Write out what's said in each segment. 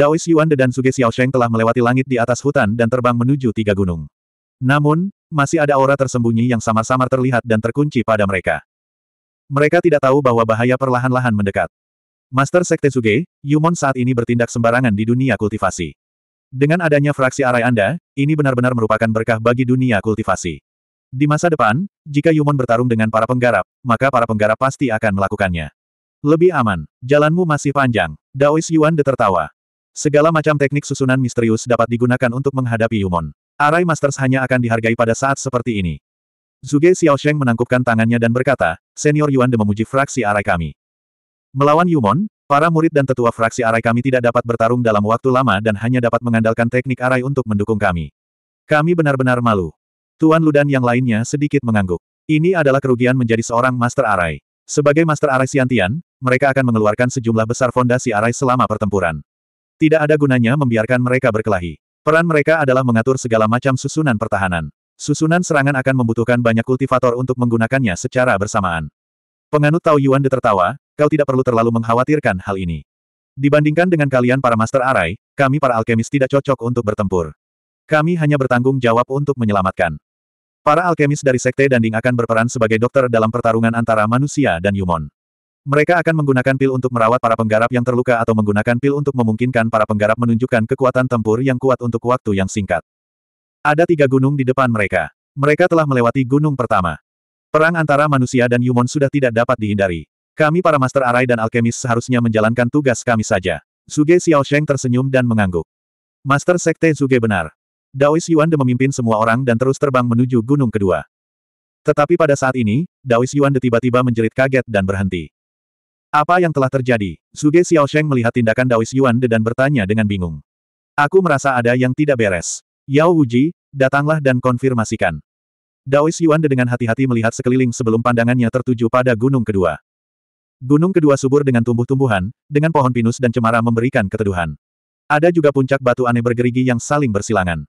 Daois Yuan De dan Suge Sheng telah melewati langit di atas hutan dan terbang menuju tiga gunung. Namun, masih ada aura tersembunyi yang samar-samar terlihat dan terkunci pada mereka. Mereka tidak tahu bahwa bahaya perlahan-lahan mendekat. Master Sekte Suge, Yumon saat ini bertindak sembarangan di dunia kultivasi. Dengan adanya fraksi arai Anda, ini benar-benar merupakan berkah bagi dunia kultivasi. Di masa depan, jika Yumon bertarung dengan para penggarap, maka para penggarap pasti akan melakukannya. Lebih aman, jalanmu masih panjang. Daois Yuan de tertawa. Segala macam teknik susunan misterius dapat digunakan untuk menghadapi Yumon. Arai Masters hanya akan dihargai pada saat seperti ini. Zuge Xiao Sheng menangkupkan tangannya dan berkata, Senior Yuan de memuji fraksi Arai kami. Melawan Yumon, para murid dan tetua fraksi Arai kami tidak dapat bertarung dalam waktu lama dan hanya dapat mengandalkan teknik Arai untuk mendukung kami. Kami benar-benar malu. Tuan Ludan yang lainnya sedikit mengangguk. Ini adalah kerugian menjadi seorang Master Arai. Sebagai Master Arai Siantian, mereka akan mengeluarkan sejumlah besar fondasi Arai selama pertempuran. Tidak ada gunanya membiarkan mereka berkelahi. Peran mereka adalah mengatur segala macam susunan pertahanan. Susunan serangan akan membutuhkan banyak kultivator untuk menggunakannya secara bersamaan. Penganut Tao Yuan de tertawa, kau tidak perlu terlalu mengkhawatirkan hal ini. Dibandingkan dengan kalian para Master Arai, kami para alkemis tidak cocok untuk bertempur. Kami hanya bertanggung jawab untuk menyelamatkan. Para alkemis dari Sekte Danding akan berperan sebagai dokter dalam pertarungan antara manusia dan Yumon. Mereka akan menggunakan pil untuk merawat para penggarap yang terluka atau menggunakan pil untuk memungkinkan para penggarap menunjukkan kekuatan tempur yang kuat untuk waktu yang singkat. Ada tiga gunung di depan mereka. Mereka telah melewati gunung pertama. Perang antara manusia dan Yumon sudah tidak dapat dihindari. Kami para Master Arai dan Alkemis seharusnya menjalankan tugas kami saja. Zuge Sheng tersenyum dan mengangguk. Master Sekte Suge benar. Daois Yuan de memimpin semua orang dan terus terbang menuju gunung kedua. Tetapi pada saat ini, Daois Yuan de tiba-tiba menjerit kaget dan berhenti. Apa yang telah terjadi? Xiao Sheng melihat tindakan Daois Yuan De dan bertanya dengan bingung. Aku merasa ada yang tidak beres. Yao Wuji, datanglah dan konfirmasikan. Daois Yuan De dengan hati-hati melihat sekeliling sebelum pandangannya tertuju pada gunung kedua. Gunung kedua subur dengan tumbuh-tumbuhan, dengan pohon pinus dan cemara memberikan keteduhan. Ada juga puncak batu aneh bergerigi yang saling bersilangan.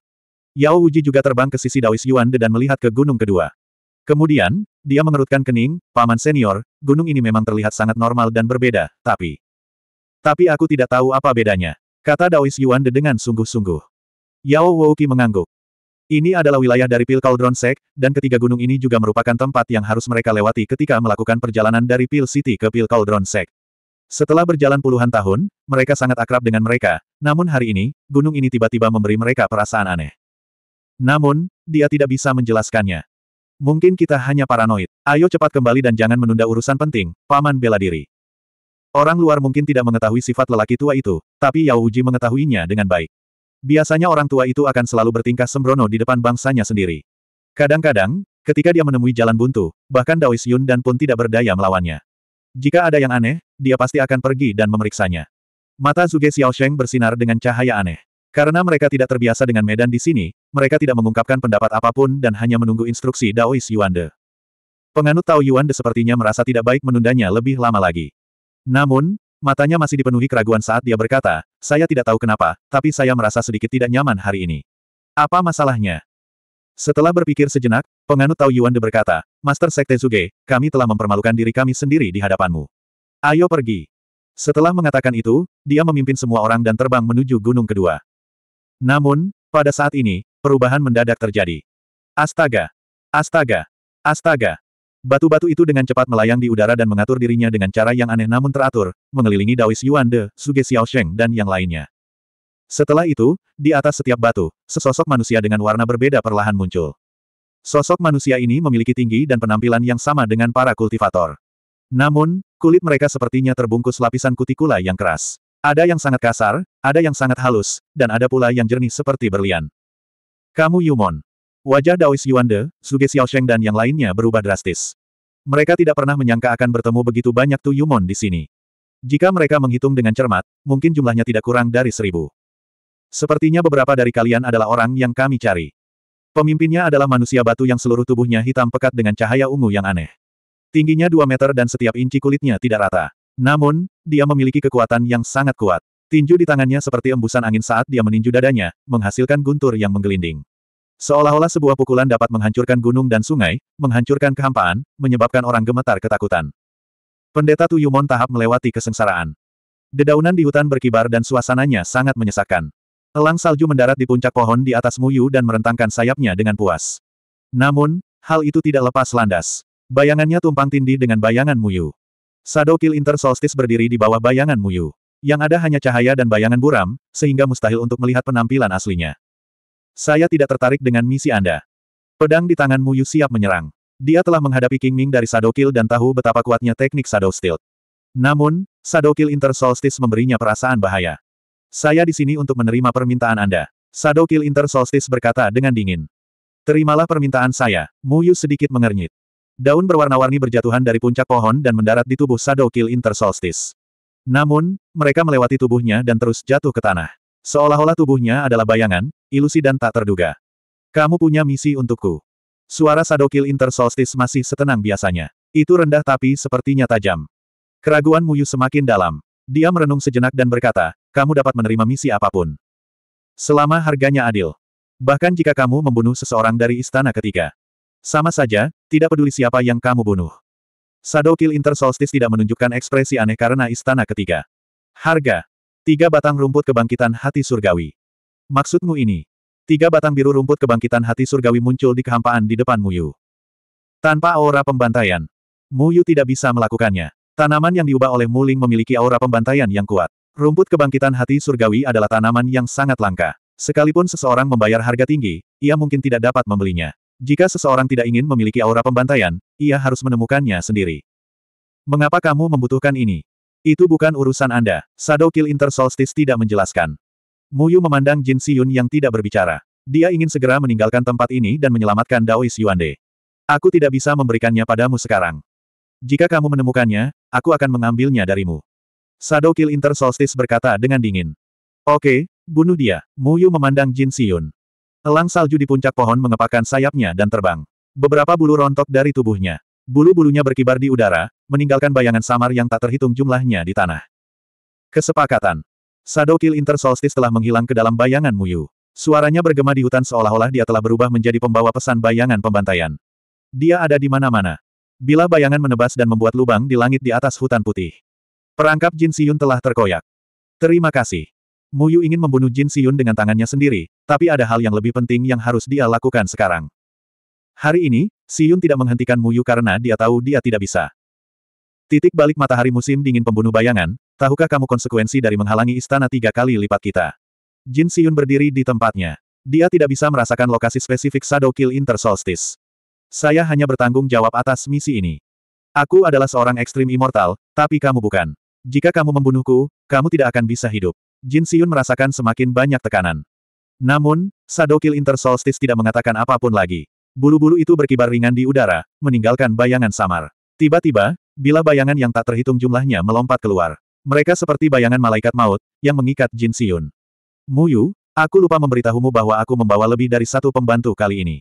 Yao Wuji juga terbang ke sisi Daois Yuan De dan melihat ke gunung kedua. Kemudian, dia mengerutkan kening, paman senior, gunung ini memang terlihat sangat normal dan berbeda, tapi... Tapi aku tidak tahu apa bedanya. Kata Daois Yuan De dengan sungguh-sungguh. Yao Wouki mengangguk. Ini adalah wilayah dari Pil Cauldron Sek, dan ketiga gunung ini juga merupakan tempat yang harus mereka lewati ketika melakukan perjalanan dari Pil City ke Pil Cauldron Sek. Setelah berjalan puluhan tahun, mereka sangat akrab dengan mereka, namun hari ini, gunung ini tiba-tiba memberi mereka perasaan aneh. Namun, dia tidak bisa menjelaskannya. Mungkin kita hanya paranoid. Ayo cepat kembali dan jangan menunda urusan penting, paman bela diri. Orang luar mungkin tidak mengetahui sifat lelaki tua itu, tapi Yao Uji mengetahuinya dengan baik. Biasanya orang tua itu akan selalu bertingkah sembrono di depan bangsanya sendiri. Kadang-kadang, ketika dia menemui jalan buntu, bahkan Daois Yun dan pun tidak berdaya melawannya. Jika ada yang aneh, dia pasti akan pergi dan memeriksanya. Mata Zuge Sheng bersinar dengan cahaya aneh. Karena mereka tidak terbiasa dengan medan di sini, mereka tidak mengungkapkan pendapat apapun dan hanya menunggu instruksi Daois Yuande. Penganut Tao Yuande sepertinya merasa tidak baik menundanya lebih lama lagi. Namun, matanya masih dipenuhi keraguan saat dia berkata, saya tidak tahu kenapa, tapi saya merasa sedikit tidak nyaman hari ini. Apa masalahnya? Setelah berpikir sejenak, penganut Tao Yuande berkata, Master Sekte Zuge, kami telah mempermalukan diri kami sendiri di hadapanmu. Ayo pergi. Setelah mengatakan itu, dia memimpin semua orang dan terbang menuju gunung kedua. Namun, pada saat ini, perubahan mendadak terjadi. Astaga! Astaga! Astaga! Batu-batu itu dengan cepat melayang di udara dan mengatur dirinya dengan cara yang aneh namun teratur, mengelilingi Daois Yuan De, Suge Sheng, dan yang lainnya. Setelah itu, di atas setiap batu, sesosok manusia dengan warna berbeda perlahan muncul. Sosok manusia ini memiliki tinggi dan penampilan yang sama dengan para kultivator. Namun, kulit mereka sepertinya terbungkus lapisan kutikula yang keras. Ada yang sangat kasar, ada yang sangat halus, dan ada pula yang jernih seperti berlian. Kamu Yumon. Wajah Daois Yuande, Suge Sheng dan yang lainnya berubah drastis. Mereka tidak pernah menyangka akan bertemu begitu banyak Tu Yumon di sini. Jika mereka menghitung dengan cermat, mungkin jumlahnya tidak kurang dari seribu. Sepertinya beberapa dari kalian adalah orang yang kami cari. Pemimpinnya adalah manusia batu yang seluruh tubuhnya hitam pekat dengan cahaya ungu yang aneh. Tingginya 2 meter dan setiap inci kulitnya tidak rata. Namun, dia memiliki kekuatan yang sangat kuat. Tinju di tangannya seperti embusan angin saat dia meninju dadanya, menghasilkan guntur yang menggelinding. Seolah-olah sebuah pukulan dapat menghancurkan gunung dan sungai, menghancurkan kehampaan, menyebabkan orang gemetar ketakutan. Pendeta Tuyumon tahap melewati kesengsaraan. Dedaunan di hutan berkibar dan suasananya sangat menyesakkan. Elang salju mendarat di puncak pohon di atas Muyu dan merentangkan sayapnya dengan puas. Namun, hal itu tidak lepas landas. Bayangannya tumpang tindih dengan bayangan Muyu. Shadow Kill Inter Solstice berdiri di bawah bayangan Muyu. Yang ada hanya cahaya dan bayangan buram, sehingga mustahil untuk melihat penampilan aslinya. Saya tidak tertarik dengan misi Anda. Pedang di tangan Muyu siap menyerang. Dia telah menghadapi King Ming dari Shadow Kill dan tahu betapa kuatnya teknik Shadow Steel. Namun, Shadow Kill Inter Solstice memberinya perasaan bahaya. Saya di sini untuk menerima permintaan Anda. Shadow Kill Inter Solstice berkata dengan dingin. Terimalah permintaan saya, Muyu sedikit mengernyit. Daun berwarna-warni berjatuhan dari puncak pohon dan mendarat di tubuh Shadow Kill Inter Solstice. Namun, mereka melewati tubuhnya dan terus jatuh ke tanah. Seolah-olah tubuhnya adalah bayangan, ilusi dan tak terduga. Kamu punya misi untukku. Suara Shadow Kill Inter Solstice masih setenang biasanya. Itu rendah tapi sepertinya tajam. Keraguan Muyu semakin dalam. Dia merenung sejenak dan berkata, kamu dapat menerima misi apapun. Selama harganya adil. Bahkan jika kamu membunuh seseorang dari istana ketiga. Sama saja, tidak peduli siapa yang kamu bunuh. Shadow Kill Inter Solstice tidak menunjukkan ekspresi aneh karena istana ketiga. Harga. Tiga batang rumput kebangkitan hati surgawi. Maksudmu ini? Tiga batang biru rumput kebangkitan hati surgawi muncul di kehampaan di depan Muyu. Tanpa aura pembantaian, Muyu tidak bisa melakukannya. Tanaman yang diubah oleh Muling memiliki aura pembantaian yang kuat. Rumput kebangkitan hati surgawi adalah tanaman yang sangat langka. Sekalipun seseorang membayar harga tinggi, ia mungkin tidak dapat membelinya. Jika seseorang tidak ingin memiliki aura pembantaian, ia harus menemukannya sendiri. Mengapa kamu membutuhkan ini? Itu bukan urusan Anda. Shadow Kill Inter Solstice tidak menjelaskan. Muyu memandang Jin Siyun yang tidak berbicara. Dia ingin segera meninggalkan tempat ini dan menyelamatkan Daois Yuande. Aku tidak bisa memberikannya padamu sekarang. Jika kamu menemukannya, aku akan mengambilnya darimu. Shadow Kill Inter Solstice berkata dengan dingin. Oke, bunuh dia. Muyu memandang Jin Siyun. Elang salju di puncak pohon mengepakkan sayapnya dan terbang. Beberapa bulu rontok dari tubuhnya. Bulu-bulunya berkibar di udara, meninggalkan bayangan samar yang tak terhitung jumlahnya di tanah. Kesepakatan. Shadow Kill Inter Solstice telah menghilang ke dalam bayangan Muyu. Suaranya bergema di hutan seolah-olah dia telah berubah menjadi pembawa pesan bayangan pembantaian. Dia ada di mana-mana. Bila bayangan menebas dan membuat lubang di langit di atas hutan putih. Perangkap Jin Siyun telah terkoyak. Terima kasih. Mu Yu ingin membunuh Jin Siyun dengan tangannya sendiri, tapi ada hal yang lebih penting yang harus dia lakukan sekarang. Hari ini, Siyun tidak menghentikan Mu Yu karena dia tahu dia tidak bisa. Titik balik matahari musim dingin pembunuh bayangan, tahukah kamu konsekuensi dari menghalangi istana tiga kali lipat kita? Jin Siyun berdiri di tempatnya. Dia tidak bisa merasakan lokasi spesifik Shadow Kill Inter Solstice. Saya hanya bertanggung jawab atas misi ini. Aku adalah seorang ekstrim immortal, tapi kamu bukan. Jika kamu membunuhku, kamu tidak akan bisa hidup. Jin Siyun merasakan semakin banyak tekanan. Namun, Sadokil Intersolstice Inter Solstice tidak mengatakan apapun lagi. Bulu-bulu itu berkibar ringan di udara, meninggalkan bayangan samar. Tiba-tiba, bila bayangan yang tak terhitung jumlahnya melompat keluar. Mereka seperti bayangan malaikat maut, yang mengikat Jin Mu Muyu, aku lupa memberitahumu bahwa aku membawa lebih dari satu pembantu kali ini.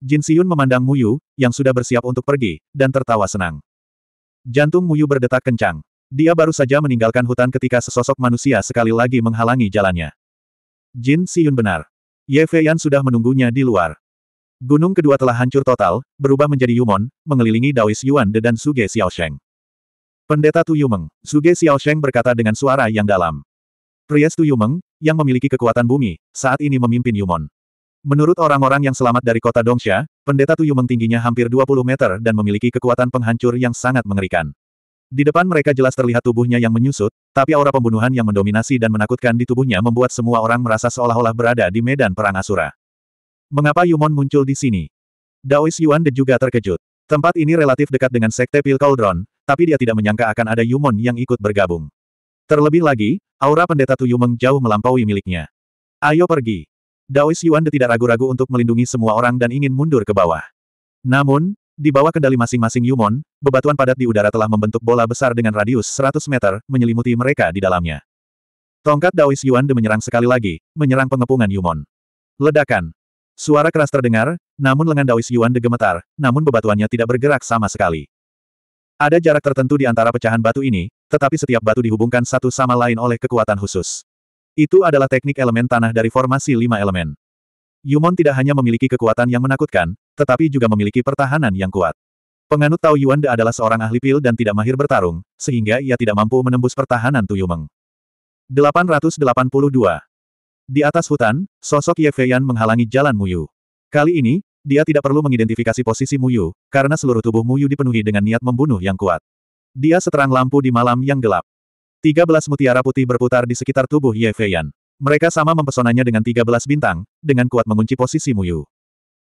Jin Siyun memandang Muyu, yang sudah bersiap untuk pergi, dan tertawa senang. Jantung Muyu berdetak kencang. Dia baru saja meninggalkan hutan ketika sesosok manusia sekali lagi menghalangi jalannya. Jin Siyun benar. Ye Feiyan sudah menunggunya di luar. Gunung kedua telah hancur total, berubah menjadi Yumon, mengelilingi Daois Yuan De dan Suge Xiaosheng. Pendeta Tu Yumeng, Suge Xiaosheng berkata dengan suara yang dalam. Priest Tu Yumeng, yang memiliki kekuatan bumi, saat ini memimpin Yumon. Menurut orang-orang yang selamat dari kota Dongsha, pendeta Tu Yumeng tingginya hampir 20 meter dan memiliki kekuatan penghancur yang sangat mengerikan. Di depan mereka jelas terlihat tubuhnya yang menyusut, tapi aura pembunuhan yang mendominasi dan menakutkan di tubuhnya membuat semua orang merasa seolah-olah berada di medan perang Asura. Mengapa Yumon muncul di sini? Daois Yuan De juga terkejut. Tempat ini relatif dekat dengan Sekte Pil Cauldron, tapi dia tidak menyangka akan ada Yumon yang ikut bergabung. Terlebih lagi, aura pendeta Tuyumeng jauh melampaui miliknya. Ayo pergi. Daois Yuan De tidak ragu-ragu untuk melindungi semua orang dan ingin mundur ke bawah. Namun, di bawah kendali masing-masing Yumon, bebatuan padat di udara telah membentuk bola besar dengan radius 100 meter, menyelimuti mereka di dalamnya. Tongkat Daois Yuan De menyerang sekali lagi, menyerang pengepungan Yumon. Ledakan. Suara keras terdengar, namun lengan Daois Yuan De gemetar, namun bebatuannya tidak bergerak sama sekali. Ada jarak tertentu di antara pecahan batu ini, tetapi setiap batu dihubungkan satu sama lain oleh kekuatan khusus. Itu adalah teknik elemen tanah dari formasi lima elemen. Yumon tidak hanya memiliki kekuatan yang menakutkan, tetapi juga memiliki pertahanan yang kuat. Penganut Tao Yuan De adalah seorang ahli pil dan tidak mahir bertarung, sehingga ia tidak mampu menembus pertahanan Tuyumeng. 882. Di atas hutan, sosok Ye Feiyan menghalangi jalan Muyu. Kali ini, dia tidak perlu mengidentifikasi posisi Muyu, karena seluruh tubuh Muyu dipenuhi dengan niat membunuh yang kuat. Dia seterang lampu di malam yang gelap. 13 mutiara putih berputar di sekitar tubuh Ye Feiyan. Mereka sama mempesonanya dengan 13 bintang, dengan kuat mengunci posisi Muyu.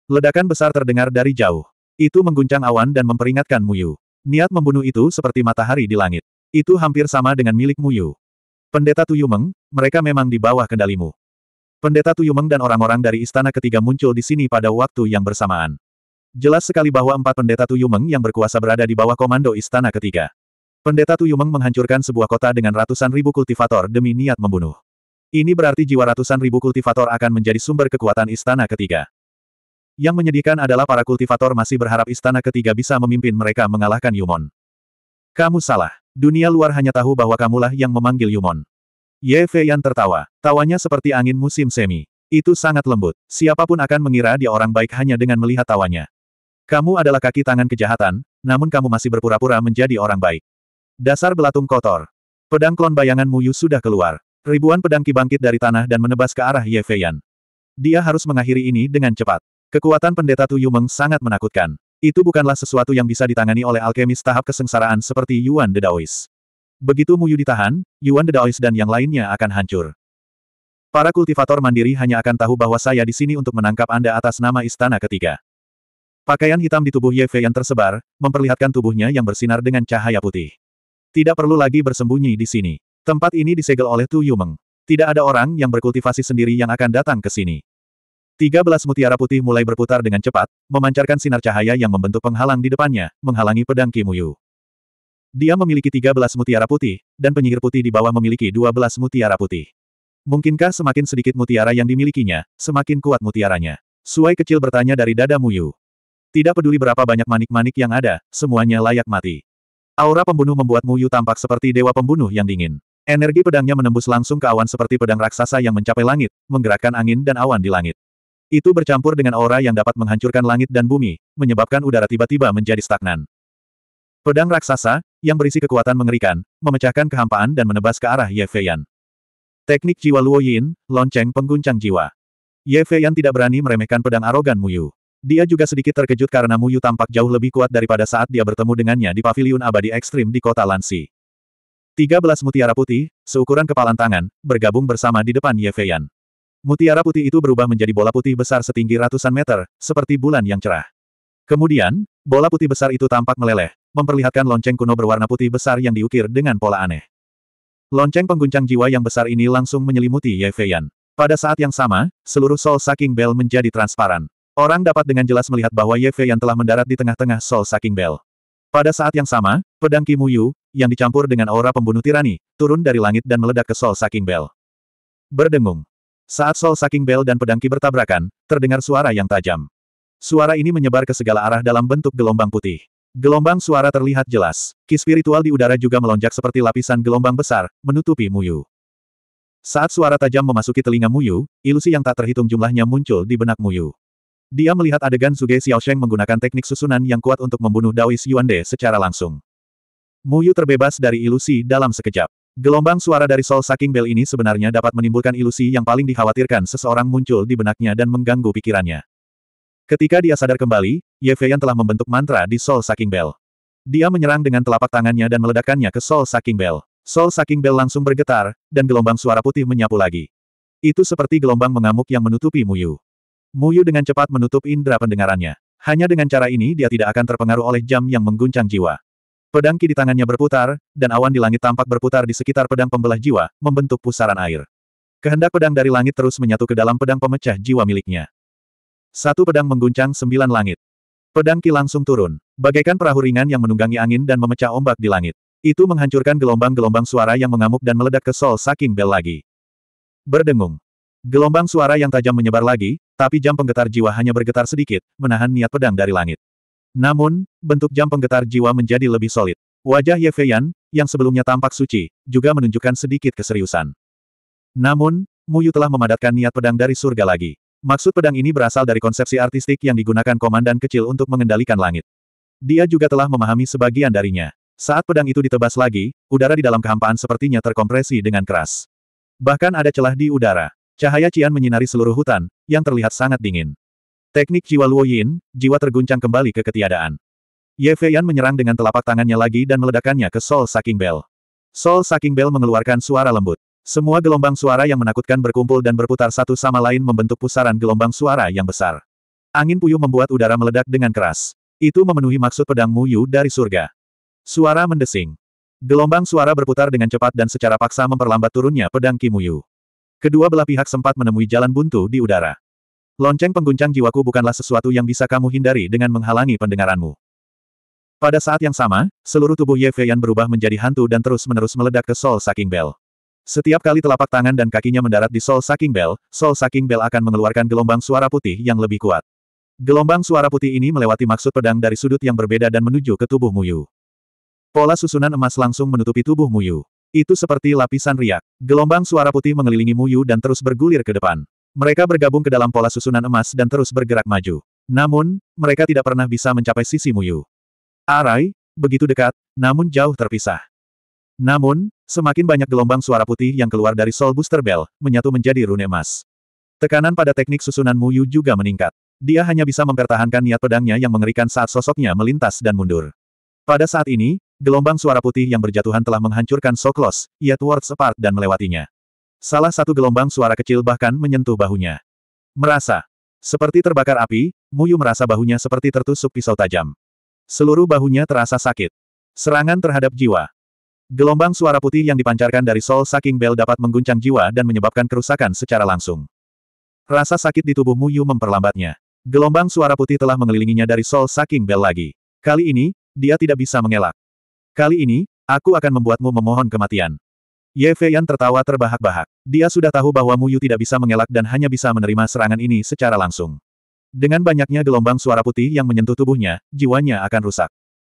Ledakan besar terdengar dari jauh. Itu mengguncang awan dan memperingatkan Muyu. Niat membunuh itu seperti matahari di langit. Itu hampir sama dengan milik Muyu. Pendeta Tuyumeng, mereka memang di bawah kendalimu. Pendeta Tuyumeng dan orang-orang dari istana ketiga muncul di sini pada waktu yang bersamaan. Jelas sekali bahwa empat pendeta Tuyumeng yang berkuasa berada di bawah komando istana ketiga. Pendeta Tuyumeng menghancurkan sebuah kota dengan ratusan ribu kultivator demi niat membunuh. Ini berarti jiwa ratusan ribu kultivator akan menjadi sumber kekuatan istana ketiga. Yang menyedihkan adalah para kultivator masih berharap istana ketiga bisa memimpin mereka mengalahkan Yumon. Kamu salah. Dunia luar hanya tahu bahwa kamulah yang memanggil Yumon. Ye Feiyan tertawa. Tawanya seperti angin musim semi. Itu sangat lembut. Siapapun akan mengira dia orang baik hanya dengan melihat tawanya. Kamu adalah kaki tangan kejahatan, namun kamu masih berpura-pura menjadi orang baik. Dasar belatung kotor. Pedang klon bayangan Muyu sudah keluar. Ribuan pedang kibangkit dari tanah dan menebas ke arah Ye Feiyan. Dia harus mengakhiri ini dengan cepat. Kekuatan pendeta Tu Yumeng sangat menakutkan. Itu bukanlah sesuatu yang bisa ditangani oleh alkemis tahap kesengsaraan seperti Yuan de Daois. Begitu Muyu ditahan, Yuan de Daois dan yang lainnya akan hancur. Para kultivator mandiri hanya akan tahu bahwa saya di sini untuk menangkap Anda atas nama istana ketiga. Pakaian hitam di tubuh Ye yang tersebar, memperlihatkan tubuhnya yang bersinar dengan cahaya putih. Tidak perlu lagi bersembunyi di sini. Tempat ini disegel oleh Tu Yumeng. Tidak ada orang yang berkultivasi sendiri yang akan datang ke sini. Tiga belas mutiara putih mulai berputar dengan cepat, memancarkan sinar cahaya yang membentuk penghalang di depannya, menghalangi pedang Kimuyu. Dia memiliki tiga belas mutiara putih, dan penyihir putih di bawah memiliki dua belas mutiara putih. Mungkinkah semakin sedikit mutiara yang dimilikinya, semakin kuat mutiaranya? Suai kecil bertanya dari dada Muyu. Tidak peduli berapa banyak manik-manik yang ada, semuanya layak mati. Aura pembunuh membuat Muyu tampak seperti dewa pembunuh yang dingin. Energi pedangnya menembus langsung ke awan seperti pedang raksasa yang mencapai langit, menggerakkan angin dan awan di langit. Itu bercampur dengan aura yang dapat menghancurkan langit dan bumi, menyebabkan udara tiba-tiba menjadi stagnan. Pedang raksasa, yang berisi kekuatan mengerikan, memecahkan kehampaan dan menebas ke arah Ye Feiyan. Teknik jiwa Luo Yin, lonceng pengguncang jiwa. Ye Feiyan tidak berani meremehkan pedang arogan Muyu. Dia juga sedikit terkejut karena Muyu tampak jauh lebih kuat daripada saat dia bertemu dengannya di paviliun abadi ekstrim di kota Lansi. 13 mutiara putih, seukuran kepalan tangan, bergabung bersama di depan Ye Feiyan. Mutiara putih itu berubah menjadi bola putih besar setinggi ratusan meter, seperti bulan yang cerah. Kemudian, bola putih besar itu tampak meleleh, memperlihatkan lonceng kuno berwarna putih besar yang diukir dengan pola aneh. Lonceng pengguncang jiwa yang besar ini langsung menyelimuti Ye Feiyan. Pada saat yang sama, seluruh Soul Saking Bell menjadi transparan. Orang dapat dengan jelas melihat bahwa Ye Feiyan telah mendarat di tengah-tengah Soul Saking Bell. Pada saat yang sama, pedang Kimu Yu, yang dicampur dengan aura pembunuh tirani, turun dari langit dan meledak ke Soul Saking Bell. Berdengung. Saat Sol Saking Bell dan pedangki bertabrakan, terdengar suara yang tajam. Suara ini menyebar ke segala arah dalam bentuk gelombang putih. Gelombang suara terlihat jelas. Ki spiritual di udara juga melonjak seperti lapisan gelombang besar, menutupi Muyu. Saat suara tajam memasuki telinga Muyu, ilusi yang tak terhitung jumlahnya muncul di benak Muyu. Dia melihat adegan Suge Sheng menggunakan teknik susunan yang kuat untuk membunuh Daois Yuande secara langsung. Muyu terbebas dari ilusi dalam sekejap. Gelombang suara dari Sol Saking Bell ini sebenarnya dapat menimbulkan ilusi yang paling dikhawatirkan seseorang muncul di benaknya dan mengganggu pikirannya. Ketika dia sadar kembali, Ye Feiyan telah membentuk mantra di Sol Saking Bell. Dia menyerang dengan telapak tangannya dan meledakkannya ke Sol Saking Bell. Sol Saking Bell langsung bergetar, dan gelombang suara putih menyapu lagi. Itu seperti gelombang mengamuk yang menutupi Muyu. Muyu dengan cepat menutup indera pendengarannya. Hanya dengan cara ini dia tidak akan terpengaruh oleh jam yang mengguncang jiwa. Pedang ki di tangannya berputar, dan awan di langit tampak berputar di sekitar pedang pembelah jiwa, membentuk pusaran air. Kehendak pedang dari langit terus menyatu ke dalam pedang pemecah jiwa miliknya. Satu pedang mengguncang sembilan langit. Pedang ki langsung turun, bagaikan perahu ringan yang menunggangi angin dan memecah ombak di langit. Itu menghancurkan gelombang-gelombang suara yang mengamuk dan meledak ke Sol Saking Bel lagi. Berdengung. Gelombang suara yang tajam menyebar lagi, tapi jam penggetar jiwa hanya bergetar sedikit, menahan niat pedang dari langit. Namun, bentuk jam penggetar jiwa menjadi lebih solid. Wajah Ye Feiyan, yang sebelumnya tampak suci, juga menunjukkan sedikit keseriusan. Namun, Muyu telah memadatkan niat pedang dari surga lagi. Maksud pedang ini berasal dari konsepsi artistik yang digunakan komandan kecil untuk mengendalikan langit. Dia juga telah memahami sebagian darinya. Saat pedang itu ditebas lagi, udara di dalam kehampaan sepertinya terkompresi dengan keras. Bahkan ada celah di udara. Cahaya Cian menyinari seluruh hutan, yang terlihat sangat dingin. Teknik jiwa Luo Yin, jiwa terguncang kembali ke ketiadaan. Ye Feiyan menyerang dengan telapak tangannya lagi dan meledakannya ke Sol Saking Bell. Sol Saking Bell mengeluarkan suara lembut. Semua gelombang suara yang menakutkan berkumpul dan berputar satu sama lain membentuk pusaran gelombang suara yang besar. Angin puyuh membuat udara meledak dengan keras. Itu memenuhi maksud pedang Mu Yu dari surga. Suara mendesing. Gelombang suara berputar dengan cepat dan secara paksa memperlambat turunnya pedang Yu. Kedua belah pihak sempat menemui jalan buntu di udara. Lonceng pengguncang jiwaku bukanlah sesuatu yang bisa kamu hindari dengan menghalangi pendengaranmu. Pada saat yang sama, seluruh tubuh Ye Feiyan berubah menjadi hantu dan terus-menerus meledak ke Soul Sucking Bell. Setiap kali telapak tangan dan kakinya mendarat di Soul Sucking Bell, Soul Sucking Bell akan mengeluarkan gelombang suara putih yang lebih kuat. Gelombang suara putih ini melewati maksud pedang dari sudut yang berbeda dan menuju ke tubuh Muyu. Pola susunan emas langsung menutupi tubuh Muyu. Itu seperti lapisan riak. Gelombang suara putih mengelilingi Muyu dan terus bergulir ke depan. Mereka bergabung ke dalam pola susunan emas dan terus bergerak maju. Namun, mereka tidak pernah bisa mencapai sisi Muyu. Arai, begitu dekat, namun jauh terpisah. Namun, semakin banyak gelombang suara putih yang keluar dari Soul Booster Bell, menyatu menjadi rune emas. Tekanan pada teknik susunan Muyu juga meningkat. Dia hanya bisa mempertahankan niat pedangnya yang mengerikan saat sosoknya melintas dan mundur. Pada saat ini, gelombang suara putih yang berjatuhan telah menghancurkan Soklos, Yet Words Apart dan melewatinya. Salah satu gelombang suara kecil bahkan menyentuh bahunya. Merasa. Seperti terbakar api, Muyu merasa bahunya seperti tertusuk pisau tajam. Seluruh bahunya terasa sakit. Serangan terhadap jiwa. Gelombang suara putih yang dipancarkan dari Soul Saking Bell dapat mengguncang jiwa dan menyebabkan kerusakan secara langsung. Rasa sakit di tubuh Muyu memperlambatnya. Gelombang suara putih telah mengelilinginya dari Soul Saking Bell lagi. Kali ini, dia tidak bisa mengelak. Kali ini, aku akan membuatmu memohon kematian. Ye Feiyan tertawa terbahak-bahak. Dia sudah tahu bahwa Mu Yu tidak bisa mengelak dan hanya bisa menerima serangan ini secara langsung. Dengan banyaknya gelombang suara putih yang menyentuh tubuhnya, jiwanya akan rusak.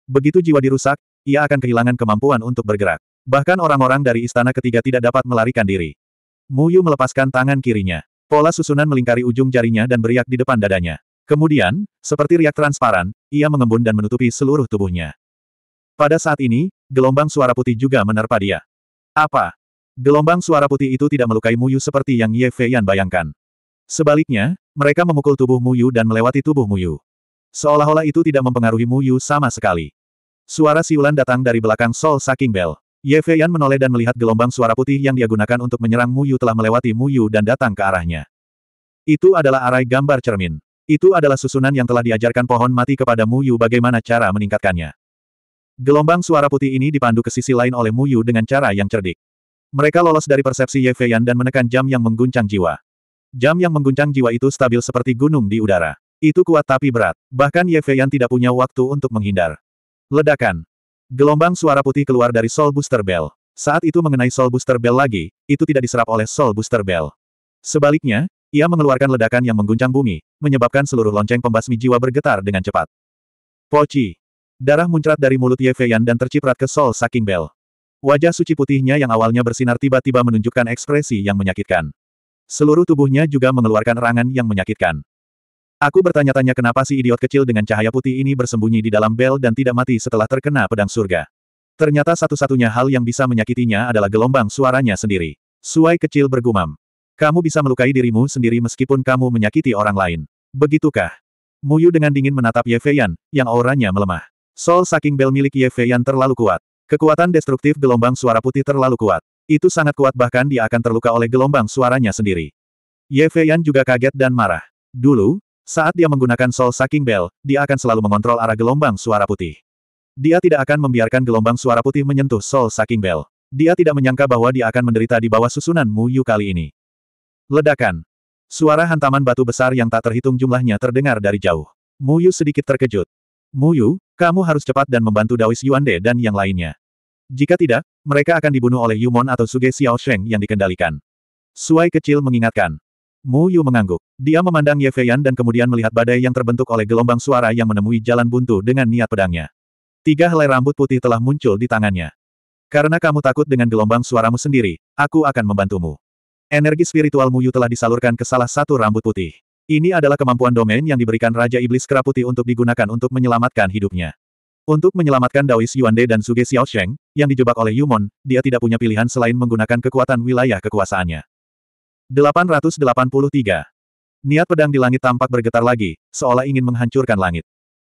Begitu jiwa dirusak, ia akan kehilangan kemampuan untuk bergerak. Bahkan orang-orang dari istana ketiga tidak dapat melarikan diri. Mu Yu melepaskan tangan kirinya. Pola susunan melingkari ujung jarinya dan beriak di depan dadanya. Kemudian, seperti riak transparan, ia mengembun dan menutupi seluruh tubuhnya. Pada saat ini, gelombang suara putih juga menerpa dia. Apa? Gelombang suara putih itu tidak melukai Mu Yu seperti yang Ye Feiyan bayangkan. Sebaliknya, mereka memukul tubuh Mu Yu dan melewati tubuh Mu Yu, Seolah-olah itu tidak mempengaruhi Mu Yu sama sekali. Suara siulan datang dari belakang Sol Saking Bell. Ye Feiyan menoleh dan melihat gelombang suara putih yang dia gunakan untuk menyerang Mu Yu telah melewati Mu Yu dan datang ke arahnya. Itu adalah arai gambar cermin. Itu adalah susunan yang telah diajarkan pohon mati kepada Mu Yu bagaimana cara meningkatkannya. Gelombang suara putih ini dipandu ke sisi lain oleh Mu Yu dengan cara yang cerdik. Mereka lolos dari persepsi Ye Feiyan dan menekan jam yang mengguncang jiwa. Jam yang mengguncang jiwa itu stabil seperti gunung di udara. Itu kuat tapi berat. Bahkan Ye Feiyan tidak punya waktu untuk menghindar. Ledakan. Gelombang suara putih keluar dari Soul Booster Bell. Saat itu mengenai Soul Booster Bell lagi, itu tidak diserap oleh Soul Booster Bell. Sebaliknya, ia mengeluarkan ledakan yang mengguncang bumi, menyebabkan seluruh lonceng pembasmi jiwa bergetar dengan cepat. Poci. Darah muncrat dari mulut Ye Feiyan dan terciprat ke Sol Saking Bell. Wajah suci putihnya yang awalnya bersinar tiba-tiba menunjukkan ekspresi yang menyakitkan. Seluruh tubuhnya juga mengeluarkan erangan yang menyakitkan. Aku bertanya-tanya kenapa si idiot kecil dengan cahaya putih ini bersembunyi di dalam bel dan tidak mati setelah terkena pedang surga. Ternyata satu-satunya hal yang bisa menyakitinya adalah gelombang suaranya sendiri. Suai kecil bergumam. Kamu bisa melukai dirimu sendiri meskipun kamu menyakiti orang lain. Begitukah? Muyu dengan dingin menatap Ye yang auranya melemah. Sol saking bel milik Ye Fei terlalu kuat. Kekuatan destruktif gelombang suara putih terlalu kuat. Itu sangat kuat bahkan dia akan terluka oleh gelombang suaranya sendiri. Ye Fei juga kaget dan marah. Dulu, saat dia menggunakan Sol Saking Bell, dia akan selalu mengontrol arah gelombang suara putih. Dia tidak akan membiarkan gelombang suara putih menyentuh Sol Saking Bell. Dia tidak menyangka bahwa dia akan menderita di bawah susunan Mu Yu kali ini. Ledakan. Suara hantaman batu besar yang tak terhitung jumlahnya terdengar dari jauh. Mu Yu sedikit terkejut. Muyu, kamu harus cepat dan membantu Daois Yuande dan yang lainnya. Jika tidak, mereka akan dibunuh oleh Yumon atau Suge Sheng yang dikendalikan. Suai kecil mengingatkan. Mu Yu mengangguk. Dia memandang Ye Feiyan dan kemudian melihat badai yang terbentuk oleh gelombang suara yang menemui jalan buntu dengan niat pedangnya. Tiga helai rambut putih telah muncul di tangannya. Karena kamu takut dengan gelombang suaramu sendiri, aku akan membantumu. Energi spiritual Mu Yu telah disalurkan ke salah satu rambut putih. Ini adalah kemampuan domain yang diberikan Raja Iblis Keraputi untuk digunakan untuk menyelamatkan hidupnya. Untuk menyelamatkan Daois Yuande dan Suge Sheng yang dijebak oleh Yumon, dia tidak punya pilihan selain menggunakan kekuatan wilayah kekuasaannya. 883. Niat pedang di langit tampak bergetar lagi, seolah ingin menghancurkan langit.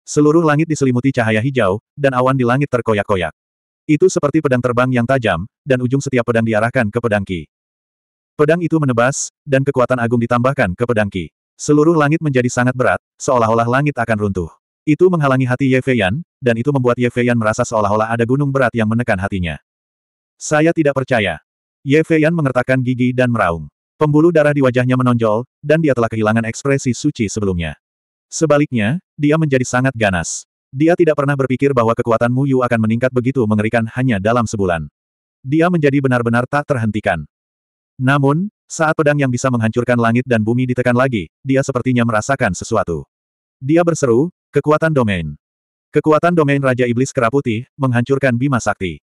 Seluruh langit diselimuti cahaya hijau, dan awan di langit terkoyak-koyak. Itu seperti pedang terbang yang tajam, dan ujung setiap pedang diarahkan ke pedang Ki. Pedang itu menebas, dan kekuatan agung ditambahkan ke pedang Ki. Seluruh langit menjadi sangat berat, seolah-olah langit akan runtuh. Itu menghalangi hati Ye Feiyan, dan itu membuat Ye Feiyan merasa seolah-olah ada gunung berat yang menekan hatinya. Saya tidak percaya. Ye Feiyan mengertakkan gigi dan meraung. Pembuluh darah di wajahnya menonjol, dan dia telah kehilangan ekspresi suci sebelumnya. Sebaliknya, dia menjadi sangat ganas. Dia tidak pernah berpikir bahwa kekuatan Mu Yu akan meningkat begitu mengerikan hanya dalam sebulan. Dia menjadi benar-benar tak terhentikan. Namun, saat pedang yang bisa menghancurkan langit dan bumi ditekan lagi, dia sepertinya merasakan sesuatu. Dia berseru, kekuatan domain. Kekuatan domain Raja Iblis Kera Putih, menghancurkan Bima Sakti.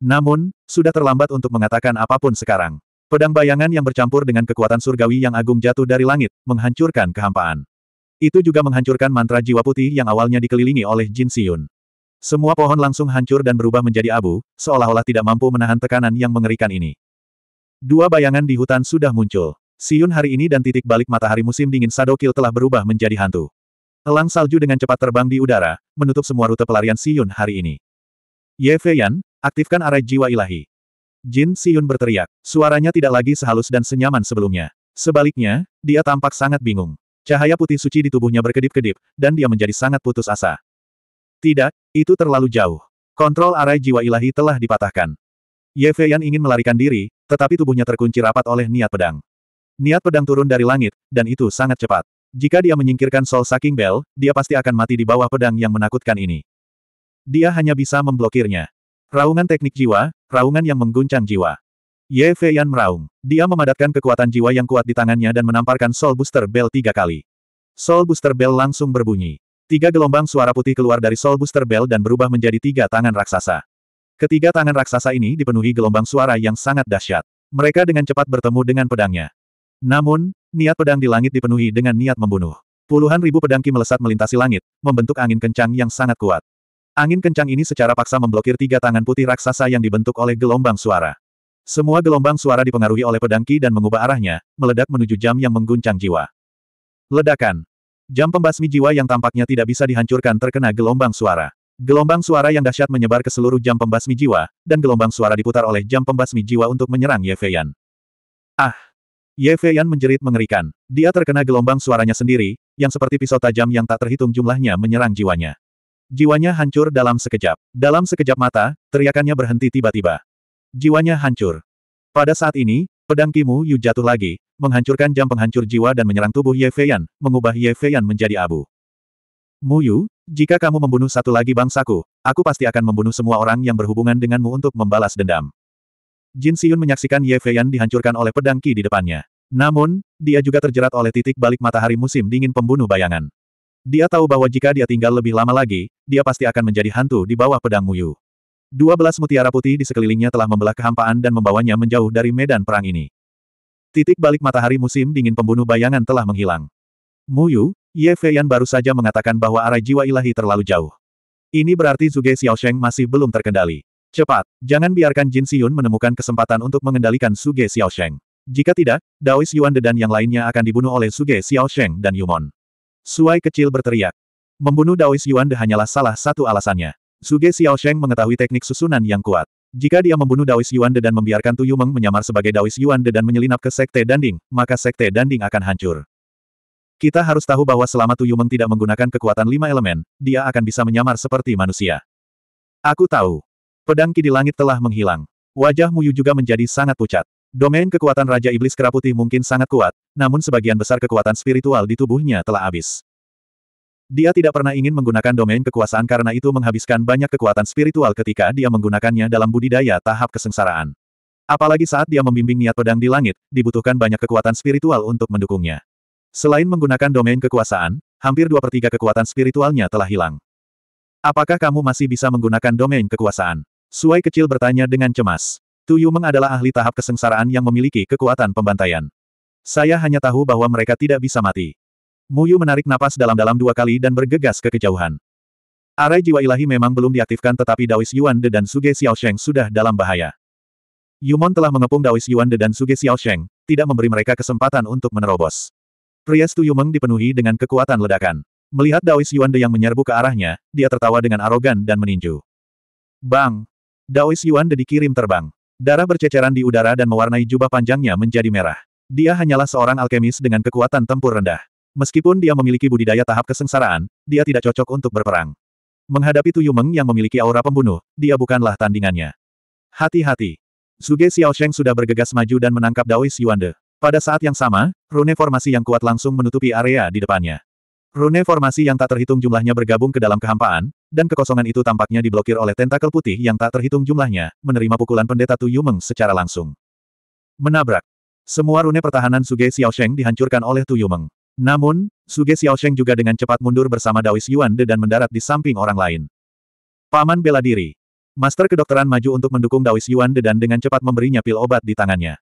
Namun, sudah terlambat untuk mengatakan apapun sekarang. Pedang bayangan yang bercampur dengan kekuatan surgawi yang agung jatuh dari langit, menghancurkan kehampaan. Itu juga menghancurkan mantra jiwa putih yang awalnya dikelilingi oleh Jin Siyun. Semua pohon langsung hancur dan berubah menjadi abu, seolah-olah tidak mampu menahan tekanan yang mengerikan ini. Dua bayangan di hutan sudah muncul. Siun hari ini dan titik balik matahari musim dingin Sadokil telah berubah menjadi hantu. Elang salju dengan cepat terbang di udara, menutup semua rute pelarian Siun hari ini. Ye Feiyan, aktifkan arah jiwa ilahi. Jin Siun berteriak. Suaranya tidak lagi sehalus dan senyaman sebelumnya. Sebaliknya, dia tampak sangat bingung. Cahaya putih suci di tubuhnya berkedip-kedip, dan dia menjadi sangat putus asa. Tidak, itu terlalu jauh. Kontrol arah jiwa ilahi telah dipatahkan. Ye Feiyan ingin melarikan diri, tetapi tubuhnya terkunci rapat oleh niat pedang. Niat pedang turun dari langit, dan itu sangat cepat. Jika dia menyingkirkan Soul Sucking Bell, dia pasti akan mati di bawah pedang yang menakutkan ini. Dia hanya bisa memblokirnya. Raungan teknik jiwa, raungan yang mengguncang jiwa. Ye Feiyan meraung. Dia memadatkan kekuatan jiwa yang kuat di tangannya dan menamparkan Soul Booster Bell tiga kali. Soul Booster Bell langsung berbunyi. Tiga gelombang suara putih keluar dari Soul Booster Bell dan berubah menjadi tiga tangan raksasa. Ketiga tangan raksasa ini dipenuhi gelombang suara yang sangat dahsyat. Mereka dengan cepat bertemu dengan pedangnya. Namun, niat pedang di langit dipenuhi dengan niat membunuh. Puluhan ribu pedangki melesat melintasi langit, membentuk angin kencang yang sangat kuat. Angin kencang ini secara paksa memblokir tiga tangan putih raksasa yang dibentuk oleh gelombang suara. Semua gelombang suara dipengaruhi oleh pedangki dan mengubah arahnya, meledak menuju jam yang mengguncang jiwa. Ledakan. Jam pembasmi jiwa yang tampaknya tidak bisa dihancurkan terkena gelombang suara. Gelombang suara yang dahsyat menyebar ke seluruh jam pembasmi jiwa, dan gelombang suara diputar oleh jam pembasmi jiwa untuk menyerang Ye Feiyan. Ah! Ye Feiyan menjerit mengerikan. Dia terkena gelombang suaranya sendiri, yang seperti pisau tajam yang tak terhitung jumlahnya menyerang jiwanya. Jiwanya hancur dalam sekejap. Dalam sekejap mata, teriakannya berhenti tiba-tiba. Jiwanya hancur. Pada saat ini, pedang Kimu Yu jatuh lagi, menghancurkan jam penghancur jiwa dan menyerang tubuh Ye Feiyan, mengubah Ye Feiyan menjadi abu. Mu Yu, jika kamu membunuh satu lagi bangsaku, aku pasti akan membunuh semua orang yang berhubungan denganmu untuk membalas dendam. Jin Siyun menyaksikan Ye Feiyan dihancurkan oleh pedang Qi di depannya. Namun, dia juga terjerat oleh titik balik matahari musim dingin pembunuh bayangan. Dia tahu bahwa jika dia tinggal lebih lama lagi, dia pasti akan menjadi hantu di bawah pedang Muyu. Dua belas mutiara putih di sekelilingnya telah membelah kehampaan dan membawanya menjauh dari medan perang ini. Titik balik matahari musim dingin pembunuh bayangan telah menghilang. Muyu, Ye Feiyan baru saja mengatakan bahwa arah jiwa ilahi terlalu jauh. Ini berarti Zuge Xiaosheng masih belum terkendali. Cepat, jangan biarkan Jin Siyun menemukan kesempatan untuk mengendalikan Zuge Xiaosheng. Jika tidak, Daois Yuan De dan yang lainnya akan dibunuh oleh Zuge Xiaosheng dan Yumon. Suai kecil berteriak. Membunuh Daois Yuan De hanyalah salah satu alasannya. Zuge Xiaosheng mengetahui teknik susunan yang kuat. Jika dia membunuh Daois Yuan De dan membiarkan Tu Yumeng menyamar sebagai Daois Yuan De dan menyelinap ke Sekte Danding, maka Sekte Danding akan hancur. Kita harus tahu bahwa selama Tuyumeng tidak menggunakan kekuatan lima elemen, dia akan bisa menyamar seperti manusia. Aku tahu. Pedang di langit telah menghilang. Wajah Muyu juga menjadi sangat pucat. Domain kekuatan Raja Iblis Keraputi mungkin sangat kuat, namun sebagian besar kekuatan spiritual di tubuhnya telah habis. Dia tidak pernah ingin menggunakan domain kekuasaan karena itu menghabiskan banyak kekuatan spiritual ketika dia menggunakannya dalam budidaya tahap kesengsaraan. Apalagi saat dia membimbing niat pedang di langit, dibutuhkan banyak kekuatan spiritual untuk mendukungnya. Selain menggunakan domain kekuasaan, hampir dua per tiga kekuatan spiritualnya telah hilang. Apakah kamu masih bisa menggunakan domain kekuasaan? Suai kecil bertanya dengan cemas. Tu Yumeng adalah ahli tahap kesengsaraan yang memiliki kekuatan pembantaian. Saya hanya tahu bahwa mereka tidak bisa mati. Muyu menarik napas dalam-dalam dua kali dan bergegas ke kejauhan. Arai jiwa ilahi memang belum diaktifkan tetapi Daois Yuan De dan Suge Sheng sudah dalam bahaya. Yumon telah mengepung Daois Yuan De dan Suge Sheng, tidak memberi mereka kesempatan untuk menerobos. Rias Tuyumeng dipenuhi dengan kekuatan ledakan. Melihat Daois Yuande yang menyerbu ke arahnya, dia tertawa dengan arogan dan meninju. Bang! Daois Yuande dikirim terbang. Darah berceceran di udara dan mewarnai jubah panjangnya menjadi merah. Dia hanyalah seorang alkemis dengan kekuatan tempur rendah. Meskipun dia memiliki budidaya tahap kesengsaraan, dia tidak cocok untuk berperang. Menghadapi Tuyumeng yang memiliki aura pembunuh, dia bukanlah tandingannya. Hati-hati! Suge Xiaosheng sudah bergegas maju dan menangkap Daois Yuande. Pada saat yang sama, rune formasi yang kuat langsung menutupi area di depannya. Rune formasi yang tak terhitung jumlahnya bergabung ke dalam kehampaan, dan kekosongan itu tampaknya diblokir oleh tentakel putih yang tak terhitung jumlahnya, menerima pukulan pendeta Tu Yumeng secara langsung. Menabrak. Semua rune pertahanan Suge Sheng dihancurkan oleh Tu Yumeng. Namun, Suge Sheng juga dengan cepat mundur bersama Daois Yuan De dan mendarat di samping orang lain. Paman bela diri. Master kedokteran maju untuk mendukung Daois Yuan De dan dengan cepat memberinya pil obat di tangannya.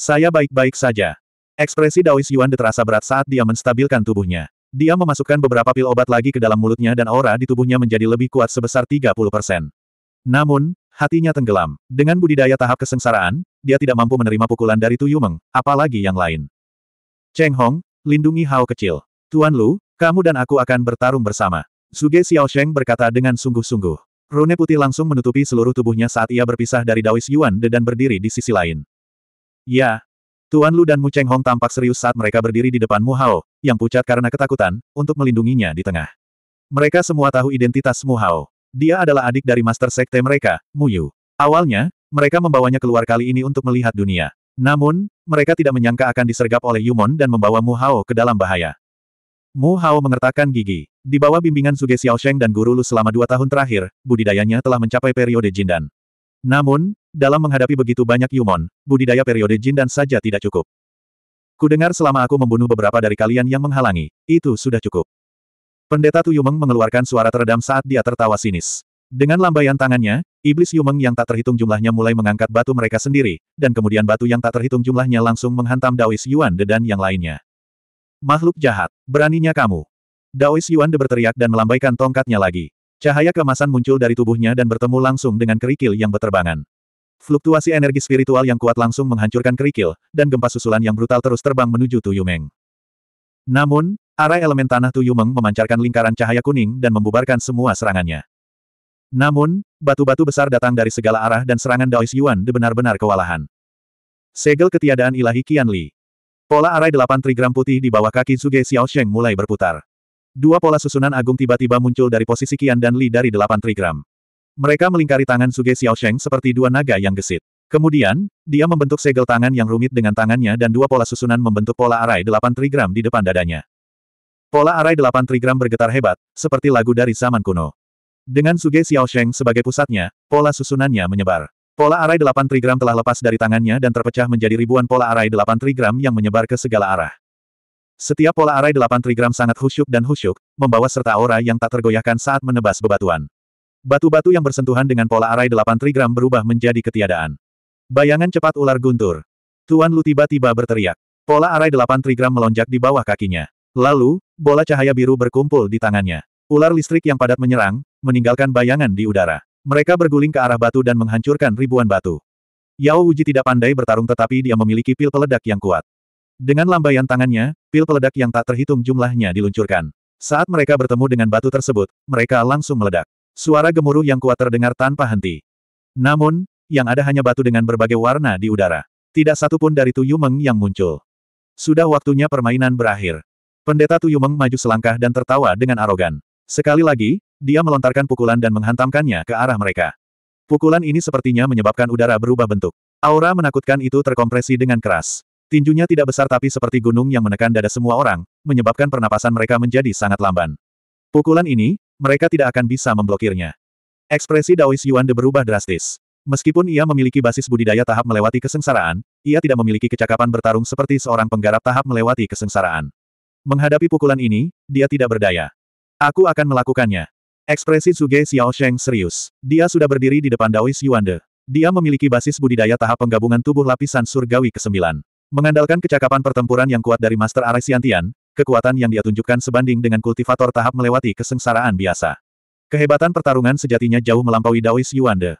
Saya baik-baik saja. Ekspresi Daois Yuan terasa berat saat dia menstabilkan tubuhnya. Dia memasukkan beberapa pil obat lagi ke dalam mulutnya dan aura di tubuhnya menjadi lebih kuat sebesar 30 persen. Namun, hatinya tenggelam. Dengan budidaya tahap kesengsaraan, dia tidak mampu menerima pukulan dari Tu apalagi yang lain. Cheng Hong, lindungi Hao kecil. Tuan Lu, kamu dan aku akan bertarung bersama. Suge Xiaosheng berkata dengan sungguh-sungguh. Rune putih langsung menutupi seluruh tubuhnya saat ia berpisah dari Daois Yuan De dan berdiri di sisi lain. Ya. Tuan Lu dan Mu Cheng Hong tampak serius saat mereka berdiri di depan Mu Hao, yang pucat karena ketakutan, untuk melindunginya di tengah. Mereka semua tahu identitas Mu Hao. Dia adalah adik dari Master Sekte mereka, Mu Yu. Awalnya, mereka membawanya keluar kali ini untuk melihat dunia. Namun, mereka tidak menyangka akan disergap oleh Yumon dan membawa Mu Hao ke dalam bahaya. Mu Hao mengertakkan gigi. Di bawah bimbingan Suge Sheng dan guru Lu selama dua tahun terakhir, budidayanya telah mencapai periode Jindan. Namun, dalam menghadapi begitu banyak Yumon, budidaya periode Jin dan saja tidak cukup. Kudengar selama aku membunuh beberapa dari kalian yang menghalangi, itu sudah cukup. Pendeta Tu Yumeng mengeluarkan suara teredam saat dia tertawa sinis. Dengan lambaian tangannya, iblis Yumeng yang tak terhitung jumlahnya mulai mengangkat batu mereka sendiri, dan kemudian batu yang tak terhitung jumlahnya langsung menghantam Daois Yuan De dan yang lainnya. Makhluk jahat, beraninya kamu. Daois Yuan De berteriak dan melambaikan tongkatnya lagi. Cahaya kemasan muncul dari tubuhnya dan bertemu langsung dengan kerikil yang berterbangan. Fluktuasi energi spiritual yang kuat langsung menghancurkan kerikil, dan gempa susulan yang brutal terus terbang menuju Tuyumeng. Namun, arah elemen tanah Tuyumeng memancarkan lingkaran cahaya kuning dan membubarkan semua serangannya. Namun, batu-batu besar datang dari segala arah dan serangan Daois Yuan benar-benar kewalahan. Segel ketiadaan ilahi Qian Li. Pola arai delapan trigram putih di bawah kaki Zuge Xiaosheng mulai berputar. Dua pola susunan agung tiba-tiba muncul dari posisi Qian dan Li dari delapan trigram. Mereka melingkari tangan Suge Sheng seperti dua naga yang gesit. Kemudian, dia membentuk segel tangan yang rumit dengan tangannya dan dua pola susunan membentuk pola arai delapan trigram di depan dadanya. Pola arai delapan trigram bergetar hebat, seperti lagu dari zaman kuno. Dengan Suge Sheng sebagai pusatnya, pola susunannya menyebar. Pola arai delapan trigram telah lepas dari tangannya dan terpecah menjadi ribuan pola arai delapan trigram yang menyebar ke segala arah. Setiap pola arai delapan trigram sangat khusyuk dan khusyuk, membawa serta aura yang tak tergoyahkan saat menebas bebatuan. Batu-batu yang bersentuhan dengan pola arai delapan trigram berubah menjadi ketiadaan. Bayangan cepat ular guntur. Tuan Lu tiba-tiba berteriak. Pola arai delapan trigram melonjak di bawah kakinya. Lalu, bola cahaya biru berkumpul di tangannya. Ular listrik yang padat menyerang, meninggalkan bayangan di udara. Mereka berguling ke arah batu dan menghancurkan ribuan batu. Yao Uji tidak pandai bertarung tetapi dia memiliki pil peledak yang kuat. Dengan lambaian tangannya, pil peledak yang tak terhitung jumlahnya diluncurkan. Saat mereka bertemu dengan batu tersebut, mereka langsung meledak. Suara gemuruh yang kuat terdengar tanpa henti. Namun, yang ada hanya batu dengan berbagai warna di udara. Tidak satupun dari Yumeng yang muncul. Sudah waktunya permainan berakhir. Pendeta Yumeng maju selangkah dan tertawa dengan arogan. Sekali lagi, dia melontarkan pukulan dan menghantamkannya ke arah mereka. Pukulan ini sepertinya menyebabkan udara berubah bentuk. Aura menakutkan itu terkompresi dengan keras. Tinjunya tidak besar tapi seperti gunung yang menekan dada semua orang, menyebabkan pernapasan mereka menjadi sangat lamban. Pukulan ini, mereka tidak akan bisa memblokirnya. Ekspresi Daois Yuan De berubah drastis. Meskipun ia memiliki basis budidaya tahap melewati kesengsaraan, ia tidak memiliki kecakapan bertarung seperti seorang penggarap tahap melewati kesengsaraan. Menghadapi pukulan ini, dia tidak berdaya. Aku akan melakukannya. Ekspresi Suge Sheng serius. Dia sudah berdiri di depan Daois De. Dia memiliki basis budidaya tahap penggabungan tubuh lapisan surgawi ke-9. Mengandalkan kecakapan pertempuran yang kuat dari Master Arai Siantian, kekuatan yang dia tunjukkan sebanding dengan kultivator tahap melewati kesengsaraan biasa. Kehebatan pertarungan sejatinya jauh melampaui Daois Yuande.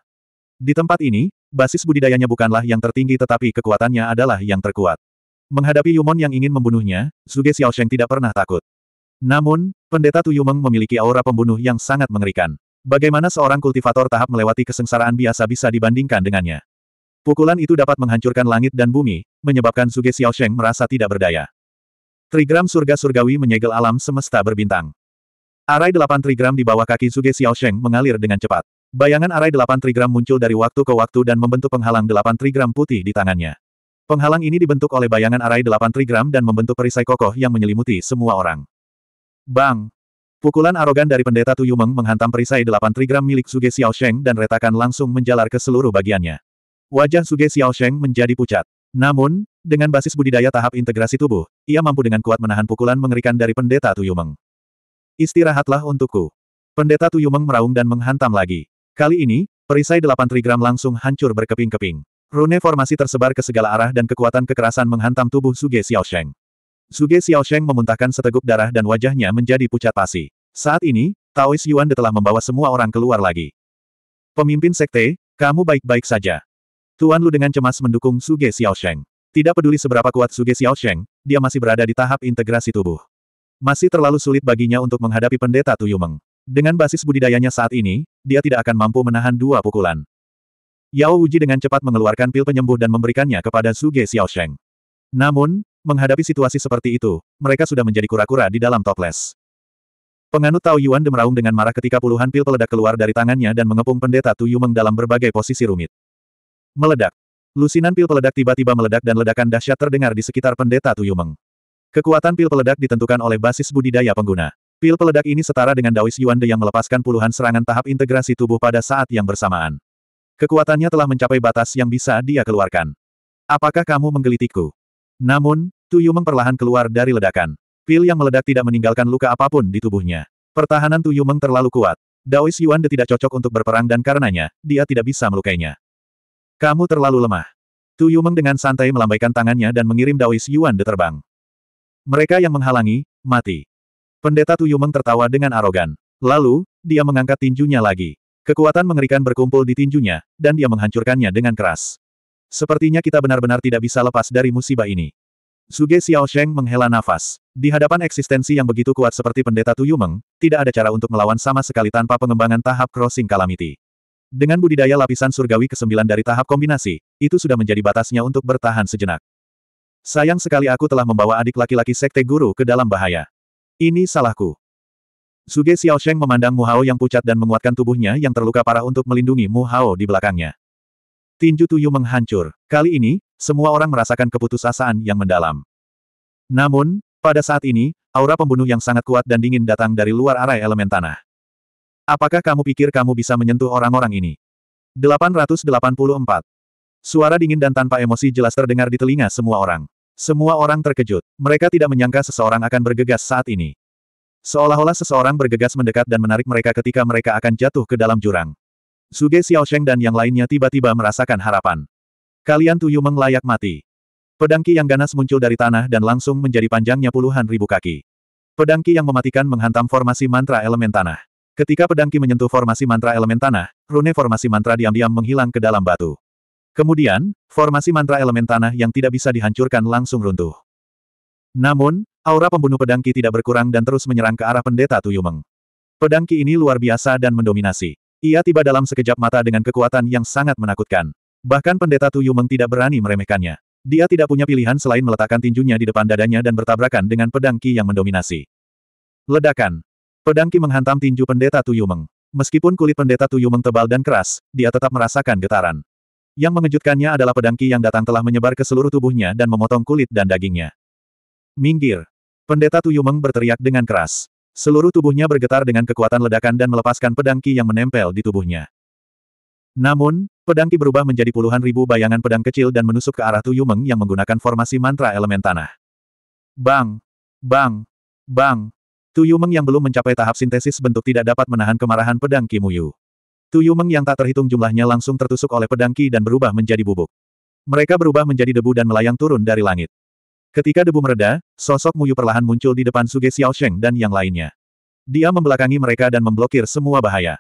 Di tempat ini, basis budidayanya bukanlah yang tertinggi tetapi kekuatannya adalah yang terkuat. Menghadapi Yumon yang ingin membunuhnya, Zuge Xiaosheng tidak pernah takut. Namun, pendeta Tu Tuyumeng memiliki aura pembunuh yang sangat mengerikan. Bagaimana seorang kultivator tahap melewati kesengsaraan biasa bisa dibandingkan dengannya? Pukulan itu dapat menghancurkan langit dan bumi, menyebabkan Suge Sheng merasa tidak berdaya. Trigram surga surgawi menyegel alam semesta berbintang. Arai delapan trigram di bawah kaki Suge Sheng mengalir dengan cepat. Bayangan arai delapan trigram muncul dari waktu ke waktu dan membentuk penghalang delapan trigram putih di tangannya. Penghalang ini dibentuk oleh bayangan arai delapan trigram dan membentuk perisai kokoh yang menyelimuti semua orang. Bang! Pukulan arogan dari pendeta Tuyumeng menghantam perisai delapan trigram milik Suge Sheng dan retakan langsung menjalar ke seluruh bagiannya. Wajah Suge Sheng menjadi pucat. Namun, dengan basis budidaya tahap integrasi tubuh, ia mampu dengan kuat menahan pukulan mengerikan dari pendeta Tuyumeng. Istirahatlah untukku. Pendeta Tuyumeng meraung dan menghantam lagi. Kali ini, perisai delapan trigram langsung hancur berkeping-keping. Rune formasi tersebar ke segala arah dan kekuatan kekerasan menghantam tubuh Suge Xiaosheng. Suge Sheng memuntahkan seteguk darah dan wajahnya menjadi pucat pasi. Saat ini, Taois Yuan telah membawa semua orang keluar lagi. Pemimpin sekte, kamu baik-baik saja. Tuan Lu dengan cemas mendukung Suge Sheng. Tidak peduli seberapa kuat Suge Sheng, dia masih berada di tahap integrasi tubuh. Masih terlalu sulit baginya untuk menghadapi pendeta Tuyumeng. Dengan basis budidayanya saat ini, dia tidak akan mampu menahan dua pukulan. Yao Wuji dengan cepat mengeluarkan pil penyembuh dan memberikannya kepada Suge Sheng. Namun, menghadapi situasi seperti itu, mereka sudah menjadi kura-kura di dalam toples. Penganut Tao Yuan demeraung dengan marah ketika puluhan pil peledak keluar dari tangannya dan mengepung pendeta Tu Yumeng dalam berbagai posisi rumit. Meledak. Lusinan pil peledak tiba-tiba meledak dan ledakan dahsyat terdengar di sekitar pendeta Tuyumeng. Kekuatan pil peledak ditentukan oleh basis budidaya pengguna. Pil peledak ini setara dengan Daois Yuande yang melepaskan puluhan serangan tahap integrasi tubuh pada saat yang bersamaan. Kekuatannya telah mencapai batas yang bisa dia keluarkan. Apakah kamu menggelitikku? Namun, Tuyumeng perlahan keluar dari ledakan. Pil yang meledak tidak meninggalkan luka apapun di tubuhnya. Pertahanan Tuyumeng terlalu kuat. Daois Yuande tidak cocok untuk berperang dan karenanya, dia tidak bisa melukainya. Kamu terlalu lemah. Tu Yumeng dengan santai melambaikan tangannya dan mengirim Daois Yuan de terbang. Mereka yang menghalangi, mati. Pendeta Tu Yumeng tertawa dengan arogan. Lalu, dia mengangkat tinjunya lagi. Kekuatan mengerikan berkumpul di tinjunya, dan dia menghancurkannya dengan keras. Sepertinya kita benar-benar tidak bisa lepas dari musibah ini. Suge Sheng menghela nafas. Di hadapan eksistensi yang begitu kuat seperti pendeta Tu Meng, tidak ada cara untuk melawan sama sekali tanpa pengembangan tahap crossing calamity. Dengan budidaya lapisan surgawi ke-9 dari tahap kombinasi, itu sudah menjadi batasnya untuk bertahan sejenak. Sayang sekali aku telah membawa adik laki-laki sekte guru ke dalam bahaya. Ini salahku. Suge Sheng memandang Mu Hao yang pucat dan menguatkan tubuhnya yang terluka parah untuk melindungi Mu Hao di belakangnya. Tinju Tuyu menghancur. Kali ini, semua orang merasakan keputusasaan yang mendalam. Namun, pada saat ini, aura pembunuh yang sangat kuat dan dingin datang dari luar arah elemen tanah. Apakah kamu pikir kamu bisa menyentuh orang-orang ini? 884. Suara dingin dan tanpa emosi jelas terdengar di telinga semua orang. Semua orang terkejut. Mereka tidak menyangka seseorang akan bergegas saat ini. Seolah-olah seseorang bergegas mendekat dan menarik mereka ketika mereka akan jatuh ke dalam jurang. Suge Xiaosheng dan yang lainnya tiba-tiba merasakan harapan. Kalian Tuyu Meng layak mati. Pedangki yang ganas muncul dari tanah dan langsung menjadi panjangnya puluhan ribu kaki. Pedangki yang mematikan menghantam formasi mantra elemen tanah. Ketika pedangki menyentuh formasi mantra elemen tanah, rune formasi mantra diam-diam menghilang ke dalam batu. Kemudian, formasi mantra elemen tanah yang tidak bisa dihancurkan langsung runtuh. Namun, aura pembunuh pedangki tidak berkurang dan terus menyerang ke arah pendeta Tuyumeng. Pedang Ki ini luar biasa dan mendominasi. Ia tiba dalam sekejap mata dengan kekuatan yang sangat menakutkan. Bahkan pendeta Tuyumeng tidak berani meremehkannya. Dia tidak punya pilihan selain meletakkan tinjunya di depan dadanya dan bertabrakan dengan pedangki yang mendominasi. Ledakan. Pedang Ki menghantam tinju pendeta Tuyumeng. Meskipun kulit pendeta Tuyumeng tebal dan keras, dia tetap merasakan getaran. Yang mengejutkannya adalah pedang Ki yang datang telah menyebar ke seluruh tubuhnya dan memotong kulit dan dagingnya. Minggir! Pendeta Tuyumeng berteriak dengan keras. Seluruh tubuhnya bergetar dengan kekuatan ledakan dan melepaskan pedang Ki yang menempel di tubuhnya. Namun, pedang Ki berubah menjadi puluhan ribu bayangan pedang kecil dan menusuk ke arah Tuyumeng yang menggunakan formasi mantra elemen tanah. Bang! Bang! Bang! Tu Meng yang belum mencapai tahap sintesis bentuk tidak dapat menahan kemarahan pedang Muyu. Tu Meng yang tak terhitung jumlahnya langsung tertusuk oleh pedang Ki dan berubah menjadi bubuk. Mereka berubah menjadi debu dan melayang turun dari langit. Ketika debu mereda, sosok Muyu perlahan muncul di depan Suge Sheng dan yang lainnya. Dia membelakangi mereka dan memblokir semua bahaya.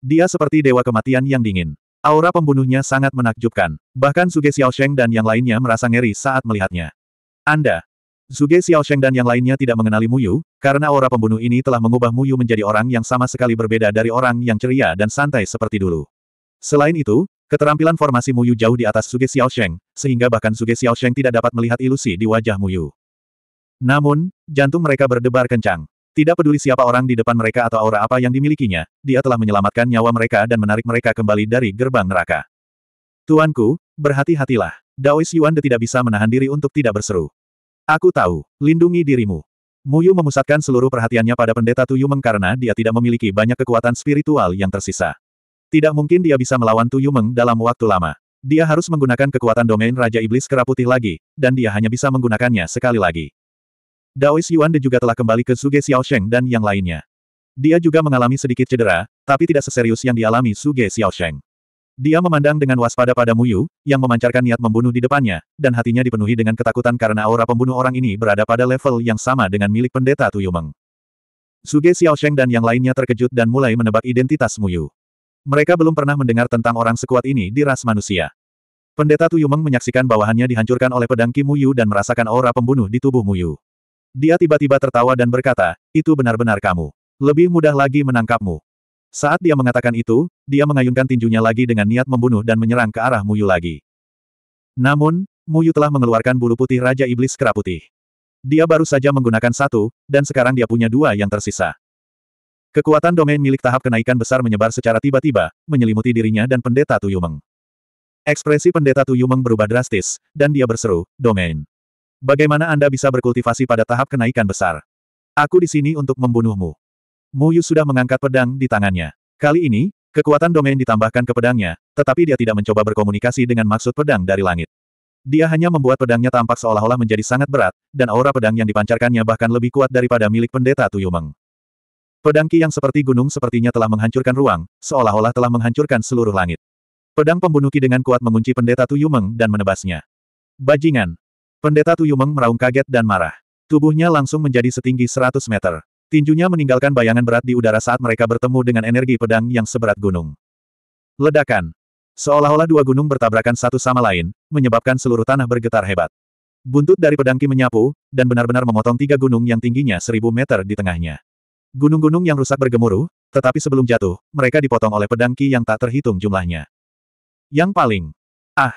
Dia seperti dewa kematian yang dingin. Aura pembunuhnya sangat menakjubkan. Bahkan Suge Sheng dan yang lainnya merasa ngeri saat melihatnya. Anda, Zuge Xiaosheng dan yang lainnya tidak mengenali Mu Yu karena aura pembunuh ini telah mengubah Mu Yu menjadi orang yang sama sekali berbeda dari orang yang ceria dan santai seperti dulu. Selain itu, keterampilan formasi Mu Yu jauh di atas Zuge Xiaosheng, sehingga bahkan Zuge Xiaosheng tidak dapat melihat ilusi di wajah Mu Yu. Namun, jantung mereka berdebar kencang. Tidak peduli siapa orang di depan mereka atau aura apa yang dimilikinya, dia telah menyelamatkan nyawa mereka dan menarik mereka kembali dari gerbang neraka. Tuanku, berhati-hatilah. Daois Yuan De tidak bisa menahan diri untuk tidak berseru. Aku tahu, lindungi dirimu. Muyu memusatkan seluruh perhatiannya pada pendeta Tuyumeng karena dia tidak memiliki banyak kekuatan spiritual yang tersisa. Tidak mungkin dia bisa melawan Tuyumeng dalam waktu lama. Dia harus menggunakan kekuatan domain Raja Iblis Kera Putih lagi, dan dia hanya bisa menggunakannya sekali lagi. Daois Yuan De juga telah kembali ke Suge Sheng dan yang lainnya. Dia juga mengalami sedikit cedera, tapi tidak seserius yang dialami Suge Sheng. Dia memandang dengan waspada pada Muyu, yang memancarkan niat membunuh di depannya, dan hatinya dipenuhi dengan ketakutan karena aura pembunuh orang ini berada pada level yang sama dengan milik pendeta Tuyumeng. Suge Sheng dan yang lainnya terkejut dan mulai menebak identitas Muyu. Mereka belum pernah mendengar tentang orang sekuat ini di ras manusia. Pendeta Tuyumeng menyaksikan bawahannya dihancurkan oleh pedang Ki Muyu dan merasakan aura pembunuh di tubuh Muyu. Dia tiba-tiba tertawa dan berkata, itu benar-benar kamu. Lebih mudah lagi menangkapmu. Saat dia mengatakan itu, dia mengayunkan tinjunya lagi dengan niat membunuh dan menyerang ke arah Muyu lagi. Namun, Muyu telah mengeluarkan bulu putih Raja Iblis Kera Putih. Dia baru saja menggunakan satu, dan sekarang dia punya dua yang tersisa. Kekuatan domain milik tahap kenaikan besar menyebar secara tiba-tiba, menyelimuti dirinya dan pendeta Tuyumeng. Ekspresi pendeta Tuyumeng berubah drastis, dan dia berseru, domain. Bagaimana Anda bisa berkultivasi pada tahap kenaikan besar? Aku di sini untuk membunuhmu. Muyu sudah mengangkat pedang di tangannya. Kali ini, kekuatan domain ditambahkan ke pedangnya, tetapi dia tidak mencoba berkomunikasi dengan maksud pedang dari langit. Dia hanya membuat pedangnya tampak seolah-olah menjadi sangat berat, dan aura pedang yang dipancarkannya bahkan lebih kuat daripada milik pendeta Tuyumeng. Pedang Ki yang seperti gunung sepertinya telah menghancurkan ruang, seolah-olah telah menghancurkan seluruh langit. Pedang pembunuh Ki dengan kuat mengunci pendeta Tuyumeng dan menebasnya. Bajingan! Pendeta Tuyumeng meraung kaget dan marah. Tubuhnya langsung menjadi setinggi 100 meter. Tinjunya meninggalkan bayangan berat di udara saat mereka bertemu dengan energi pedang yang seberat gunung. Ledakan. Seolah-olah dua gunung bertabrakan satu sama lain, menyebabkan seluruh tanah bergetar hebat. Buntut dari pedangki menyapu, dan benar-benar memotong tiga gunung yang tingginya seribu meter di tengahnya. Gunung-gunung yang rusak bergemuruh, tetapi sebelum jatuh, mereka dipotong oleh pedangki yang tak terhitung jumlahnya. Yang paling. Ah!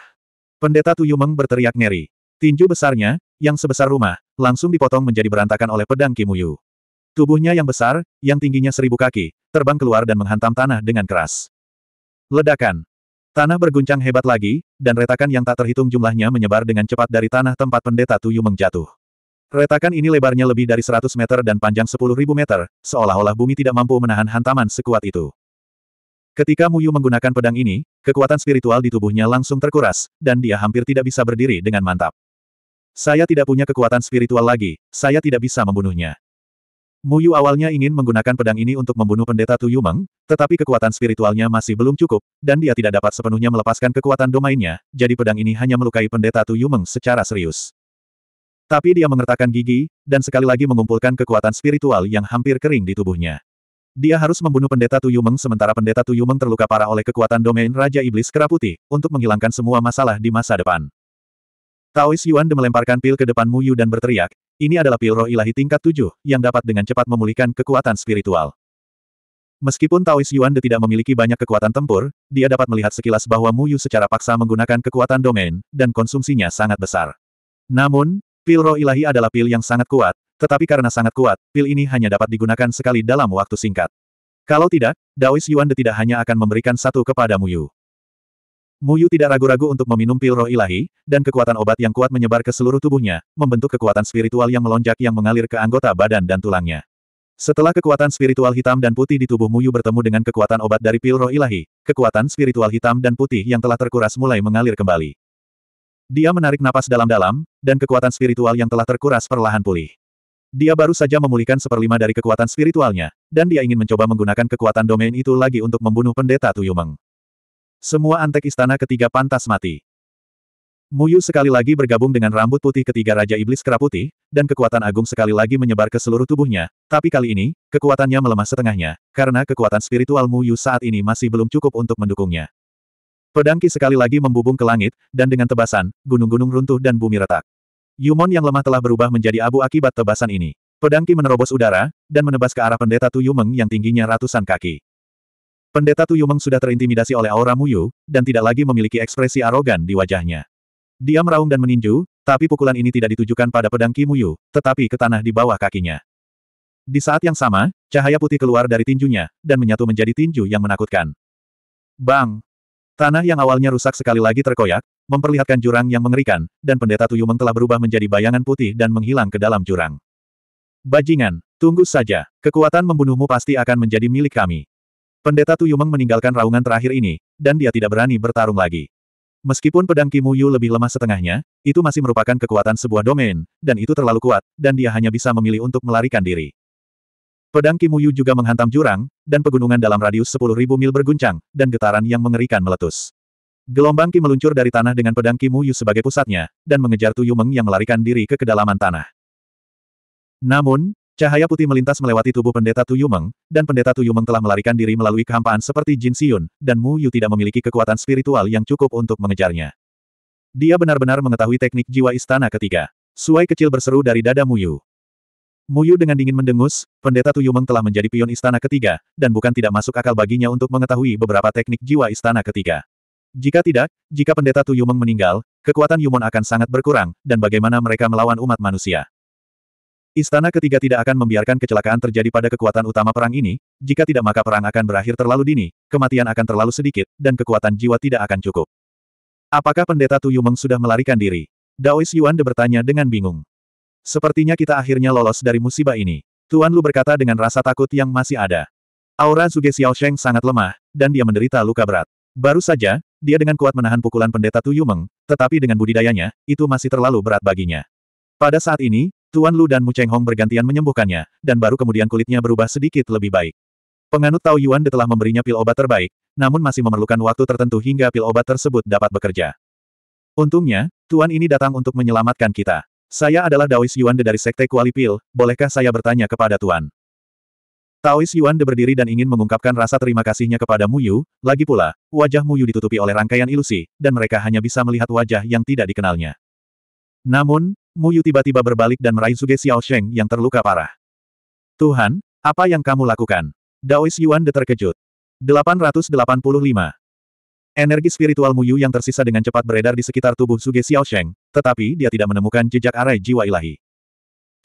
Pendeta Tuyumeng berteriak ngeri. Tinju besarnya, yang sebesar rumah, langsung dipotong menjadi berantakan oleh pedang muyu. Tubuhnya yang besar, yang tingginya seribu kaki, terbang keluar dan menghantam tanah dengan keras. Ledakan. Tanah berguncang hebat lagi, dan retakan yang tak terhitung jumlahnya menyebar dengan cepat dari tanah tempat pendeta Tuyu menjatuh. Retakan ini lebarnya lebih dari 100 meter dan panjang 10.000 meter, seolah-olah bumi tidak mampu menahan hantaman sekuat itu. Ketika Muyu menggunakan pedang ini, kekuatan spiritual di tubuhnya langsung terkuras, dan dia hampir tidak bisa berdiri dengan mantap. Saya tidak punya kekuatan spiritual lagi, saya tidak bisa membunuhnya. Muyu awalnya ingin menggunakan pedang ini untuk membunuh pendeta Tu Yumeng, tetapi kekuatan spiritualnya masih belum cukup, dan dia tidak dapat sepenuhnya melepaskan kekuatan domainnya, jadi pedang ini hanya melukai pendeta Tu Yumeng secara serius. Tapi dia mengertakkan gigi, dan sekali lagi mengumpulkan kekuatan spiritual yang hampir kering di tubuhnya. Dia harus membunuh pendeta Tu Yumeng sementara pendeta Tu Yumeng terluka parah oleh kekuatan domain Raja Iblis Keraputi, untuk menghilangkan semua masalah di masa depan. Taois Yuan melemparkan pil ke depan Muyu dan berteriak, ini adalah pil roh ilahi tingkat tujuh, yang dapat dengan cepat memulihkan kekuatan spiritual. Meskipun Taois Yuan De tidak memiliki banyak kekuatan tempur, dia dapat melihat sekilas bahwa Mu Yu secara paksa menggunakan kekuatan domain, dan konsumsinya sangat besar. Namun, pil roh ilahi adalah pil yang sangat kuat, tetapi karena sangat kuat, pil ini hanya dapat digunakan sekali dalam waktu singkat. Kalau tidak, Daois Yuan De tidak hanya akan memberikan satu kepada Mu Yu. Muyu tidak ragu-ragu untuk meminum pil roh ilahi, dan kekuatan obat yang kuat menyebar ke seluruh tubuhnya, membentuk kekuatan spiritual yang melonjak yang mengalir ke anggota badan dan tulangnya. Setelah kekuatan spiritual hitam dan putih di tubuh Muyu bertemu dengan kekuatan obat dari pil roh ilahi, kekuatan spiritual hitam dan putih yang telah terkuras mulai mengalir kembali. Dia menarik napas dalam-dalam, dan kekuatan spiritual yang telah terkuras perlahan pulih. Dia baru saja memulihkan seperlima dari kekuatan spiritualnya, dan dia ingin mencoba menggunakan kekuatan domain itu lagi untuk membunuh pendeta Tuyumeng. Semua antek istana ketiga pantas mati. Muyu sekali lagi bergabung dengan rambut putih ketiga Raja Iblis Keraputi, dan kekuatan agung sekali lagi menyebar ke seluruh tubuhnya, tapi kali ini, kekuatannya melemah setengahnya, karena kekuatan spiritual Muyu saat ini masih belum cukup untuk mendukungnya. Pedangki sekali lagi membubung ke langit, dan dengan tebasan, gunung-gunung runtuh dan bumi retak. Yumon yang lemah telah berubah menjadi abu akibat tebasan ini. Pedangki menerobos udara, dan menebas ke arah pendeta Tu Yumeng yang tingginya ratusan kaki. Pendeta Tuyumeng sudah terintimidasi oleh aura Muyu, dan tidak lagi memiliki ekspresi arogan di wajahnya. Dia meraung dan meninju, tapi pukulan ini tidak ditujukan pada pedang Ki Muyu, tetapi ke tanah di bawah kakinya. Di saat yang sama, cahaya putih keluar dari tinjunya, dan menyatu menjadi tinju yang menakutkan. Bang! Tanah yang awalnya rusak sekali lagi terkoyak, memperlihatkan jurang yang mengerikan, dan pendeta Tuyumeng telah berubah menjadi bayangan putih dan menghilang ke dalam jurang. Bajingan, tunggu saja, kekuatan membunuhmu pasti akan menjadi milik kami. Pendeta Tu Yumeng meninggalkan raungan terakhir ini, dan dia tidak berani bertarung lagi. Meskipun pedang Kimuyu lebih lemah setengahnya, itu masih merupakan kekuatan sebuah domain, dan itu terlalu kuat, dan dia hanya bisa memilih untuk melarikan diri. Pedang Kimuyu juga menghantam jurang, dan pegunungan dalam radius 10.000 mil berguncang, dan getaran yang mengerikan meletus. Gelombang Ki meluncur dari tanah dengan pedang Kimuyu sebagai pusatnya, dan mengejar Tu Yumeng yang melarikan diri ke kedalaman tanah. Namun, Cahaya putih melintas melewati tubuh pendeta Tuyumeng, dan pendeta Tuyumeng telah melarikan diri melalui kehampaan seperti Jin Siyun, dan Mu Yu tidak memiliki kekuatan spiritual yang cukup untuk mengejarnya. Dia benar-benar mengetahui teknik jiwa istana ketiga. Suai kecil berseru dari dada Mu Yu. Mu Yu dengan dingin mendengus, pendeta Tuyumeng telah menjadi pion istana ketiga, dan bukan tidak masuk akal baginya untuk mengetahui beberapa teknik jiwa istana ketiga. Jika tidak, jika pendeta Tuyumeng meninggal, kekuatan Yumon akan sangat berkurang, dan bagaimana mereka melawan umat manusia. Istana ketiga tidak akan membiarkan kecelakaan terjadi pada kekuatan utama perang ini, jika tidak maka perang akan berakhir terlalu dini, kematian akan terlalu sedikit, dan kekuatan jiwa tidak akan cukup. Apakah pendeta Tuyumeng sudah melarikan diri? Daois Yuan De bertanya dengan bingung. Sepertinya kita akhirnya lolos dari musibah ini. Tuan Lu berkata dengan rasa takut yang masih ada. Aura Zuge Sheng sangat lemah, dan dia menderita luka berat. Baru saja, dia dengan kuat menahan pukulan pendeta Tu Yumeng, tetapi dengan budidayanya, itu masih terlalu berat baginya. Pada saat ini, Tuan Lu dan Mu Cheng Hong bergantian menyembuhkannya, dan baru kemudian kulitnya berubah sedikit lebih baik. Penganut Tao Yuan telah memberinya pil obat terbaik, namun masih memerlukan waktu tertentu hingga pil obat tersebut dapat bekerja. Untungnya, Tuan ini datang untuk menyelamatkan kita. Saya adalah Daois Yuan De dari Sekte Kuali Pil, bolehkah saya bertanya kepada Tuan? Taois Yuan De berdiri dan ingin mengungkapkan rasa terima kasihnya kepada Mu Yu. lagi pula, wajah Mu Yu ditutupi oleh rangkaian ilusi, dan mereka hanya bisa melihat wajah yang tidak dikenalnya. Namun, Mu Yu tiba-tiba berbalik dan meraih Suge Sheng yang terluka parah. Tuhan, apa yang kamu lakukan? Daois Yuan de terkejut. 885. Energi spiritual Mu Yu yang tersisa dengan cepat beredar di sekitar tubuh Suge Sheng, tetapi dia tidak menemukan jejak arai jiwa ilahi.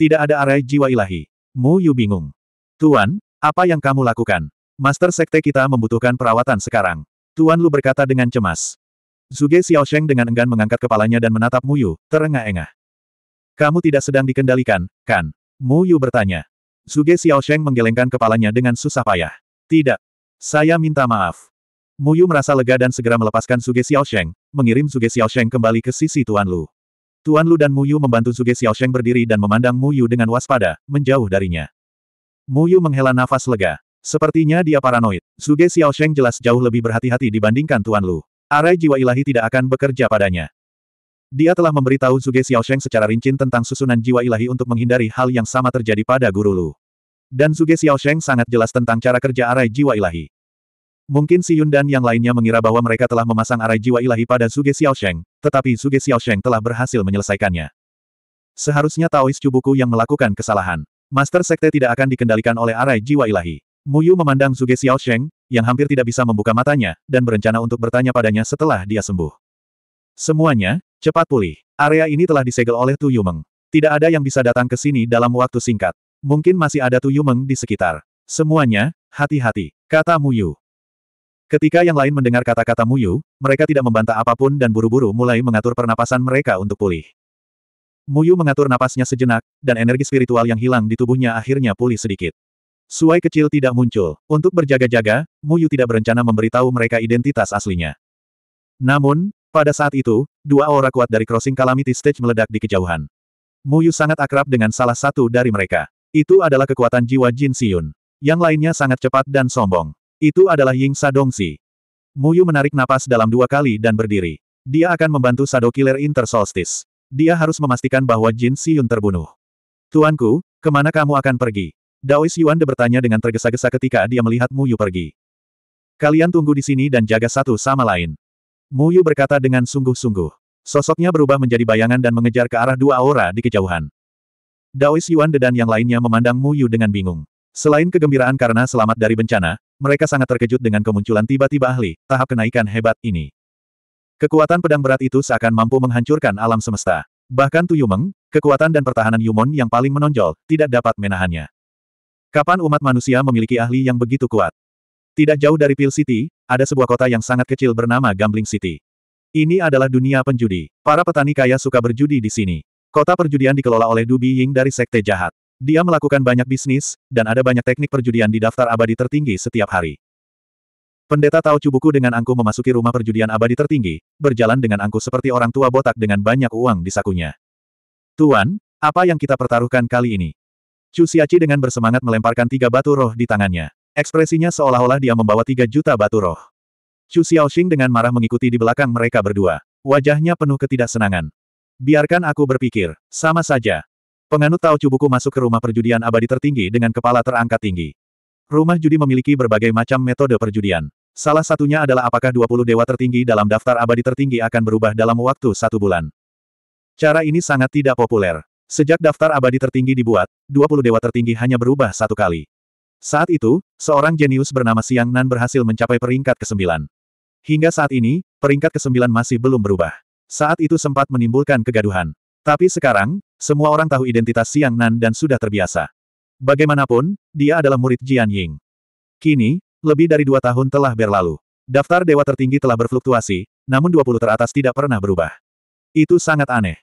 Tidak ada arai jiwa ilahi. Mu Yu bingung. Tuan, apa yang kamu lakukan? Master Sekte kita membutuhkan perawatan sekarang. Tuan Lu berkata dengan cemas. Zuge Sheng dengan enggan mengangkat kepalanya dan menatap Mu Yu, terengah-engah. Kamu tidak sedang dikendalikan, kan? Mu Yu bertanya. Zuge Sheng menggelengkan kepalanya dengan susah payah. Tidak. Saya minta maaf. Mu Yu merasa lega dan segera melepaskan Zuge Sheng, mengirim Zuge Sheng kembali ke sisi Tuan Lu. Tuan Lu dan Mu Yu membantu Zuge Sheng berdiri dan memandang Mu Yu dengan waspada, menjauh darinya. Mu Yu menghela nafas lega. Sepertinya dia paranoid. Zuge Sheng jelas jauh lebih berhati-hati dibandingkan Tuan Lu. Arai jiwa ilahi tidak akan bekerja padanya. Dia telah memberitahu Zuge Xiaosheng secara rinci tentang susunan jiwa ilahi untuk menghindari hal yang sama terjadi pada Guru Lu. Dan Zuge Xiaosheng sangat jelas tentang cara kerja arai jiwa ilahi. Mungkin Si Yun dan yang lainnya mengira bahwa mereka telah memasang arai jiwa ilahi pada Zuge Xiaosheng, tetapi Zuge Xiaosheng telah berhasil menyelesaikannya. Seharusnya Taois Cubuku yang melakukan kesalahan. Master Sekte tidak akan dikendalikan oleh arai jiwa ilahi. Mu Yu memandang Zuge Xiaosheng, yang hampir tidak bisa membuka matanya, dan berencana untuk bertanya padanya setelah dia sembuh. Semuanya, Cepat pulih. Area ini telah disegel oleh Tu Yumeng. Tidak ada yang bisa datang ke sini dalam waktu singkat. Mungkin masih ada Tu Yumeng di sekitar. Semuanya, hati-hati, kata Muyu. Ketika yang lain mendengar kata-kata Muyu, mereka tidak membantah apapun dan buru-buru mulai mengatur pernapasan mereka untuk pulih. Muyu mengatur napasnya sejenak, dan energi spiritual yang hilang di tubuhnya akhirnya pulih sedikit. Suai kecil tidak muncul. Untuk berjaga-jaga, Muyu tidak berencana memberitahu mereka identitas aslinya. Namun, pada saat itu, dua aura kuat dari crossing calamity stage meledak di kejauhan. Muyu sangat akrab dengan salah satu dari mereka. Itu adalah kekuatan jiwa Jin Siyun. Yang lainnya sangat cepat dan sombong. Itu adalah Ying Sadongsi. Muyu menarik napas dalam dua kali dan berdiri. Dia akan membantu Shadow Killer Inter Solstice. Dia harus memastikan bahwa Jin Siyun terbunuh. Tuanku, kemana kamu akan pergi? Daois Yuan de bertanya dengan tergesa-gesa ketika dia melihat Muyu pergi. Kalian tunggu di sini dan jaga satu sama lain. Muyu berkata dengan sungguh-sungguh. Sosoknya berubah menjadi bayangan dan mengejar ke arah dua aura di kejauhan. Daois Yuan dan yang lainnya memandang Mu Yu dengan bingung. Selain kegembiraan karena selamat dari bencana, mereka sangat terkejut dengan kemunculan tiba-tiba ahli, tahap kenaikan hebat ini. Kekuatan pedang berat itu seakan mampu menghancurkan alam semesta. Bahkan Tuyumeng, kekuatan dan pertahanan Yumon yang paling menonjol, tidak dapat menahannya. Kapan umat manusia memiliki ahli yang begitu kuat? Tidak jauh dari Pil City, ada sebuah kota yang sangat kecil bernama Gambling City. Ini adalah dunia penjudi. Para petani kaya suka berjudi di sini. Kota perjudian dikelola oleh Du Ying dari Sekte Jahat. Dia melakukan banyak bisnis, dan ada banyak teknik perjudian di daftar abadi tertinggi setiap hari. Pendeta Tao Cubuku dengan angku memasuki rumah perjudian abadi tertinggi, berjalan dengan angku seperti orang tua botak dengan banyak uang di sakunya. Tuan, apa yang kita pertaruhkan kali ini? Chu Siaci dengan bersemangat melemparkan tiga batu roh di tangannya. Ekspresinya seolah-olah dia membawa tiga juta batu roh. Chu Xiaoxing dengan marah mengikuti di belakang mereka berdua. Wajahnya penuh ketidaksenangan. Biarkan aku berpikir, sama saja. Penganut Tao Chubuku masuk ke rumah perjudian abadi tertinggi dengan kepala terangkat tinggi. Rumah judi memiliki berbagai macam metode perjudian. Salah satunya adalah apakah 20 dewa tertinggi dalam daftar abadi tertinggi akan berubah dalam waktu satu bulan. Cara ini sangat tidak populer. Sejak daftar abadi tertinggi dibuat, 20 dewa tertinggi hanya berubah satu kali. Saat itu, seorang jenius bernama Siang Nan berhasil mencapai peringkat ke-9. Hingga saat ini, peringkat ke-9 masih belum berubah. Saat itu sempat menimbulkan kegaduhan. Tapi sekarang, semua orang tahu identitas siang Nan dan sudah terbiasa. Bagaimanapun, dia adalah murid Jian Ying. Kini, lebih dari dua tahun telah berlalu. Daftar dewa tertinggi telah berfluktuasi, namun 20 teratas tidak pernah berubah. Itu sangat aneh.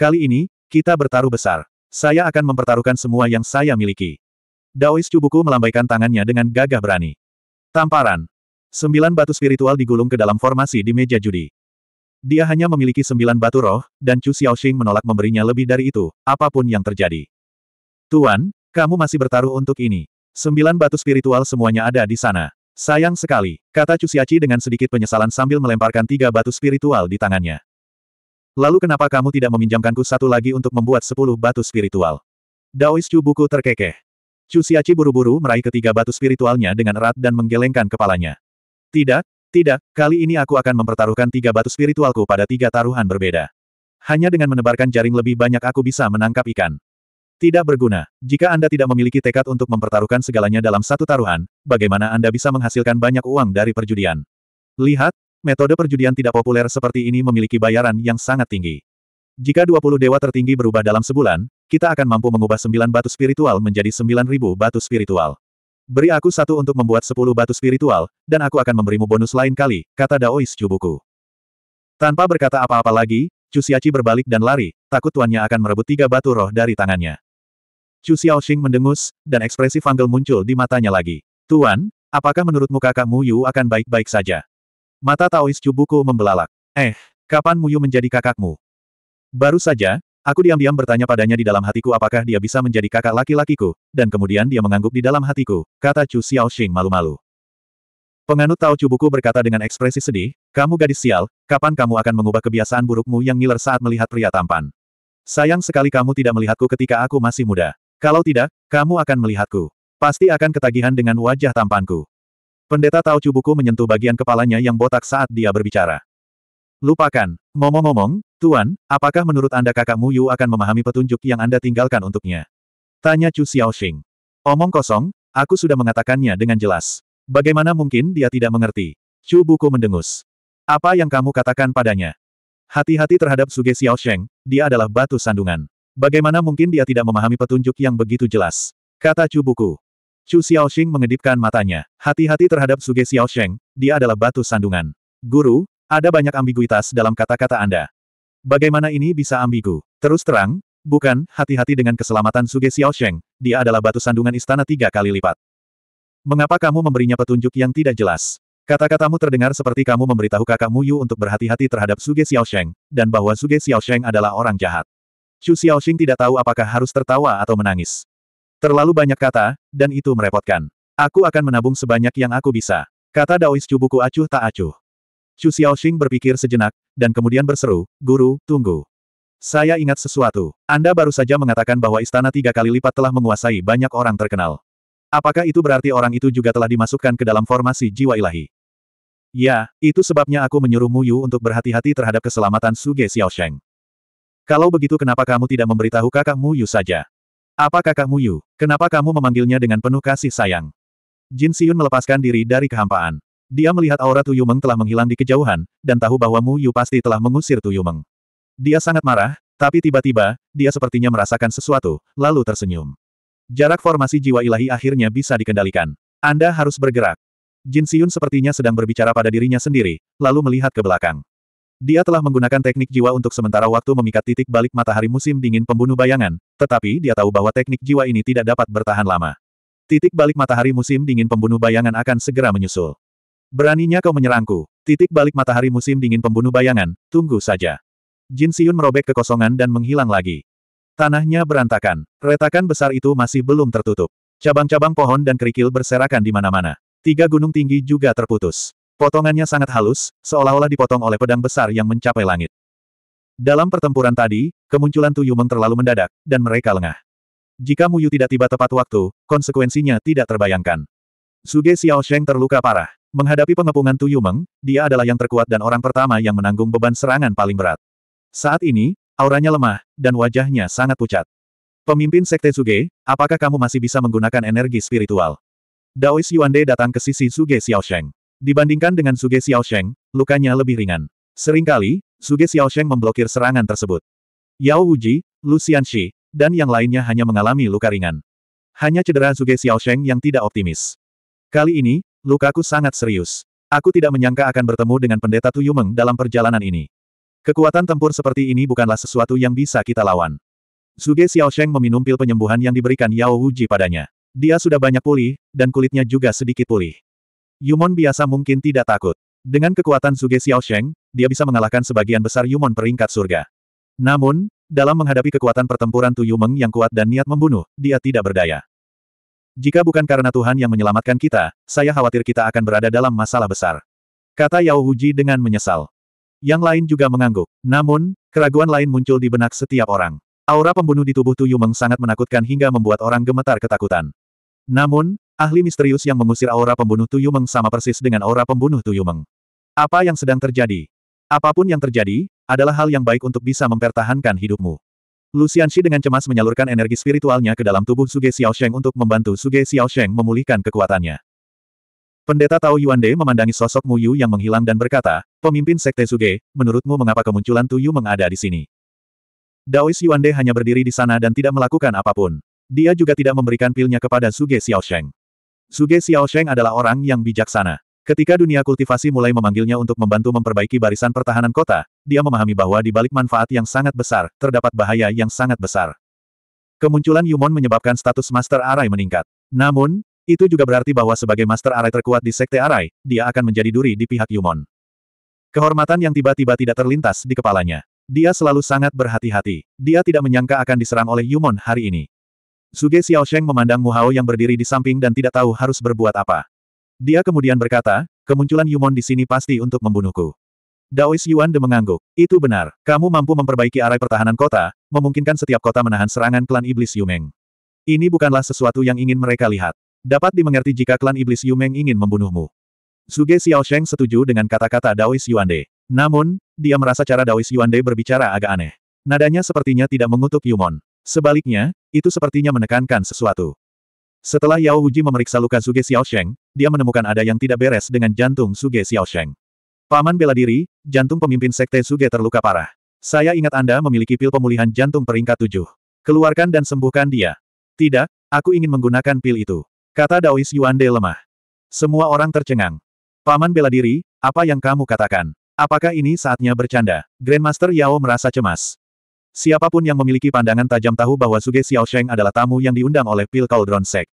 Kali ini, kita bertaruh besar. Saya akan mempertaruhkan semua yang saya miliki. Daois Cubuku melambaikan tangannya dengan gagah berani. Tamparan. Sembilan batu spiritual digulung ke dalam formasi di meja judi. Dia hanya memiliki sembilan batu roh, dan Chu Xiaoxing menolak memberinya lebih dari itu, apapun yang terjadi. Tuan, kamu masih bertaruh untuk ini. Sembilan batu spiritual semuanya ada di sana. Sayang sekali, kata Chu Xiaqi dengan sedikit penyesalan sambil melemparkan tiga batu spiritual di tangannya. Lalu kenapa kamu tidak meminjamkanku satu lagi untuk membuat sepuluh batu spiritual? Daois Chu buku terkekeh. Chu Xiaqi buru-buru meraih ketiga batu spiritualnya dengan erat dan menggelengkan kepalanya. Tidak, tidak, kali ini aku akan mempertaruhkan tiga batu spiritualku pada tiga taruhan berbeda. Hanya dengan menebarkan jaring lebih banyak aku bisa menangkap ikan. Tidak berguna. Jika Anda tidak memiliki tekad untuk mempertaruhkan segalanya dalam satu taruhan, bagaimana Anda bisa menghasilkan banyak uang dari perjudian? Lihat, metode perjudian tidak populer seperti ini memiliki bayaran yang sangat tinggi. Jika 20 dewa tertinggi berubah dalam sebulan, kita akan mampu mengubah 9 batu spiritual menjadi 9000 batu spiritual. Beri aku satu untuk membuat sepuluh batu spiritual, dan aku akan memberimu bonus lain kali, kata Daois Cubuku. Tanpa berkata apa-apa lagi, Xiaoqi berbalik dan lari, takut tuannya akan merebut tiga batu roh dari tangannya. Chu Xiaoxing mendengus, dan ekspresi fanggel muncul di matanya lagi. Tuan, apakah menurutmu kakak Yu akan baik-baik saja? Mata Taois Cubuku membelalak. Eh, kapan Mu Yu menjadi kakakmu? Baru saja, Aku diam-diam bertanya padanya di dalam hatiku apakah dia bisa menjadi kakak laki-lakiku, dan kemudian dia mengangguk di dalam hatiku, kata Chu Xiaoxing malu-malu. Penganut Tao Cubuku berkata dengan ekspresi sedih, kamu gadis sial, kapan kamu akan mengubah kebiasaan burukmu yang ngiler saat melihat pria tampan? Sayang sekali kamu tidak melihatku ketika aku masih muda. Kalau tidak, kamu akan melihatku. Pasti akan ketagihan dengan wajah tampanku. Pendeta Tao Cubuku menyentuh bagian kepalanya yang botak saat dia berbicara. Lupakan. Ngomong-ngomong, Tuan, apakah menurut Anda kakak Mu Yu akan memahami petunjuk yang Anda tinggalkan untuknya? Tanya Chu Xiaoxing. Omong kosong, aku sudah mengatakannya dengan jelas. Bagaimana mungkin dia tidak mengerti? Chu Buku mendengus. Apa yang kamu katakan padanya? Hati-hati terhadap Suge Xiaosheng, dia adalah batu sandungan. Bagaimana mungkin dia tidak memahami petunjuk yang begitu jelas? Kata Chu Buku. Chu Xiaoxing mengedipkan matanya. Hati-hati terhadap Suge Xiaosheng, dia adalah batu sandungan. Guru, ada banyak ambiguitas dalam kata-kata Anda. Bagaimana ini bisa ambigu? Terus terang, bukan, hati-hati dengan keselamatan Suge Sheng. dia adalah batu sandungan istana tiga kali lipat. Mengapa kamu memberinya petunjuk yang tidak jelas? Kata-katamu terdengar seperti kamu memberitahu kakakmu Yu untuk berhati-hati terhadap Suge Sheng, dan bahwa Suge Sheng adalah orang jahat. Xiao Sheng tidak tahu apakah harus tertawa atau menangis. Terlalu banyak kata, dan itu merepotkan. Aku akan menabung sebanyak yang aku bisa. Kata Daois Cubuku acuh tak acuh. Xu Xiaoxing berpikir sejenak, dan kemudian berseru, Guru, tunggu. Saya ingat sesuatu. Anda baru saja mengatakan bahwa istana tiga kali lipat telah menguasai banyak orang terkenal. Apakah itu berarti orang itu juga telah dimasukkan ke dalam formasi jiwa ilahi? Ya, itu sebabnya aku menyuruh Mu Yu untuk berhati-hati terhadap keselamatan Suge Xiaosheng. Kalau begitu kenapa kamu tidak memberitahu kakak Mu Yu saja? Apa kakak Mu Yu? Kenapa kamu memanggilnya dengan penuh kasih sayang? Jin Siun melepaskan diri dari kehampaan. Dia melihat aura Tuyu Meng telah menghilang di kejauhan, dan tahu bahwa Mu Yu pasti telah mengusir Tuyu Meng. Dia sangat marah, tapi tiba-tiba, dia sepertinya merasakan sesuatu, lalu tersenyum. Jarak formasi jiwa ilahi akhirnya bisa dikendalikan. Anda harus bergerak. Jin Siyun sepertinya sedang berbicara pada dirinya sendiri, lalu melihat ke belakang. Dia telah menggunakan teknik jiwa untuk sementara waktu memikat titik balik matahari musim dingin pembunuh bayangan, tetapi dia tahu bahwa teknik jiwa ini tidak dapat bertahan lama. Titik balik matahari musim dingin pembunuh bayangan akan segera menyusul. Beraninya kau menyerangku. Titik balik matahari musim dingin pembunuh bayangan, tunggu saja. Jin Siun merobek kekosongan dan menghilang lagi. Tanahnya berantakan. Retakan besar itu masih belum tertutup. Cabang-cabang pohon dan kerikil berserakan di mana-mana. Tiga gunung tinggi juga terputus. Potongannya sangat halus, seolah-olah dipotong oleh pedang besar yang mencapai langit. Dalam pertempuran tadi, kemunculan Tu Meng terlalu mendadak, dan mereka lengah. Jika Muyu tidak tiba tepat waktu, konsekuensinya tidak terbayangkan. Suge Sheng terluka parah. Menghadapi pengepungan Tu Yumeng, dia adalah yang terkuat dan orang pertama yang menanggung beban serangan paling berat. Saat ini, auranya lemah, dan wajahnya sangat pucat. Pemimpin Sekte Suge, apakah kamu masih bisa menggunakan energi spiritual? Daois Yuande datang ke sisi Suge Xiaosheng. Dibandingkan dengan Suge Xiaosheng, lukanya lebih ringan. Seringkali, Suge Xiaosheng memblokir serangan tersebut. Yao Wuji, Lu Xianxi, dan yang lainnya hanya mengalami luka ringan. Hanya cedera Suge Xiaosheng yang tidak optimis. Kali ini, Lukaku sangat serius. Aku tidak menyangka akan bertemu dengan pendeta Tuyumeng dalam perjalanan ini. Kekuatan tempur seperti ini bukanlah sesuatu yang bisa kita lawan. Zuge Sheng meminum pil penyembuhan yang diberikan Yao Wuji padanya. Dia sudah banyak pulih, dan kulitnya juga sedikit pulih. Yumon biasa mungkin tidak takut. Dengan kekuatan Zuge Sheng, dia bisa mengalahkan sebagian besar Yumon peringkat surga. Namun, dalam menghadapi kekuatan pertempuran Tu Yumeng yang kuat dan niat membunuh, dia tidak berdaya. Jika bukan karena Tuhan yang menyelamatkan kita, saya khawatir kita akan berada dalam masalah besar. Kata Yao Huji dengan menyesal. Yang lain juga mengangguk. Namun, keraguan lain muncul di benak setiap orang. Aura pembunuh di tubuh Tuyu Meng sangat menakutkan hingga membuat orang gemetar ketakutan. Namun, ahli misterius yang mengusir aura pembunuh Tuyu Meng sama persis dengan aura pembunuh Tuyu Meng. Apa yang sedang terjadi? Apapun yang terjadi, adalah hal yang baik untuk bisa mempertahankan hidupmu. Lucian Shi dengan cemas menyalurkan energi spiritualnya ke dalam tubuh Suge Sheng untuk membantu Suge Sheng memulihkan kekuatannya. Pendeta Tao Yuande memandangi sosok Mu Yu yang menghilang dan berkata, pemimpin Sekte Suge, menurutmu mengapa kemunculan Tu Yu mengada di sini? Daois Yuande hanya berdiri di sana dan tidak melakukan apapun. Dia juga tidak memberikan pilnya kepada Suge Sheng. Suge Sheng adalah orang yang bijaksana. Ketika dunia kultivasi mulai memanggilnya untuk membantu memperbaiki barisan pertahanan kota, dia memahami bahwa di balik manfaat yang sangat besar, terdapat bahaya yang sangat besar. Kemunculan Yumon menyebabkan status Master Arai meningkat. Namun, itu juga berarti bahwa sebagai Master Arai terkuat di Sekte Arai, dia akan menjadi duri di pihak Yumon. Kehormatan yang tiba-tiba tidak terlintas di kepalanya. Dia selalu sangat berhati-hati. Dia tidak menyangka akan diserang oleh Yumon hari ini. Suge Xiaosheng memandang Mu Hao yang berdiri di samping dan tidak tahu harus berbuat apa. Dia kemudian berkata, kemunculan Yumon di sini pasti untuk membunuhku. Daois Yuan De mengangguk. Itu benar, kamu mampu memperbaiki arai pertahanan kota, memungkinkan setiap kota menahan serangan klan iblis Yumeng. Ini bukanlah sesuatu yang ingin mereka lihat. Dapat dimengerti jika klan iblis Yumeng ingin membunuhmu. Xiao Sheng setuju dengan kata-kata Daois De. Namun, dia merasa cara Daois De berbicara agak aneh. Nadanya sepertinya tidak mengutuk Yumon. Sebaliknya, itu sepertinya menekankan sesuatu. Setelah Yao Huji memeriksa luka Suge Sheng, dia menemukan ada yang tidak beres dengan jantung Suge Sheng. Paman bela diri, jantung pemimpin sekte Suge terluka parah. Saya ingat Anda memiliki pil pemulihan jantung peringkat tujuh. Keluarkan dan sembuhkan dia. Tidak, aku ingin menggunakan pil itu. Kata Daois De lemah. Semua orang tercengang. Paman bela diri, apa yang kamu katakan? Apakah ini saatnya bercanda? Grandmaster Yao merasa cemas. Siapapun yang memiliki pandangan tajam tahu bahwa Suge Sheng adalah tamu yang diundang oleh Pil Cauldron Sek.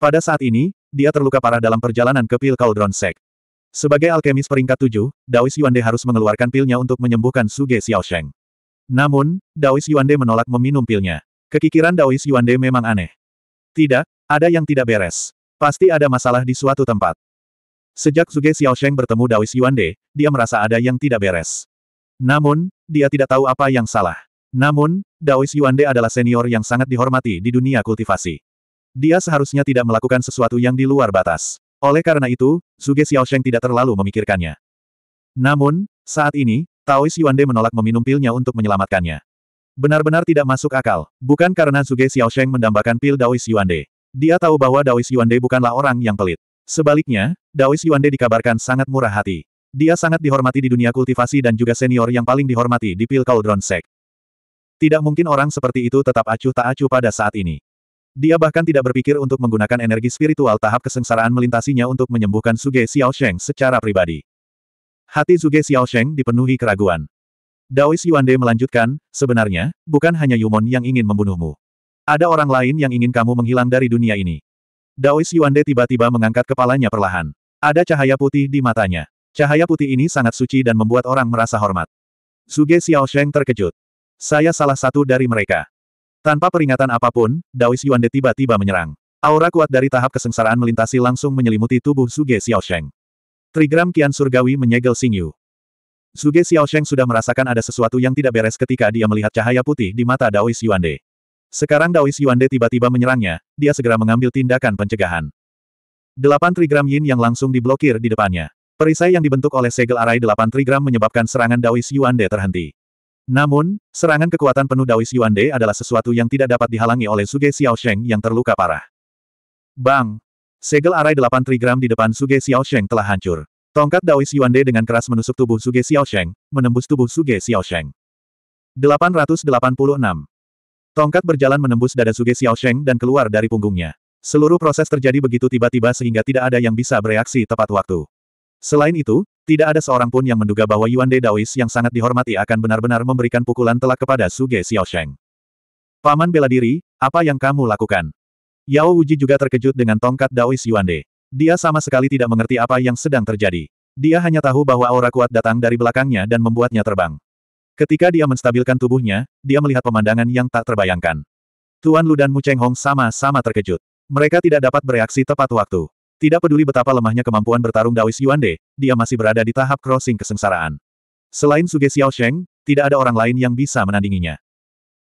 Pada saat ini, dia terluka parah dalam perjalanan ke pil Cauldron Sek. Sebagai alkemis peringkat tujuh, Daois Yuande harus mengeluarkan pilnya untuk menyembuhkan Suge Sheng. Namun, Daois Yuande menolak meminum pilnya. Kekikiran Daois Yuande memang aneh. Tidak, ada yang tidak beres. Pasti ada masalah di suatu tempat. Sejak Suge Sheng bertemu Daois Yuande, dia merasa ada yang tidak beres. Namun, dia tidak tahu apa yang salah. Namun, Daois Yuande adalah senior yang sangat dihormati di dunia kultivasi. Dia seharusnya tidak melakukan sesuatu yang di luar batas. Oleh karena itu, Zuge Sheng tidak terlalu memikirkannya. Namun, saat ini, Taois De menolak meminum pilnya untuk menyelamatkannya. Benar-benar tidak masuk akal, bukan karena Zuge Sheng mendambakan pil Daois De. Dia tahu bahwa Daois De bukanlah orang yang pelit. Sebaliknya, Daois De dikabarkan sangat murah hati. Dia sangat dihormati di dunia kultivasi dan juga senior yang paling dihormati di pil Cauldron Sek. Tidak mungkin orang seperti itu tetap acuh tak acuh pada saat ini. Dia bahkan tidak berpikir untuk menggunakan energi spiritual tahap kesengsaraan melintasinya untuk menyembuhkan Suge Sheng secara pribadi. Hati Suge Sheng dipenuhi keraguan. Daois Yuande melanjutkan, sebenarnya, bukan hanya Yumon yang ingin membunuhmu. Ada orang lain yang ingin kamu menghilang dari dunia ini. Daois Yuande tiba-tiba mengangkat kepalanya perlahan. Ada cahaya putih di matanya. Cahaya putih ini sangat suci dan membuat orang merasa hormat. Suge Sheng terkejut. Saya salah satu dari mereka. Tanpa peringatan apapun, Daois Yuande tiba-tiba menyerang. Aura kuat dari tahap kesengsaraan melintasi langsung menyelimuti tubuh Suge Xiaosheng. Trigram Kian Surgawi menyegel Xingyu. Suge Xiaosheng sudah merasakan ada sesuatu yang tidak beres ketika dia melihat cahaya putih di mata Daois Yuande. Sekarang Daois Yuande tiba-tiba menyerangnya, dia segera mengambil tindakan pencegahan. Delapan trigram yin yang langsung diblokir di depannya. Perisai yang dibentuk oleh segel arai delapan trigram menyebabkan serangan Daois Yuande terhenti. Namun, serangan kekuatan penuh Daois De adalah sesuatu yang tidak dapat dihalangi oleh Suge Sheng yang terluka parah. Bang! Segel arai 8 trigram di depan Suge Sheng telah hancur. Tongkat Daois De dengan keras menusuk tubuh Suge Sheng, menembus tubuh Suge Xiaosheng. 886. Tongkat berjalan menembus dada Suge Sheng dan keluar dari punggungnya. Seluruh proses terjadi begitu tiba-tiba sehingga tidak ada yang bisa bereaksi tepat waktu. Selain itu, tidak ada seorang pun yang menduga bahwa Yuan De Daois yang sangat dihormati akan benar-benar memberikan pukulan telak kepada Suge Sheng. Paman bela diri, apa yang kamu lakukan? Yao Wuji juga terkejut dengan tongkat Daois Yuan De. Dia sama sekali tidak mengerti apa yang sedang terjadi. Dia hanya tahu bahwa aura kuat datang dari belakangnya dan membuatnya terbang. Ketika dia menstabilkan tubuhnya, dia melihat pemandangan yang tak terbayangkan. Tuan Lu dan Mu Cheng Hong sama-sama terkejut. Mereka tidak dapat bereaksi tepat waktu. Tidak peduli betapa lemahnya kemampuan bertarung Yuan Yuande, dia masih berada di tahap crossing kesengsaraan. Selain Suge Sheng, tidak ada orang lain yang bisa menandinginya.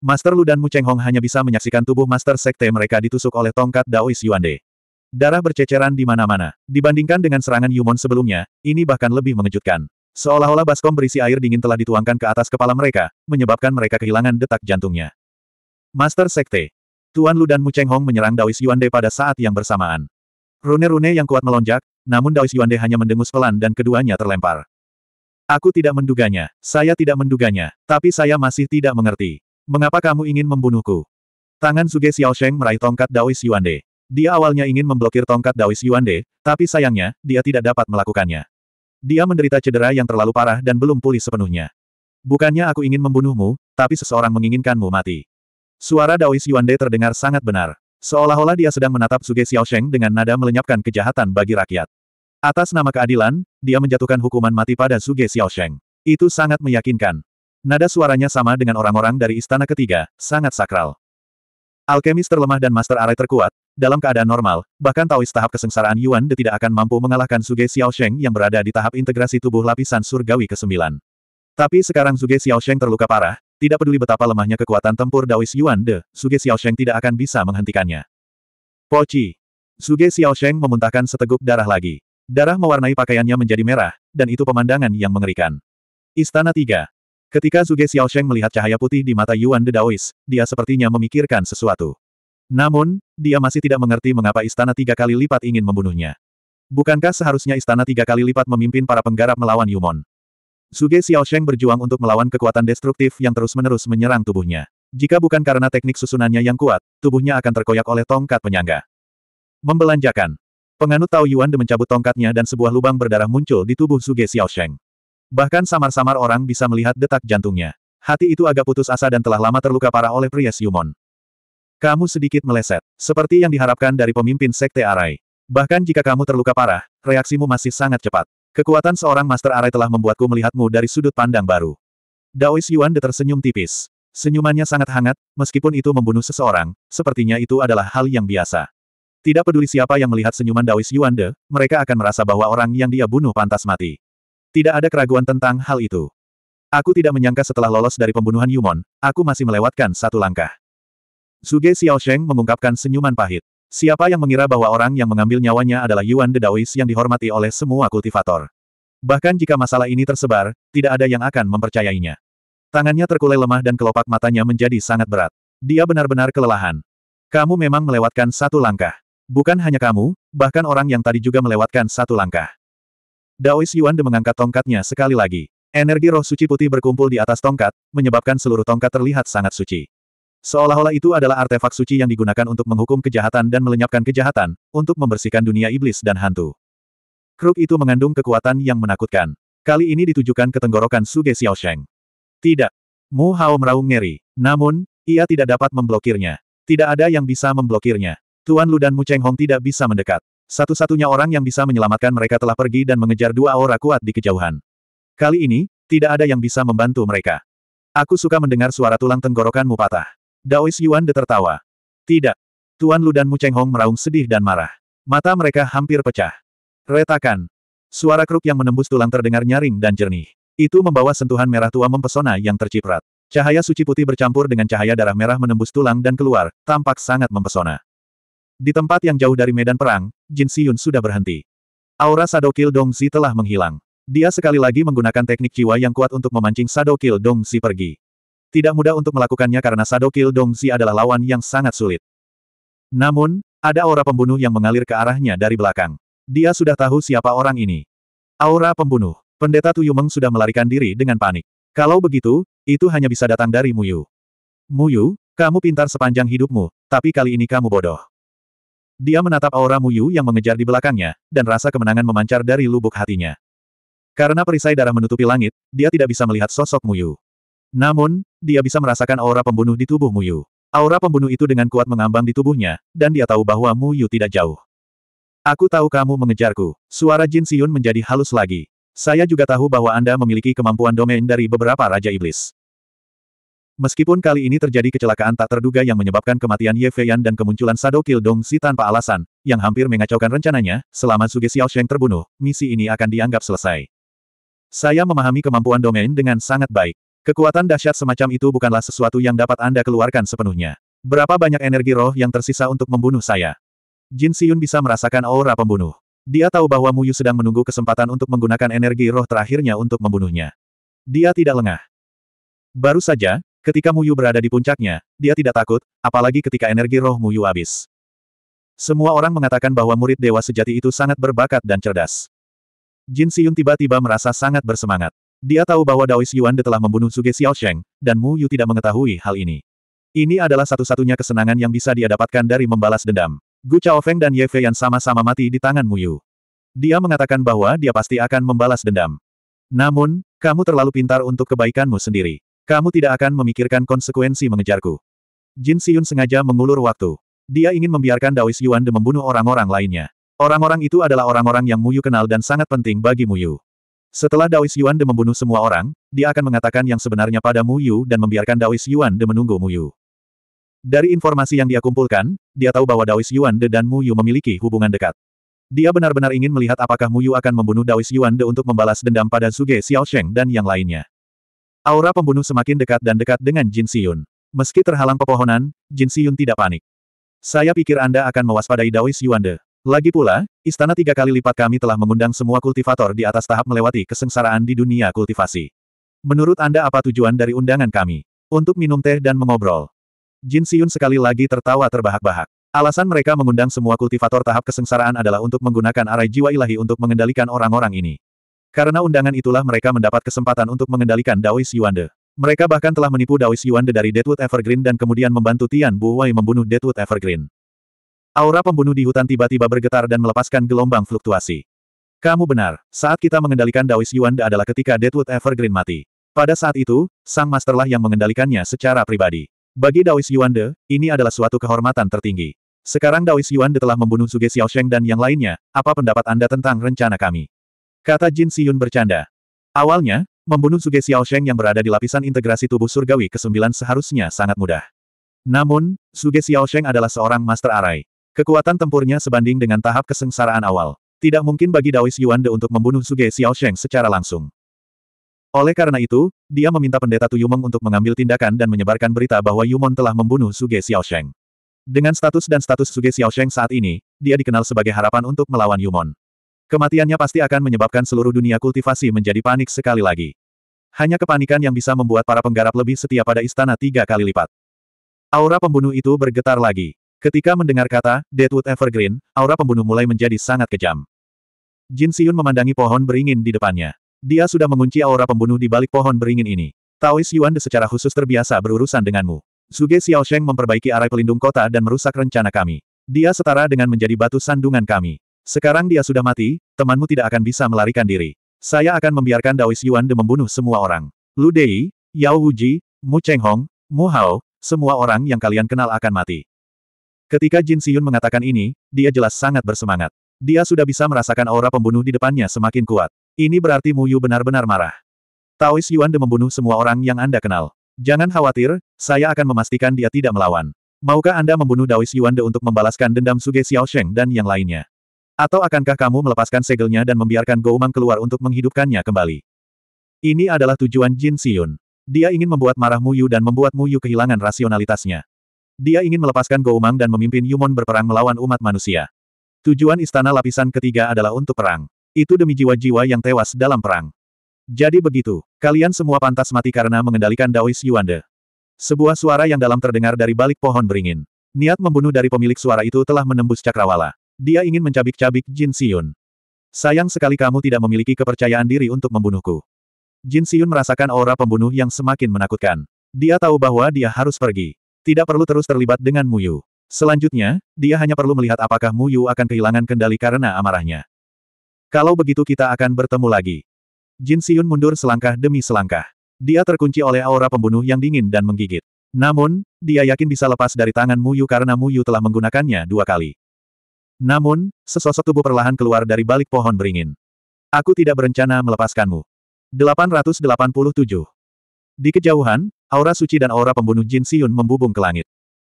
Master Lu dan Mu Cheng Hong hanya bisa menyaksikan tubuh Master Sekte mereka ditusuk oleh tongkat Daois Yuande. Darah berceceran di mana-mana. Dibandingkan dengan serangan Yumon sebelumnya, ini bahkan lebih mengejutkan. Seolah-olah baskom berisi air dingin telah dituangkan ke atas kepala mereka, menyebabkan mereka kehilangan detak jantungnya. Master Sekte. Tuan Lu dan Mu Cheng Hong menyerang Daois Yuande pada saat yang bersamaan. Rune-rune yang kuat melonjak, namun Daois Yuande hanya mendengus pelan dan keduanya terlempar. Aku tidak menduganya, saya tidak menduganya, tapi saya masih tidak mengerti. Mengapa kamu ingin membunuhku? Tangan Suge Sheng meraih tongkat Daois Yuande. Dia awalnya ingin memblokir tongkat Daois Yuande, tapi sayangnya, dia tidak dapat melakukannya. Dia menderita cedera yang terlalu parah dan belum pulih sepenuhnya. Bukannya aku ingin membunuhmu, tapi seseorang menginginkanmu mati. Suara Daois Yuande terdengar sangat benar. Seolah-olah dia sedang menatap Suge Sheng dengan nada melenyapkan kejahatan bagi rakyat. Atas nama keadilan, dia menjatuhkan hukuman mati pada Suge Sheng. Itu sangat meyakinkan. Nada suaranya sama dengan orang-orang dari istana ketiga, sangat sakral. Alkemis terlemah dan Master Arai terkuat, dalam keadaan normal, bahkan Taois tahap kesengsaraan Yuan De tidak akan mampu mengalahkan Suge Sheng yang berada di tahap integrasi tubuh lapisan surgawi ke-9. Tapi sekarang Suge Sheng terluka parah, tidak peduli betapa lemahnya kekuatan tempur Daois Yuan De, Suge Sheng tidak akan bisa menghentikannya. Poci! Suge Sheng memuntahkan seteguk darah lagi. Darah mewarnai pakaiannya menjadi merah, dan itu pemandangan yang mengerikan. Istana Tiga. Ketika Suge Sheng melihat cahaya putih di mata Yuan De Daois, dia sepertinya memikirkan sesuatu. Namun, dia masih tidak mengerti mengapa Istana Tiga Kali Lipat ingin membunuhnya. Bukankah seharusnya Istana Tiga Kali Lipat memimpin para penggarap melawan Yumon? Suge Xiaosheng berjuang untuk melawan kekuatan destruktif yang terus-menerus menyerang tubuhnya. Jika bukan karena teknik susunannya yang kuat, tubuhnya akan terkoyak oleh tongkat penyangga. Membelanjakan. Penganut Tao Yuan mencabut tongkatnya dan sebuah lubang berdarah muncul di tubuh Suge Xiaosheng. Bahkan samar-samar orang bisa melihat detak jantungnya. Hati itu agak putus asa dan telah lama terluka parah oleh pria Yumon. Kamu sedikit meleset, seperti yang diharapkan dari pemimpin Sekte Arai. Bahkan jika kamu terluka parah, reaksimu masih sangat cepat. Kekuatan seorang Master Arai telah membuatku melihatmu dari sudut pandang baru. Daois Yuan De tersenyum tipis. Senyumannya sangat hangat, meskipun itu membunuh seseorang, sepertinya itu adalah hal yang biasa. Tidak peduli siapa yang melihat senyuman Daois Yuan De, mereka akan merasa bahwa orang yang dia bunuh pantas mati. Tidak ada keraguan tentang hal itu. Aku tidak menyangka setelah lolos dari pembunuhan Yumon, aku masih melewatkan satu langkah. Suge Sheng mengungkapkan senyuman pahit. Siapa yang mengira bahwa orang yang mengambil nyawanya adalah Yuan The Daoist yang dihormati oleh semua kultivator? Bahkan jika masalah ini tersebar, tidak ada yang akan mempercayainya. Tangannya terkulai lemah dan kelopak matanya menjadi sangat berat. Dia benar-benar kelelahan. Kamu memang melewatkan satu langkah. Bukan hanya kamu, bahkan orang yang tadi juga melewatkan satu langkah. Daois Yuan De mengangkat tongkatnya sekali lagi. Energi roh suci putih berkumpul di atas tongkat, menyebabkan seluruh tongkat terlihat sangat suci. Seolah-olah itu adalah artefak suci yang digunakan untuk menghukum kejahatan dan melenyapkan kejahatan, untuk membersihkan dunia iblis dan hantu. Kruk itu mengandung kekuatan yang menakutkan. Kali ini ditujukan ke tenggorokan Suge Sheng. Tidak. Mu Hao meraung ngeri. Namun, ia tidak dapat memblokirnya. Tidak ada yang bisa memblokirnya. Tuan Lu dan Mu Cheng Hong tidak bisa mendekat. Satu-satunya orang yang bisa menyelamatkan mereka telah pergi dan mengejar dua aura kuat di kejauhan. Kali ini, tidak ada yang bisa membantu mereka. Aku suka mendengar suara tulang tenggorokanmu patah. Daois Yuan de tertawa. Tidak. Tuan Lu dan Mu Cheng Hong meraung sedih dan marah. Mata mereka hampir pecah. Retakan. Suara kruk yang menembus tulang terdengar nyaring dan jernih. Itu membawa sentuhan merah tua mempesona yang terciprat. Cahaya suci putih bercampur dengan cahaya darah merah menembus tulang dan keluar, tampak sangat mempesona. Di tempat yang jauh dari medan perang, Jin Siyun sudah berhenti. Aura Sadokil Dongzi telah menghilang. Dia sekali lagi menggunakan teknik jiwa yang kuat untuk memancing Sadokil Dongzi pergi. Tidak mudah untuk melakukannya karena Sado Kill Dongzi adalah lawan yang sangat sulit. Namun, ada aura pembunuh yang mengalir ke arahnya dari belakang. Dia sudah tahu siapa orang ini. Aura pembunuh. Pendeta Tuyumeng sudah melarikan diri dengan panik. Kalau begitu, itu hanya bisa datang dari Muyu. Muyu, kamu pintar sepanjang hidupmu, tapi kali ini kamu bodoh. Dia menatap aura Muyu yang mengejar di belakangnya, dan rasa kemenangan memancar dari lubuk hatinya. Karena perisai darah menutupi langit, dia tidak bisa melihat sosok Muyu. Namun, dia bisa merasakan aura pembunuh di tubuh Muyu. Aura pembunuh itu dengan kuat mengambang di tubuhnya, dan dia tahu bahwa Muyu tidak jauh. Aku tahu kamu mengejarku. Suara Jin Siyun menjadi halus lagi. Saya juga tahu bahwa Anda memiliki kemampuan domain dari beberapa Raja Iblis. Meskipun kali ini terjadi kecelakaan tak terduga yang menyebabkan kematian Ye Feiyan dan kemunculan Sado Dong Si tanpa alasan, yang hampir mengacaukan rencananya, selama Suge Sheng terbunuh, misi ini akan dianggap selesai. Saya memahami kemampuan domain dengan sangat baik. Kekuatan dahsyat semacam itu bukanlah sesuatu yang dapat Anda keluarkan sepenuhnya. Berapa banyak energi roh yang tersisa untuk membunuh saya? Jin Siyun bisa merasakan aura pembunuh. Dia tahu bahwa Mu Yu sedang menunggu kesempatan untuk menggunakan energi roh terakhirnya untuk membunuhnya. Dia tidak lengah. Baru saja, ketika Mu Yu berada di puncaknya, dia tidak takut, apalagi ketika energi roh Mu Yu habis. Semua orang mengatakan bahwa murid dewa sejati itu sangat berbakat dan cerdas. Jin Siyun tiba-tiba merasa sangat bersemangat. Dia tahu bahwa Daois Yuan telah membunuh Suge Xiaosheng, dan Mu Yu tidak mengetahui hal ini. Ini adalah satu-satunya kesenangan yang bisa dia dapatkan dari membalas dendam. Gu Chaofeng dan Ye Fei yang sama-sama mati di tangan Mu Yu. Dia mengatakan bahwa dia pasti akan membalas dendam. Namun, kamu terlalu pintar untuk kebaikanmu sendiri. Kamu tidak akan memikirkan konsekuensi mengejarku. Jin Siyun sengaja mengulur waktu. Dia ingin membiarkan Daois Yuan membunuh orang-orang lainnya. Orang-orang itu adalah orang-orang yang Mu Yu kenal dan sangat penting bagi Mu Yu. Setelah Daois Yuan De membunuh semua orang, dia akan mengatakan yang sebenarnya pada Mu Yu dan membiarkan Daois Yuan De menunggu Mu Yu. Dari informasi yang dia kumpulkan, dia tahu bahwa Daois Yuan De dan Mu Yu memiliki hubungan dekat. Dia benar-benar ingin melihat apakah Mu Yu akan membunuh Daois Yuan De untuk membalas dendam pada Xiao Xiaosheng dan yang lainnya. Aura pembunuh semakin dekat dan dekat dengan Jin Siyun. Meski terhalang pepohonan, Jin Siyun tidak panik. Saya pikir Anda akan mewaspadai Daois Yuan De. Lagi pula, istana tiga kali lipat kami telah mengundang semua kultivator di atas tahap melewati kesengsaraan di dunia kultivasi. Menurut Anda apa tujuan dari undangan kami? Untuk minum teh dan mengobrol. Jin Siyun sekali lagi tertawa terbahak-bahak. Alasan mereka mengundang semua kultivator tahap kesengsaraan adalah untuk menggunakan arai jiwa ilahi untuk mengendalikan orang-orang ini. Karena undangan itulah mereka mendapat kesempatan untuk mengendalikan Daois Yuande. Mereka bahkan telah menipu Daois Yuande dari Deadwood Evergreen dan kemudian membantu Tian Buwei membunuh Deadwood Evergreen. Aura pembunuh di hutan tiba-tiba bergetar dan melepaskan gelombang fluktuasi. Kamu benar, saat kita mengendalikan Dawis Yuan adalah ketika Deadwood Evergreen mati. Pada saat itu, Sang Masterlah yang mengendalikannya secara pribadi. Bagi Dawis Yuan ini adalah suatu kehormatan tertinggi. Sekarang Dawis Yuan telah membunuh Suge Sheng dan yang lainnya, apa pendapat Anda tentang rencana kami? Kata Jin Siyun bercanda. Awalnya, membunuh Suge Sheng yang berada di lapisan integrasi tubuh surgawi ke-9 seharusnya sangat mudah. Namun, Suge Sheng adalah seorang master arai. Kekuatan tempurnya sebanding dengan tahap kesengsaraan awal. Tidak mungkin bagi Daois Yuan De untuk membunuh Suge Sheng secara langsung. Oleh karena itu, dia meminta pendeta Tuyumeng untuk mengambil tindakan dan menyebarkan berita bahwa Yumon telah membunuh Suge Sheng. Dengan status dan status Suge Sheng saat ini, dia dikenal sebagai harapan untuk melawan Yumon. Kematiannya pasti akan menyebabkan seluruh dunia kultivasi menjadi panik sekali lagi. Hanya kepanikan yang bisa membuat para penggarap lebih setia pada istana tiga kali lipat. Aura pembunuh itu bergetar lagi. Ketika mendengar kata, Deadwood Evergreen, aura pembunuh mulai menjadi sangat kejam. Jin Siyun memandangi pohon beringin di depannya. Dia sudah mengunci aura pembunuh di balik pohon beringin ini. Taois Yuan De secara khusus terbiasa berurusan denganmu. Xiao Sheng memperbaiki arai pelindung kota dan merusak rencana kami. Dia setara dengan menjadi batu sandungan kami. Sekarang dia sudah mati, temanmu tidak akan bisa melarikan diri. Saya akan membiarkan Daois Yuan De membunuh semua orang. Lu Dei, Yao Wuji, Mu Cheng Hong, Mu Hao, semua orang yang kalian kenal akan mati. Ketika Jin Siyun mengatakan ini, dia jelas sangat bersemangat. Dia sudah bisa merasakan aura pembunuh di depannya semakin kuat. Ini berarti Mu Yu benar-benar marah. Taois Yuan de membunuh semua orang yang Anda kenal. Jangan khawatir, saya akan memastikan dia tidak melawan. Maukah Anda membunuh Daois Yuan de untuk membalaskan dendam Suge Sheng dan yang lainnya? Atau akankah kamu melepaskan segelnya dan membiarkan Mang keluar untuk menghidupkannya kembali? Ini adalah tujuan Jin Siyun. Dia ingin membuat marah Mu Yu dan membuat Mu Yu kehilangan rasionalitasnya. Dia ingin melepaskan Goumang dan memimpin Yumon berperang melawan umat manusia. Tujuan istana lapisan ketiga adalah untuk perang. Itu demi jiwa-jiwa yang tewas dalam perang. Jadi begitu, kalian semua pantas mati karena mengendalikan Daois Yuande. Sebuah suara yang dalam terdengar dari balik pohon beringin. Niat membunuh dari pemilik suara itu telah menembus cakrawala. Dia ingin mencabik-cabik Jin Siyun. Sayang sekali kamu tidak memiliki kepercayaan diri untuk membunuhku. Jin Siyun merasakan aura pembunuh yang semakin menakutkan. Dia tahu bahwa dia harus pergi. Tidak perlu terus terlibat dengan Muyu. Selanjutnya, dia hanya perlu melihat apakah Muyu akan kehilangan kendali karena amarahnya. Kalau begitu kita akan bertemu lagi. Jin Siyun mundur selangkah demi selangkah. Dia terkunci oleh aura pembunuh yang dingin dan menggigit. Namun, dia yakin bisa lepas dari tangan Muyu karena Muyu telah menggunakannya dua kali. Namun, sesosok tubuh perlahan keluar dari balik pohon beringin. Aku tidak berencana melepaskanmu. 887 Di kejauhan, aura suci dan aura pembunuh Jin Siyun membubung ke langit.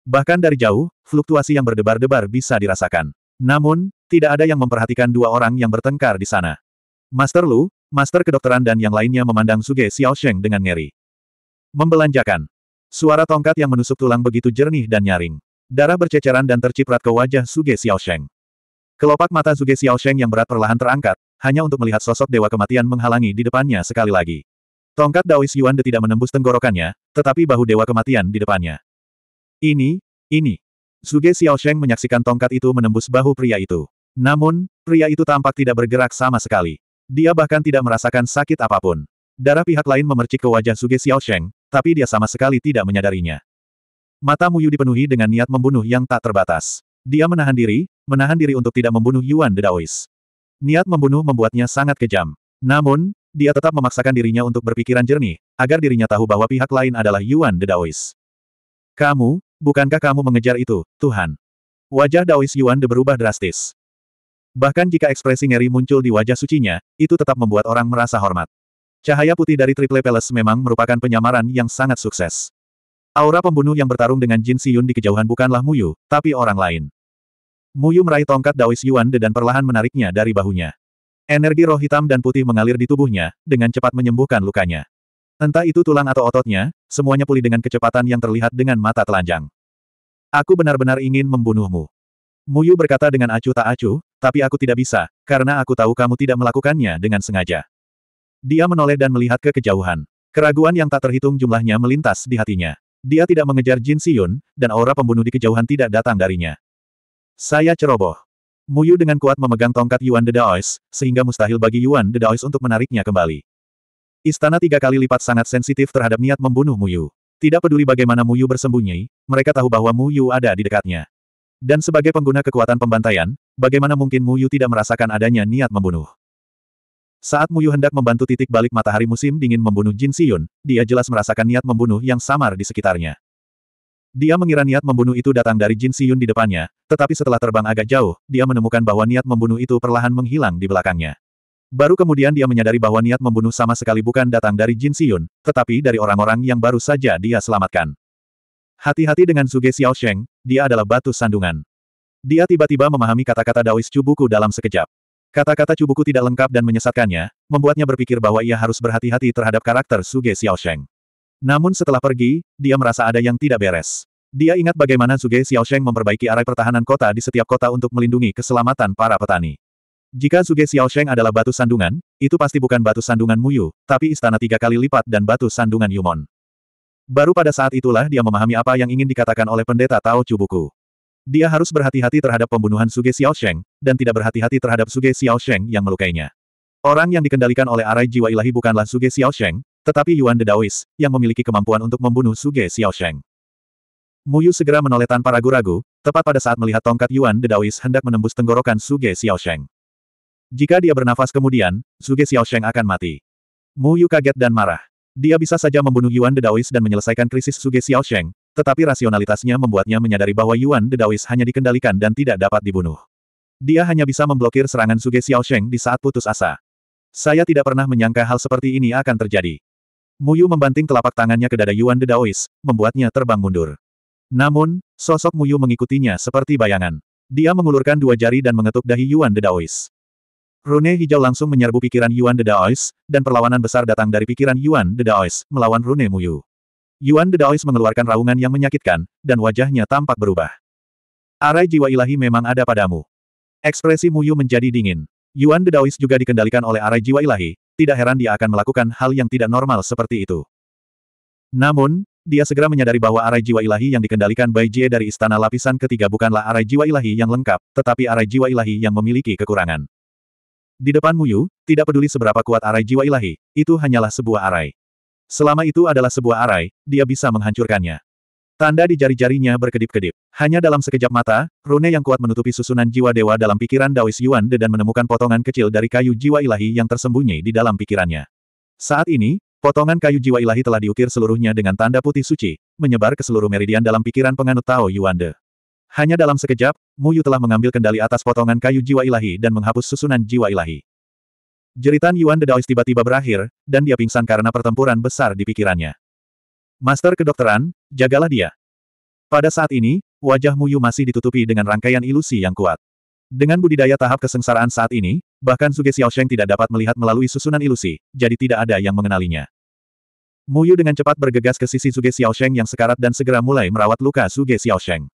Bahkan dari jauh, fluktuasi yang berdebar-debar bisa dirasakan. Namun, tidak ada yang memperhatikan dua orang yang bertengkar di sana. Master Lu, Master Kedokteran dan yang lainnya memandang Suge Sheng dengan ngeri. Membelanjakan. Suara tongkat yang menusuk tulang begitu jernih dan nyaring. Darah berceceran dan terciprat ke wajah Suge Sheng. Kelopak mata Suge Sheng yang berat perlahan terangkat, hanya untuk melihat sosok Dewa Kematian menghalangi di depannya sekali lagi. Tongkat Daois Yuan De tidak menembus tenggorokannya, tetapi bahu Dewa Kematian di depannya. Ini, ini. Xiao Sheng menyaksikan tongkat itu menembus bahu pria itu. Namun, pria itu tampak tidak bergerak sama sekali. Dia bahkan tidak merasakan sakit apapun. Darah pihak lain memercik ke wajah Xiao Sheng, tapi dia sama sekali tidak menyadarinya. Mata Muyu dipenuhi dengan niat membunuh yang tak terbatas. Dia menahan diri, menahan diri untuk tidak membunuh Yuan De Daois. Niat membunuh membuatnya sangat kejam. Namun, dia tetap memaksakan dirinya untuk berpikiran jernih, agar dirinya tahu bahwa pihak lain adalah Yuan de Daoist. Kamu, bukankah kamu mengejar itu, Tuhan? Wajah Daoist Yuan de berubah drastis. Bahkan jika ekspresi ngeri muncul di wajah sucinya, itu tetap membuat orang merasa hormat. Cahaya putih dari Triple Palace memang merupakan penyamaran yang sangat sukses. Aura pembunuh yang bertarung dengan Jin Siyun di kejauhan bukanlah Muyu, tapi orang lain. Muyu meraih tongkat Daoist Yuan de dan perlahan menariknya dari bahunya. Energi roh hitam dan putih mengalir di tubuhnya, dengan cepat menyembuhkan lukanya. Entah itu tulang atau ototnya, semuanya pulih dengan kecepatan yang terlihat dengan mata telanjang. Aku benar-benar ingin membunuhmu. Muyu berkata dengan acuh tak acuh, tapi aku tidak bisa, karena aku tahu kamu tidak melakukannya dengan sengaja. Dia menoleh dan melihat ke kejauhan. Keraguan yang tak terhitung jumlahnya melintas di hatinya. Dia tidak mengejar Jin Siyun, dan aura pembunuh di kejauhan tidak datang darinya. Saya ceroboh. Muyu dengan kuat memegang tongkat Yuan Dedaois, sehingga mustahil bagi Yuan Dedaois untuk menariknya kembali. Istana tiga kali lipat sangat sensitif terhadap niat membunuh Muyu. Tidak peduli bagaimana Muyu bersembunyi, mereka tahu bahwa Muyu ada di dekatnya. Dan sebagai pengguna kekuatan pembantaian, bagaimana mungkin Muyu tidak merasakan adanya niat membunuh? Saat Muyu hendak membantu titik balik matahari musim dingin membunuh Jin Siyun, dia jelas merasakan niat membunuh yang samar di sekitarnya. Dia mengira niat membunuh itu datang dari Jin Siyun di depannya, tetapi setelah terbang agak jauh, dia menemukan bahwa niat membunuh itu perlahan menghilang di belakangnya. Baru kemudian dia menyadari bahwa niat membunuh sama sekali bukan datang dari Jin Siyun, tetapi dari orang-orang yang baru saja dia selamatkan. Hati-hati dengan Suge Sheng, dia adalah batu sandungan. Dia tiba-tiba memahami kata-kata Daois Cubuku dalam sekejap. Kata-kata Cubuku tidak lengkap dan menyesatkannya, membuatnya berpikir bahwa ia harus berhati-hati terhadap karakter Suge Sheng. Namun setelah pergi, dia merasa ada yang tidak beres. Dia ingat bagaimana Zuge Xiaosheng memperbaiki arai pertahanan kota di setiap kota untuk melindungi keselamatan para petani. Jika Zuge Xiaosheng adalah batu sandungan, itu pasti bukan batu sandungan Muyu, tapi istana tiga kali lipat dan batu sandungan Yumon. Baru pada saat itulah dia memahami apa yang ingin dikatakan oleh pendeta Tao Chubuku. Dia harus berhati-hati terhadap pembunuhan Suge Sheng dan tidak berhati-hati terhadap Suge Sheng yang melukainya. Orang yang dikendalikan oleh arai jiwa ilahi bukanlah Suge Sheng. Tetapi Yuan Daois, yang memiliki kemampuan untuk membunuh Suge Mu Yu segera menoleh tanpa ragu-ragu, tepat pada saat melihat tongkat Yuan Daois hendak menembus tenggorokan Suge Sheng. Jika dia bernafas kemudian, Suge Sheng akan mati. Mu Yu kaget dan marah. Dia bisa saja membunuh Yuan Daois dan menyelesaikan krisis Suge Sheng, tetapi rasionalitasnya membuatnya menyadari bahwa Yuan Daois hanya dikendalikan dan tidak dapat dibunuh. Dia hanya bisa memblokir serangan Suge Sheng di saat putus asa. Saya tidak pernah menyangka hal seperti ini akan terjadi. Muyu membanting telapak tangannya ke dada Yuan de Daois, membuatnya terbang mundur. Namun, sosok Muyu mengikutinya seperti bayangan. Dia mengulurkan dua jari dan mengetuk dahi Yuan de Daois. Rune hijau langsung menyerbu pikiran Yuan de Daois, dan perlawanan besar datang dari pikiran Yuan de Daois, melawan Rune Muyu. Yuan de Daois mengeluarkan raungan yang menyakitkan, dan wajahnya tampak berubah. Arai jiwa ilahi memang ada padamu. Ekspresi Muyu menjadi dingin. Yuan de Daois juga dikendalikan oleh arai jiwa ilahi, tidak heran dia akan melakukan hal yang tidak normal seperti itu. Namun, dia segera menyadari bahwa arai jiwa ilahi yang dikendalikan Bai Jie dari istana lapisan ketiga bukanlah arai jiwa ilahi yang lengkap, tetapi arai jiwa ilahi yang memiliki kekurangan. Di depan Muyu, tidak peduli seberapa kuat arai jiwa ilahi, itu hanyalah sebuah arai. Selama itu adalah sebuah arai, dia bisa menghancurkannya. Tanda di jari-jarinya berkedip-kedip. Hanya dalam sekejap mata, rune yang kuat menutupi susunan jiwa dewa dalam pikiran Daois Yuan De dan menemukan potongan kecil dari kayu jiwa ilahi yang tersembunyi di dalam pikirannya. Saat ini, potongan kayu jiwa ilahi telah diukir seluruhnya dengan tanda putih suci, menyebar ke seluruh meridian dalam pikiran penganut Tao Yuan De. Hanya dalam sekejap, Mu Yu telah mengambil kendali atas potongan kayu jiwa ilahi dan menghapus susunan jiwa ilahi. Jeritan Yuan De Daois tiba-tiba berakhir, dan dia pingsan karena pertempuran besar di pikirannya. Master kedokteran, jagalah dia. Pada saat ini, wajah Muyu masih ditutupi dengan rangkaian ilusi yang kuat. Dengan budidaya tahap kesengsaraan saat ini, bahkan Suge Sheng tidak dapat melihat melalui susunan ilusi, jadi tidak ada yang mengenalinya. Muyu dengan cepat bergegas ke sisi Suge Sheng yang sekarat dan segera mulai merawat luka Suge Sheng.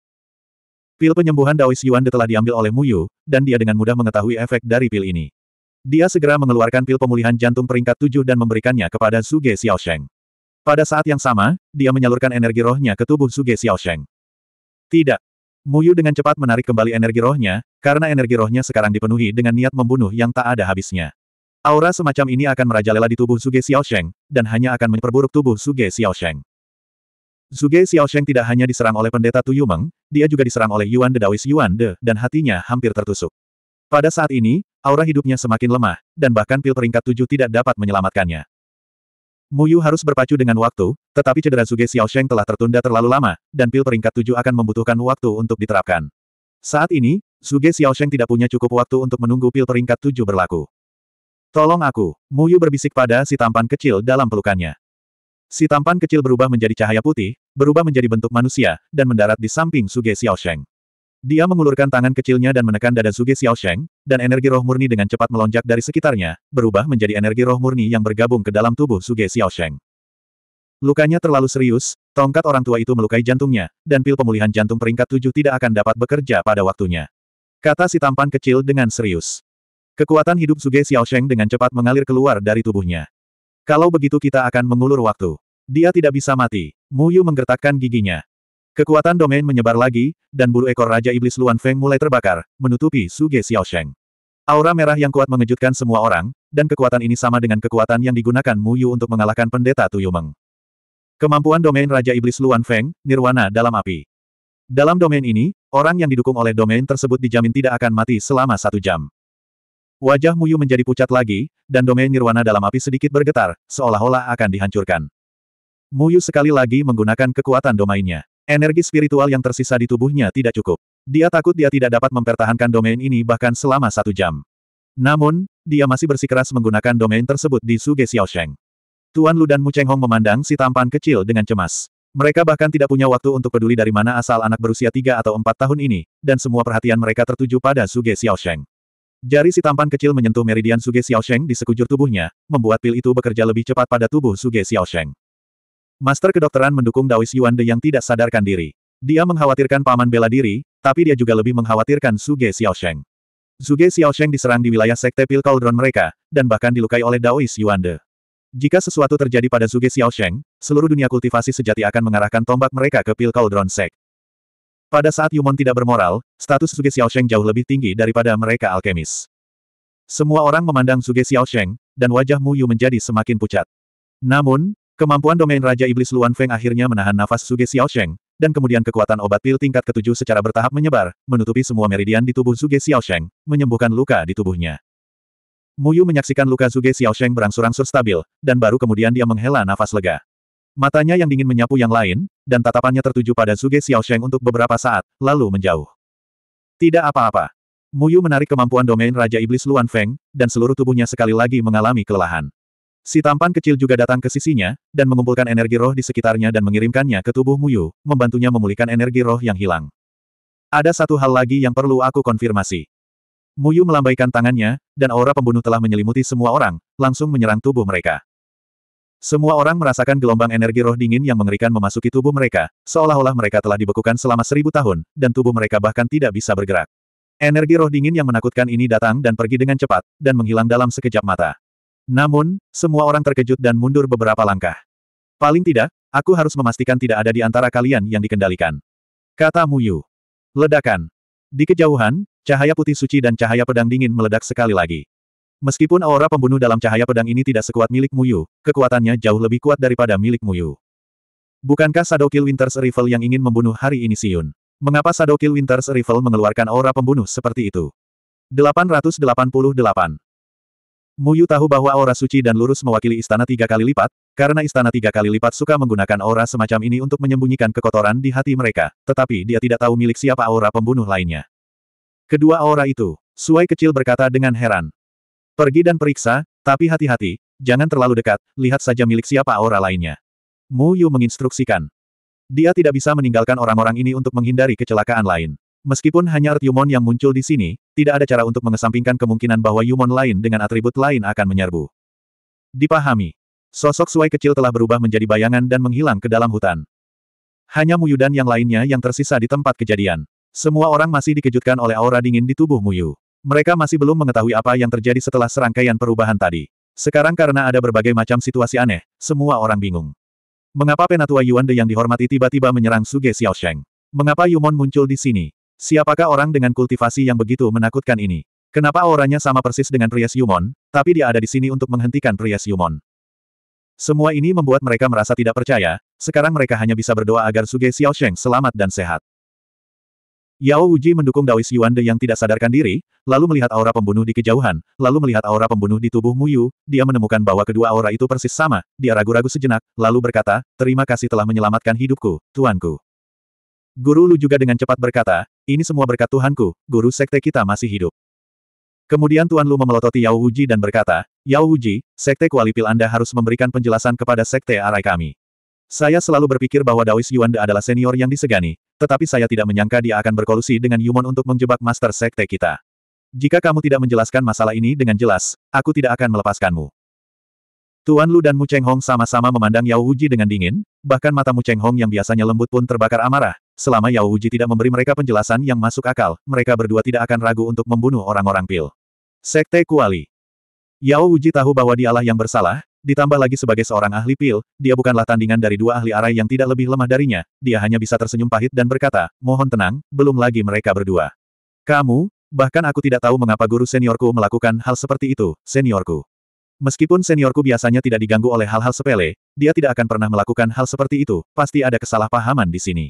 Pil penyembuhan Daois Yuan telah diambil oleh Muyu, dan dia dengan mudah mengetahui efek dari pil ini. Dia segera mengeluarkan pil pemulihan jantung peringkat tujuh dan memberikannya kepada Suge Sheng. Pada saat yang sama, dia menyalurkan energi rohnya ke tubuh Suge Sheng. Tidak. Muyu dengan cepat menarik kembali energi rohnya, karena energi rohnya sekarang dipenuhi dengan niat membunuh yang tak ada habisnya. Aura semacam ini akan merajalela di tubuh Suge Sheng, dan hanya akan memperburuk tubuh Suge Xiaosheng. Suge Sheng tidak hanya diserang oleh pendeta Tu Yumeng, dia juga diserang oleh Yuan De Dawis Yuan De, dan hatinya hampir tertusuk. Pada saat ini, aura hidupnya semakin lemah, dan bahkan pil peringkat tujuh tidak dapat menyelamatkannya. Muyu harus berpacu dengan waktu, tetapi cedera Xiao Sheng telah tertunda terlalu lama, dan pil peringkat tujuh akan membutuhkan waktu untuk diterapkan. Saat ini, Xiao Sheng tidak punya cukup waktu untuk menunggu pil peringkat tujuh berlaku. Tolong aku, Muyu berbisik pada si tampan kecil dalam pelukannya. Si tampan kecil berubah menjadi cahaya putih, berubah menjadi bentuk manusia, dan mendarat di samping Suge Sheng. Dia mengulurkan tangan kecilnya dan menekan dada Suge Sheng, dan energi roh murni dengan cepat melonjak dari sekitarnya, berubah menjadi energi roh murni yang bergabung ke dalam tubuh Suge Sheng. Lukanya terlalu serius, tongkat orang tua itu melukai jantungnya, dan pil pemulihan jantung peringkat tujuh tidak akan dapat bekerja pada waktunya. Kata si tampan kecil dengan serius. Kekuatan hidup Suge Sheng dengan cepat mengalir keluar dari tubuhnya. Kalau begitu kita akan mengulur waktu. Dia tidak bisa mati. Mu Yu menggertakkan giginya. Kekuatan domain menyebar lagi, dan bulu ekor Raja Iblis Luan Feng mulai terbakar, menutupi Su Ge Sheng. Aura merah yang kuat mengejutkan semua orang, dan kekuatan ini sama dengan kekuatan yang digunakan Mu Yu untuk mengalahkan pendeta Tuyumeng. Kemampuan domain Raja Iblis Luan Feng, Nirwana dalam api. Dalam domain ini, orang yang didukung oleh domain tersebut dijamin tidak akan mati selama satu jam. Wajah Muyu menjadi pucat lagi, dan domain nirwana dalam api sedikit bergetar, seolah-olah akan dihancurkan. Muyu sekali lagi menggunakan kekuatan domainnya. Energi spiritual yang tersisa di tubuhnya tidak cukup. Dia takut dia tidak dapat mempertahankan domain ini bahkan selama satu jam. Namun, dia masih bersikeras menggunakan domain tersebut di Suge Sheng. Tuan Lu dan Mu Cheng Hong memandang si tampan kecil dengan cemas. Mereka bahkan tidak punya waktu untuk peduli dari mana asal anak berusia tiga atau empat tahun ini, dan semua perhatian mereka tertuju pada Suge Sheng. Jari si tampan kecil menyentuh meridian Suge Sheng di sekujur tubuhnya, membuat pil itu bekerja lebih cepat pada tubuh Suge Sheng. Master kedokteran mendukung Daois De yang tidak sadarkan diri. Dia mengkhawatirkan paman bela diri, tapi dia juga lebih mengkhawatirkan Suge Xiaosheng. Suge Xiaosheng diserang di wilayah sekte pil cauldron mereka, dan bahkan dilukai oleh Daois De. Jika sesuatu terjadi pada Suge Xiaosheng, seluruh dunia kultivasi sejati akan mengarahkan tombak mereka ke pil cauldron sek. Pada saat Yumon tidak bermoral, status Suge Xiaosheng jauh lebih tinggi daripada mereka alkemis. Semua orang memandang Suge Xiaosheng, dan wajah Mu Yu menjadi semakin pucat. Namun, Kemampuan domain Raja Iblis Luan Feng akhirnya menahan nafas Suge Sheng, dan kemudian kekuatan obat pil tingkat ketujuh secara bertahap menyebar, menutupi semua meridian di tubuh Suge Sheng, menyembuhkan luka di tubuhnya. Muyu menyaksikan luka Suge Sheng berangsur-angsur stabil, dan baru kemudian dia menghela nafas lega. Matanya yang dingin menyapu yang lain, dan tatapannya tertuju pada Suge Sheng untuk beberapa saat, lalu menjauh. Tidak apa-apa. Muyu menarik kemampuan domain Raja Iblis Luan Feng, dan seluruh tubuhnya sekali lagi mengalami kelelahan. Si tampan kecil juga datang ke sisinya, dan mengumpulkan energi roh di sekitarnya dan mengirimkannya ke tubuh Muyu, membantunya memulihkan energi roh yang hilang. Ada satu hal lagi yang perlu aku konfirmasi. Muyu melambaikan tangannya, dan aura pembunuh telah menyelimuti semua orang, langsung menyerang tubuh mereka. Semua orang merasakan gelombang energi roh dingin yang mengerikan memasuki tubuh mereka, seolah-olah mereka telah dibekukan selama seribu tahun, dan tubuh mereka bahkan tidak bisa bergerak. Energi roh dingin yang menakutkan ini datang dan pergi dengan cepat, dan menghilang dalam sekejap mata. Namun, semua orang terkejut dan mundur beberapa langkah. Paling tidak, aku harus memastikan tidak ada di antara kalian yang dikendalikan. Kata Muyu. Ledakan. Di kejauhan, cahaya putih suci dan cahaya pedang dingin meledak sekali lagi. Meskipun aura pembunuh dalam cahaya pedang ini tidak sekuat milik Muyu, kekuatannya jauh lebih kuat daripada milik Muyu. Bukankah Sadokil Winters Rival yang ingin membunuh hari ini Siun? Mengapa Sadokil Winters Rival mengeluarkan aura pembunuh seperti itu? 888 Muyu tahu bahwa aura suci dan lurus mewakili istana tiga kali lipat, karena istana tiga kali lipat suka menggunakan aura semacam ini untuk menyembunyikan kekotoran di hati mereka, tetapi dia tidak tahu milik siapa aura pembunuh lainnya. Kedua aura itu, Suai kecil berkata dengan heran. Pergi dan periksa, tapi hati-hati, jangan terlalu dekat, lihat saja milik siapa aura lainnya. Mu Yu menginstruksikan. Dia tidak bisa meninggalkan orang-orang ini untuk menghindari kecelakaan lain. Meskipun hanya Earth Yumon yang muncul di sini, tidak ada cara untuk mengesampingkan kemungkinan bahwa Yumon lain dengan atribut lain akan menyerbu. Dipahami. Sosok Suai kecil telah berubah menjadi bayangan dan menghilang ke dalam hutan. Hanya Muyu dan yang lainnya yang tersisa di tempat kejadian. Semua orang masih dikejutkan oleh aura dingin di tubuh Muyu. Mereka masih belum mengetahui apa yang terjadi setelah serangkaian perubahan tadi. Sekarang karena ada berbagai macam situasi aneh, semua orang bingung. Mengapa Penatua Yuan De yang dihormati tiba-tiba menyerang Suge Sheng? Mengapa Yumon muncul di sini? Siapakah orang dengan kultivasi yang begitu menakutkan ini? Kenapa auranya sama persis dengan Pria Siumon, tapi dia ada di sini untuk menghentikan Pria Siumon? Semua ini membuat mereka merasa tidak percaya, sekarang mereka hanya bisa berdoa agar Suge Sheng selamat dan sehat. Yao Wuji mendukung Yuan De yang tidak sadarkan diri, lalu melihat aura pembunuh di kejauhan, lalu melihat aura pembunuh di tubuh Muyu, dia menemukan bahwa kedua aura itu persis sama, dia ragu-ragu sejenak, lalu berkata, terima kasih telah menyelamatkan hidupku, tuanku. Guru Lu juga dengan cepat berkata, ini semua berkat Tuhanku, guru sekte kita masih hidup. Kemudian Tuan Lu memelototi Yao Wuji dan berkata, Yao Wuji, sekte kuali pil Anda harus memberikan penjelasan kepada sekte arai kami. Saya selalu berpikir bahwa Daois Yuan adalah senior yang disegani, tetapi saya tidak menyangka dia akan berkolusi dengan Yumon untuk menjebak master sekte kita. Jika kamu tidak menjelaskan masalah ini dengan jelas, aku tidak akan melepaskanmu. Tuan Lu dan Mu Cheng Hong sama-sama memandang Yao Wuji dengan dingin, bahkan mata Mu Cheng Hong yang biasanya lembut pun terbakar amarah, Selama Yao Wuji tidak memberi mereka penjelasan yang masuk akal, mereka berdua tidak akan ragu untuk membunuh orang-orang pil. Sekte Kuali Yao Wuji tahu bahwa dialah yang bersalah, ditambah lagi sebagai seorang ahli pil, dia bukanlah tandingan dari dua ahli arai yang tidak lebih lemah darinya, dia hanya bisa tersenyum pahit dan berkata, mohon tenang, belum lagi mereka berdua. Kamu, bahkan aku tidak tahu mengapa guru seniorku melakukan hal seperti itu, seniorku. Meskipun seniorku biasanya tidak diganggu oleh hal-hal sepele, dia tidak akan pernah melakukan hal seperti itu, pasti ada kesalahpahaman di sini.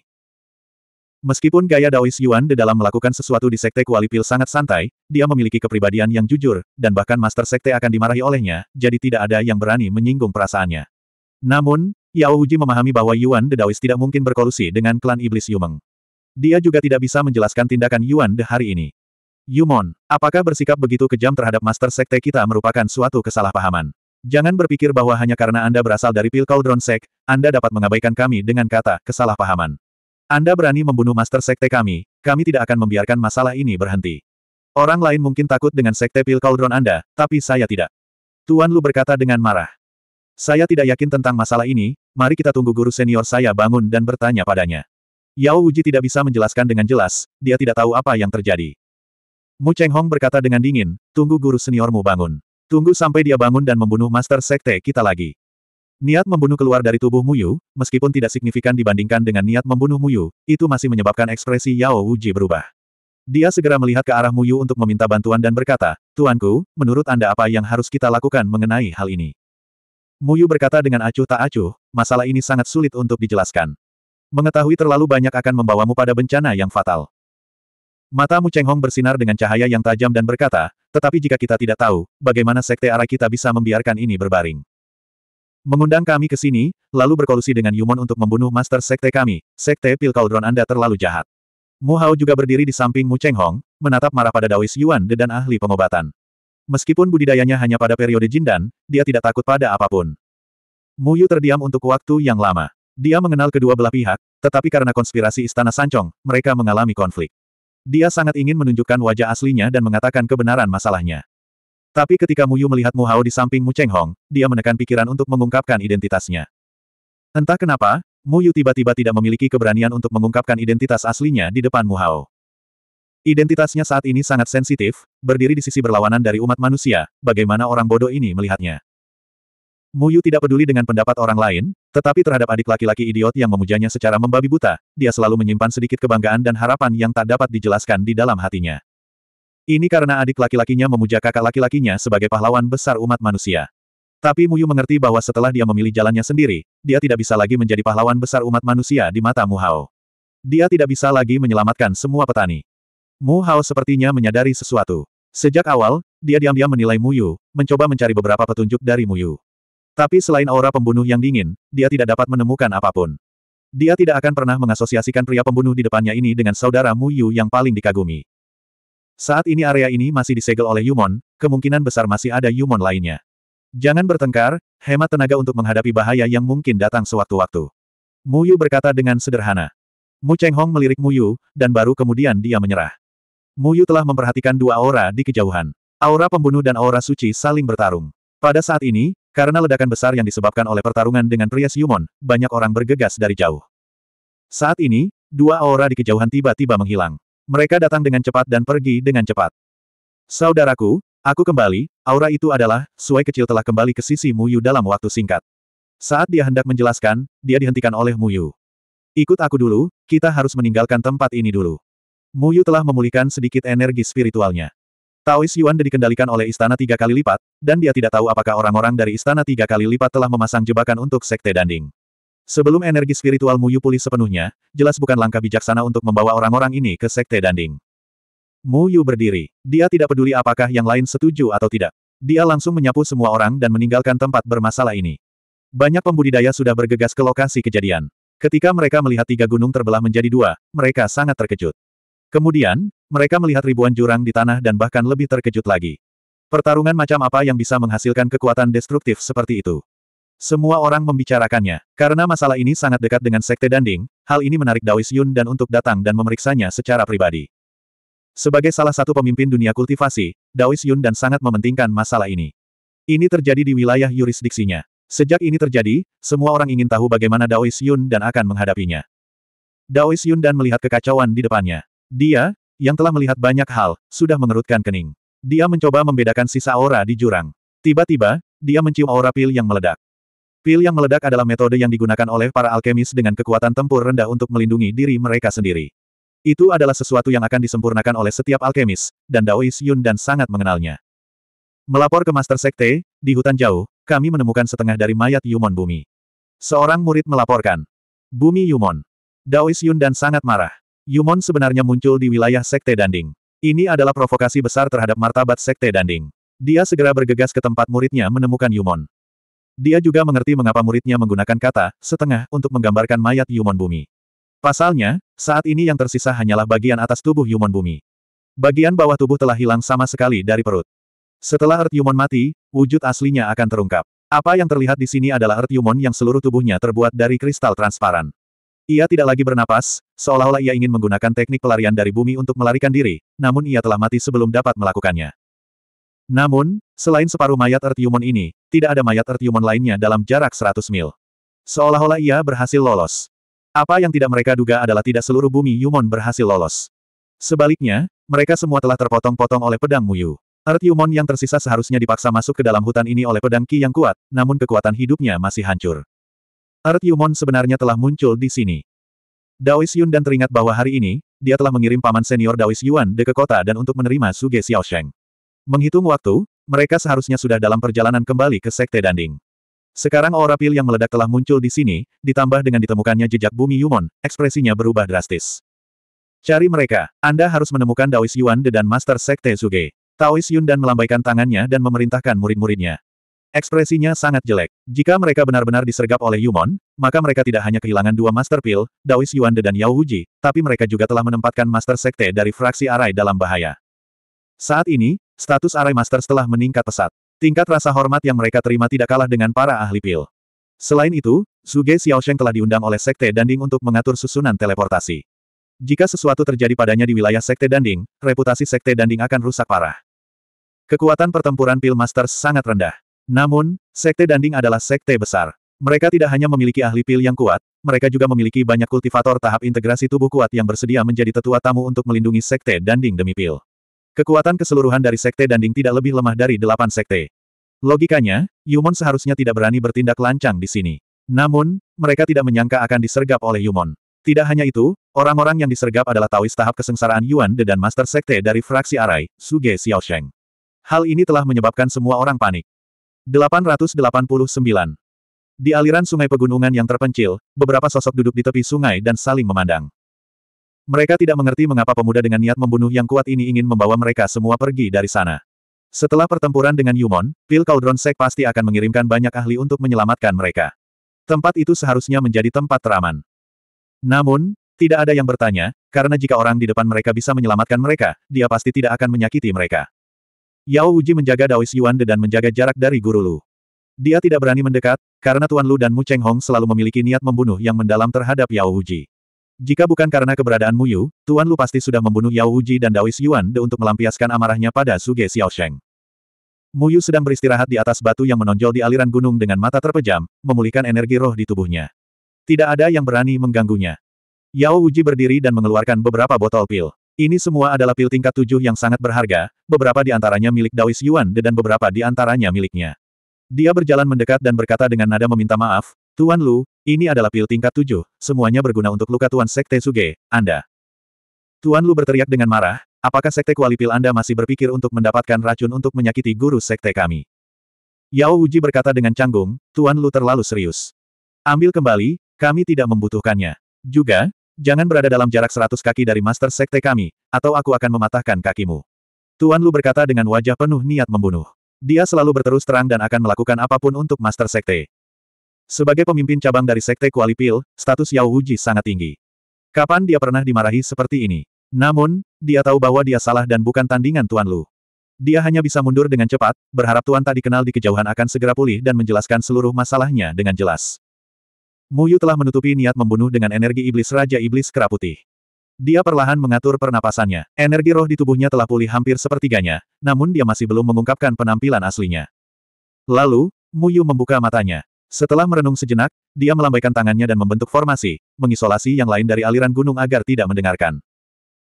Meskipun gaya Daois Yuan de dalam melakukan sesuatu di Sekte Kuali Pil sangat santai, dia memiliki kepribadian yang jujur, dan bahkan Master Sekte akan dimarahi olehnya, jadi tidak ada yang berani menyinggung perasaannya. Namun, Yao Wuji memahami bahwa Yuan de Daois tidak mungkin berkolusi dengan klan Iblis Yumeng. Dia juga tidak bisa menjelaskan tindakan Yuan de hari ini. Yumon, apakah bersikap begitu kejam terhadap Master Sekte kita merupakan suatu kesalahpahaman? Jangan berpikir bahwa hanya karena Anda berasal dari Pil Cauldron Sek, Anda dapat mengabaikan kami dengan kata kesalahpahaman. Anda berani membunuh Master Sekte kami, kami tidak akan membiarkan masalah ini berhenti. Orang lain mungkin takut dengan Sekte Pil Cauldron Anda, tapi saya tidak. Tuan Lu berkata dengan marah. Saya tidak yakin tentang masalah ini, mari kita tunggu guru senior saya bangun dan bertanya padanya. Yao Wuji tidak bisa menjelaskan dengan jelas, dia tidak tahu apa yang terjadi. Mu Cheng Hong berkata dengan dingin, tunggu guru seniormu bangun. Tunggu sampai dia bangun dan membunuh Master Sekte kita lagi. Niat membunuh keluar dari tubuh Muyu, meskipun tidak signifikan dibandingkan dengan niat membunuh Muyu, itu masih menyebabkan ekspresi Yao Wuji berubah. Dia segera melihat ke arah Muyu untuk meminta bantuan dan berkata, Tuanku, menurut Anda apa yang harus kita lakukan mengenai hal ini? Muyu berkata dengan acuh tak acuh, masalah ini sangat sulit untuk dijelaskan. Mengetahui terlalu banyak akan membawamu pada bencana yang fatal. Mata Mu Cheng Hong bersinar dengan cahaya yang tajam dan berkata, tetapi jika kita tidak tahu, bagaimana sekte arah kita bisa membiarkan ini berbaring? Mengundang kami ke sini, lalu berkolusi dengan Yumon untuk membunuh Master Sekte kami. Sekte Pil Cauldron Anda terlalu jahat. Mu Hao juga berdiri di samping Mu Cheng Hong, menatap marah pada Daois Yuan De dan ahli pengobatan. Meskipun budidayanya hanya pada periode Jindan, dia tidak takut pada apapun. Mu Yu terdiam untuk waktu yang lama. Dia mengenal kedua belah pihak, tetapi karena konspirasi Istana Sancong, mereka mengalami konflik. Dia sangat ingin menunjukkan wajah aslinya dan mengatakan kebenaran masalahnya. Tapi ketika Muyu melihat Mu Hao di samping Mu Cheng Hong, dia menekan pikiran untuk mengungkapkan identitasnya. Entah kenapa, Muyu tiba-tiba tidak memiliki keberanian untuk mengungkapkan identitas aslinya di depan Mu Hao. Identitasnya saat ini sangat sensitif, berdiri di sisi berlawanan dari umat manusia, bagaimana orang bodoh ini melihatnya. Muyu tidak peduli dengan pendapat orang lain, tetapi terhadap adik laki-laki idiot yang memujanya secara membabi buta, dia selalu menyimpan sedikit kebanggaan dan harapan yang tak dapat dijelaskan di dalam hatinya. Ini karena adik laki-lakinya memuja kakak laki-lakinya sebagai pahlawan besar umat manusia. Tapi Muyu mengerti bahwa setelah dia memilih jalannya sendiri, dia tidak bisa lagi menjadi pahlawan besar umat manusia di mata Mu Hao. Dia tidak bisa lagi menyelamatkan semua petani. Mu Hao sepertinya menyadari sesuatu. Sejak awal, dia diam-diam menilai Muyu, mencoba mencari beberapa petunjuk dari Muyu. Tapi selain aura pembunuh yang dingin, dia tidak dapat menemukan apapun. Dia tidak akan pernah mengasosiasikan pria pembunuh di depannya ini dengan saudara Muyu yang paling dikagumi. Saat ini area ini masih disegel oleh Yumon, kemungkinan besar masih ada Yumon lainnya. Jangan bertengkar, hemat tenaga untuk menghadapi bahaya yang mungkin datang sewaktu-waktu. Mu Yu berkata dengan sederhana. Mu Cheng Hong melirik Mu Yu dan baru kemudian dia menyerah. Mu Yu telah memperhatikan dua aura di kejauhan. Aura pembunuh dan aura suci saling bertarung. Pada saat ini, karena ledakan besar yang disebabkan oleh pertarungan dengan pria Yumon, banyak orang bergegas dari jauh. Saat ini, dua aura di kejauhan tiba-tiba menghilang. Mereka datang dengan cepat dan pergi dengan cepat. Saudaraku, aku kembali, aura itu adalah, Suai kecil telah kembali ke sisi Muyu dalam waktu singkat. Saat dia hendak menjelaskan, dia dihentikan oleh Muyu. Ikut aku dulu, kita harus meninggalkan tempat ini dulu. Muyu telah memulihkan sedikit energi spiritualnya. Taois Yuan dikendalikan oleh istana tiga kali lipat, dan dia tidak tahu apakah orang-orang dari istana tiga kali lipat telah memasang jebakan untuk Sekte Danding. Sebelum energi spiritual Yu pulih sepenuhnya, jelas bukan langkah bijaksana untuk membawa orang-orang ini ke Sekte Danding. Mu Yu berdiri. Dia tidak peduli apakah yang lain setuju atau tidak. Dia langsung menyapu semua orang dan meninggalkan tempat bermasalah ini. Banyak pembudidaya sudah bergegas ke lokasi kejadian. Ketika mereka melihat tiga gunung terbelah menjadi dua, mereka sangat terkejut. Kemudian, mereka melihat ribuan jurang di tanah dan bahkan lebih terkejut lagi. Pertarungan macam apa yang bisa menghasilkan kekuatan destruktif seperti itu? Semua orang membicarakannya. Karena masalah ini sangat dekat dengan Sekte Danding, hal ini menarik Daois Yun dan untuk datang dan memeriksanya secara pribadi. Sebagai salah satu pemimpin dunia kultivasi, Daois Yun dan sangat mementingkan masalah ini. Ini terjadi di wilayah yurisdiksinya. Sejak ini terjadi, semua orang ingin tahu bagaimana Daois Yun dan akan menghadapinya. Daois Yun dan melihat kekacauan di depannya. Dia, yang telah melihat banyak hal, sudah mengerutkan kening. Dia mencoba membedakan sisa aura di jurang. Tiba-tiba, dia mencium aura pil yang meledak. Pil yang meledak adalah metode yang digunakan oleh para alkemis dengan kekuatan tempur rendah untuk melindungi diri mereka sendiri. Itu adalah sesuatu yang akan disempurnakan oleh setiap alkemis, dan Daois Yun dan sangat mengenalnya. Melapor ke Master Sekte, di hutan jauh, kami menemukan setengah dari mayat Yumon Bumi. Seorang murid melaporkan. Bumi Yumon. Daois Yun dan sangat marah. Yumon sebenarnya muncul di wilayah Sekte Danding. Ini adalah provokasi besar terhadap martabat Sekte Danding. Dia segera bergegas ke tempat muridnya menemukan Yumon. Dia juga mengerti mengapa muridnya menggunakan kata setengah untuk menggambarkan mayat Yumon Bumi. Pasalnya, saat ini yang tersisa hanyalah bagian atas tubuh Yumon Bumi. Bagian bawah tubuh telah hilang sama sekali dari perut. Setelah Earth Yumon mati, wujud aslinya akan terungkap. Apa yang terlihat di sini adalah Earth Yumon yang seluruh tubuhnya terbuat dari kristal transparan. Ia tidak lagi bernapas, seolah-olah ia ingin menggunakan teknik pelarian dari bumi untuk melarikan diri, namun ia telah mati sebelum dapat melakukannya. Namun, selain separuh mayat Ertiumon ini, tidak ada mayat Ertiumon lainnya dalam jarak 100 mil. Seolah-olah ia berhasil lolos. Apa yang tidak mereka duga adalah tidak seluruh bumi Yumon berhasil lolos. Sebaliknya, mereka semua telah terpotong-potong oleh pedang Muyu. Ertiumon yang tersisa seharusnya dipaksa masuk ke dalam hutan ini oleh pedang Ki yang kuat, namun kekuatan hidupnya masih hancur. Ertiumon sebenarnya telah muncul di sini. Daois Yun dan teringat bahwa hari ini, dia telah mengirim paman senior Daois Yuan de ke kota dan untuk menerima Suge Sheng. Menghitung waktu, mereka seharusnya sudah dalam perjalanan kembali ke Sekte Danding. Sekarang aura pil yang meledak telah muncul di sini, ditambah dengan ditemukannya jejak bumi Yumon, ekspresinya berubah drastis. Cari mereka, Anda harus menemukan Daois Yuan De dan Master Sekte Zuge. Taois Yun dan melambaikan tangannya dan memerintahkan murid-muridnya. Ekspresinya sangat jelek. Jika mereka benar-benar disergap oleh Yumon, maka mereka tidak hanya kehilangan dua Master Pil, Daois Yuan De dan Yao Wuji, tapi mereka juga telah menempatkan Master Sekte dari fraksi Arai dalam bahaya. Saat ini, Status Arai Master telah meningkat pesat. Tingkat rasa hormat yang mereka terima tidak kalah dengan para ahli pil. Selain itu, Xiao Xiaosheng telah diundang oleh Sekte Danding untuk mengatur susunan teleportasi. Jika sesuatu terjadi padanya di wilayah Sekte Danding, reputasi Sekte Danding akan rusak parah. Kekuatan pertempuran pil Masters sangat rendah. Namun, Sekte Danding adalah sekte besar. Mereka tidak hanya memiliki ahli pil yang kuat, mereka juga memiliki banyak kultivator tahap integrasi tubuh kuat yang bersedia menjadi tetua tamu untuk melindungi sekte Danding demi pil. Kekuatan keseluruhan dari Sekte Danding tidak lebih lemah dari delapan Sekte. Logikanya, Yumon seharusnya tidak berani bertindak lancang di sini. Namun, mereka tidak menyangka akan disergap oleh Yumon. Tidak hanya itu, orang-orang yang disergap adalah Taoist tahap kesengsaraan Yuan De dan Master Sekte dari fraksi Arai, Suge Xiaosheng. Hal ini telah menyebabkan semua orang panik. 889. Di aliran sungai pegunungan yang terpencil, beberapa sosok duduk di tepi sungai dan saling memandang. Mereka tidak mengerti mengapa pemuda dengan niat membunuh yang kuat ini ingin membawa mereka semua pergi dari sana. Setelah pertempuran dengan Yumon, Pil Cauldron Sek pasti akan mengirimkan banyak ahli untuk menyelamatkan mereka. Tempat itu seharusnya menjadi tempat teraman. Namun, tidak ada yang bertanya, karena jika orang di depan mereka bisa menyelamatkan mereka, dia pasti tidak akan menyakiti mereka. Yao Uji menjaga Daois Yuan De dan menjaga jarak dari Guru Lu. Dia tidak berani mendekat, karena Tuan Lu dan Mu Cheng Hong selalu memiliki niat membunuh yang mendalam terhadap Yao Uji. Jika bukan karena keberadaan Mu Yu, Tuan Lu pasti sudah membunuh Yao Wuji dan Daois Yuan De untuk melampiaskan amarahnya pada Suge Mu Yu sedang beristirahat di atas batu yang menonjol di aliran gunung dengan mata terpejam, memulihkan energi roh di tubuhnya. Tidak ada yang berani mengganggunya. Yao Wuji berdiri dan mengeluarkan beberapa botol pil. Ini semua adalah pil tingkat tujuh yang sangat berharga, beberapa di antaranya milik Daois Yuan De dan beberapa di antaranya miliknya. Dia berjalan mendekat dan berkata dengan nada meminta maaf, Tuan Lu, ini adalah pil tingkat tujuh, semuanya berguna untuk luka Tuan Sekte Suge, Anda. Tuan Lu berteriak dengan marah, apakah Sekte Kuali pil Anda masih berpikir untuk mendapatkan racun untuk menyakiti guru Sekte kami? Yao Uji berkata dengan canggung, Tuan Lu terlalu serius. Ambil kembali, kami tidak membutuhkannya. Juga, jangan berada dalam jarak seratus kaki dari Master Sekte kami, atau aku akan mematahkan kakimu. Tuan Lu berkata dengan wajah penuh niat membunuh. Dia selalu berterus terang dan akan melakukan apapun untuk Master Sekte. Sebagai pemimpin cabang dari Sekte Kuali Pil, status Yao Wuji sangat tinggi. Kapan dia pernah dimarahi seperti ini? Namun, dia tahu bahwa dia salah dan bukan tandingan Tuan Lu. Dia hanya bisa mundur dengan cepat, berharap Tuan tak dikenal di kejauhan akan segera pulih dan menjelaskan seluruh masalahnya dengan jelas. Muyu telah menutupi niat membunuh dengan energi iblis Raja Iblis Keraputih. Dia perlahan mengatur pernapasannya. Energi roh di tubuhnya telah pulih hampir sepertiganya, namun dia masih belum mengungkapkan penampilan aslinya. Lalu, Muyu membuka matanya. Setelah merenung sejenak, dia melambaikan tangannya dan membentuk formasi, mengisolasi yang lain dari aliran gunung agar tidak mendengarkan.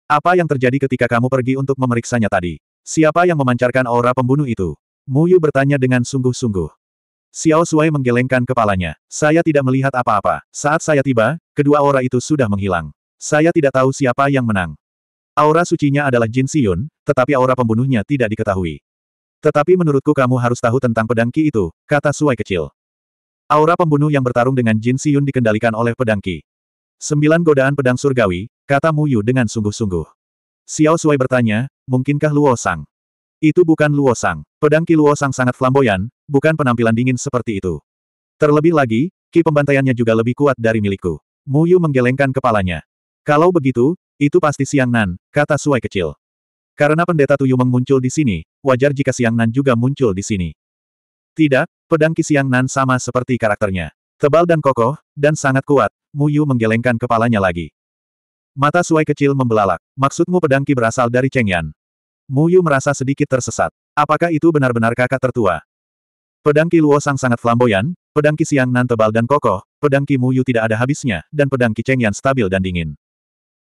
Apa yang terjadi ketika kamu pergi untuk memeriksanya tadi? Siapa yang memancarkan aura pembunuh itu? Mu Yu bertanya dengan sungguh-sungguh. Xiao Sui menggelengkan kepalanya. Saya tidak melihat apa-apa. Saat saya tiba, kedua aura itu sudah menghilang. Saya tidak tahu siapa yang menang. Aura sucinya adalah Jin Siyun, tetapi aura pembunuhnya tidak diketahui. Tetapi menurutku kamu harus tahu tentang pedangki itu, kata Suai kecil. Aura pembunuh yang bertarung dengan Jin Siyun dikendalikan oleh pedang Qi. Sembilan godaan pedang surgawi, kata Mu Yu dengan sungguh-sungguh. Xiao Sui bertanya, mungkinkah Luo Sang? Itu bukan Luo Sang. Pedang Qi Luo Sang sangat flamboyan, bukan penampilan dingin seperti itu. Terlebih lagi, Ki pembantaiannya juga lebih kuat dari milikku. Mu Yu menggelengkan kepalanya. Kalau begitu, itu pasti Siang Nan, kata Suai kecil. Karena pendeta Tuyu muncul di sini, wajar jika Siang Nan juga muncul di sini. Tidak, pedang Kisiang Nan sama seperti karakternya. Tebal dan kokoh, dan sangat kuat, Mu Yu menggelengkan kepalanya lagi. Mata Suai kecil membelalak. Maksudmu pedang Ki berasal dari Cheng Yan? Mu Yu merasa sedikit tersesat. Apakah itu benar-benar kakak tertua? Pedang Ki Luo Sang sangat flamboyan, pedang Ki Siang Nan tebal dan kokoh, pedang Ki Mu Yu tidak ada habisnya, dan pedang Ki Cheng Yan stabil dan dingin.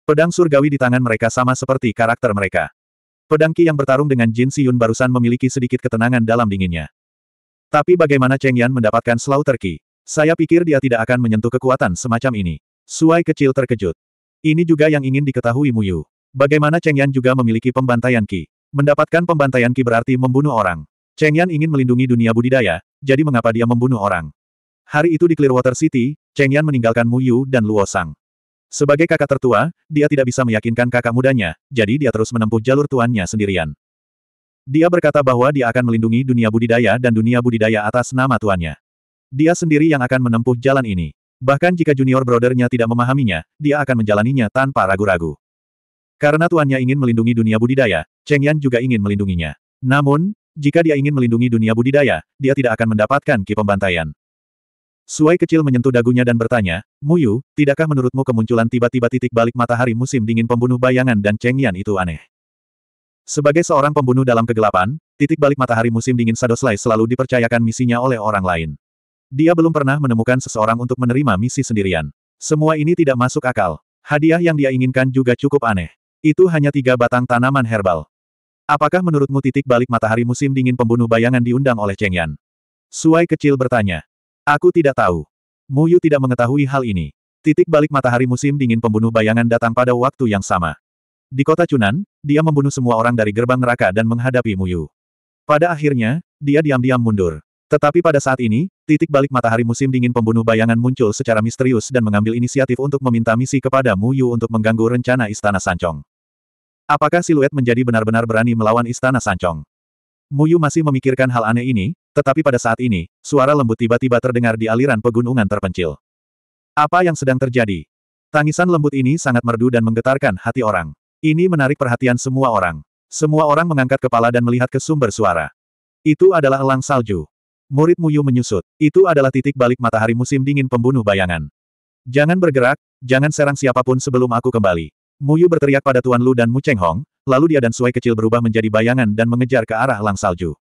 Pedang surgawi di tangan mereka sama seperti karakter mereka. Pedang Ki yang bertarung dengan Jin Siyun barusan memiliki sedikit ketenangan dalam dinginnya. Tapi bagaimana Cheng Yan mendapatkan Slaughter Terki? Saya pikir dia tidak akan menyentuh kekuatan semacam ini. Suai kecil terkejut. Ini juga yang ingin diketahui Muyu. Bagaimana Cheng Yan juga memiliki pembantaian Ki? Mendapatkan pembantaian Ki berarti membunuh orang. Cheng Yan ingin melindungi dunia budidaya, jadi mengapa dia membunuh orang? Hari itu di Clearwater City, Cheng Yan meninggalkan Muyu dan Luo Sang. Sebagai kakak tertua, dia tidak bisa meyakinkan kakak mudanya, jadi dia terus menempuh jalur tuannya sendirian. Dia berkata bahwa dia akan melindungi dunia budidaya dan dunia budidaya atas nama tuannya. Dia sendiri yang akan menempuh jalan ini. Bahkan jika junior brothernya tidak memahaminya, dia akan menjalaninya tanpa ragu-ragu. Karena tuannya ingin melindungi dunia budidaya, Cheng Yan juga ingin melindunginya. Namun, jika dia ingin melindungi dunia budidaya, dia tidak akan mendapatkan ki pembantaian. Suai kecil menyentuh dagunya dan bertanya, Muyu, tidakkah menurutmu kemunculan tiba-tiba titik balik matahari musim dingin pembunuh bayangan dan Cheng Yan itu aneh? Sebagai seorang pembunuh dalam kegelapan, titik balik matahari musim dingin Sadoslay selalu dipercayakan misinya oleh orang lain. Dia belum pernah menemukan seseorang untuk menerima misi sendirian. Semua ini tidak masuk akal. Hadiah yang dia inginkan juga cukup aneh. Itu hanya tiga batang tanaman herbal. Apakah menurutmu titik balik matahari musim dingin pembunuh bayangan diundang oleh Cheng Yan? Suai kecil bertanya. Aku tidak tahu. Muyu tidak mengetahui hal ini. Titik balik matahari musim dingin pembunuh bayangan datang pada waktu yang sama. Di kota Cunan, dia membunuh semua orang dari gerbang neraka dan menghadapi Muyu. Pada akhirnya, dia diam-diam mundur. Tetapi pada saat ini, titik balik matahari musim dingin pembunuh bayangan muncul secara misterius dan mengambil inisiatif untuk meminta misi kepada Muyu untuk mengganggu rencana Istana Sancong. Apakah siluet menjadi benar-benar berani melawan Istana Sancong? Muyu masih memikirkan hal aneh ini, tetapi pada saat ini, suara lembut tiba-tiba terdengar di aliran pegunungan terpencil. Apa yang sedang terjadi? Tangisan lembut ini sangat merdu dan menggetarkan hati orang. Ini menarik perhatian semua orang. Semua orang mengangkat kepala dan melihat ke sumber suara. Itu adalah elang salju. Murid Muyu menyusut. Itu adalah titik balik matahari musim dingin pembunuh bayangan. Jangan bergerak, jangan serang siapapun sebelum aku kembali. Muyu berteriak pada Tuan Lu dan Mu Cheng Hong, lalu dia dan Sui kecil berubah menjadi bayangan dan mengejar ke arah elang salju.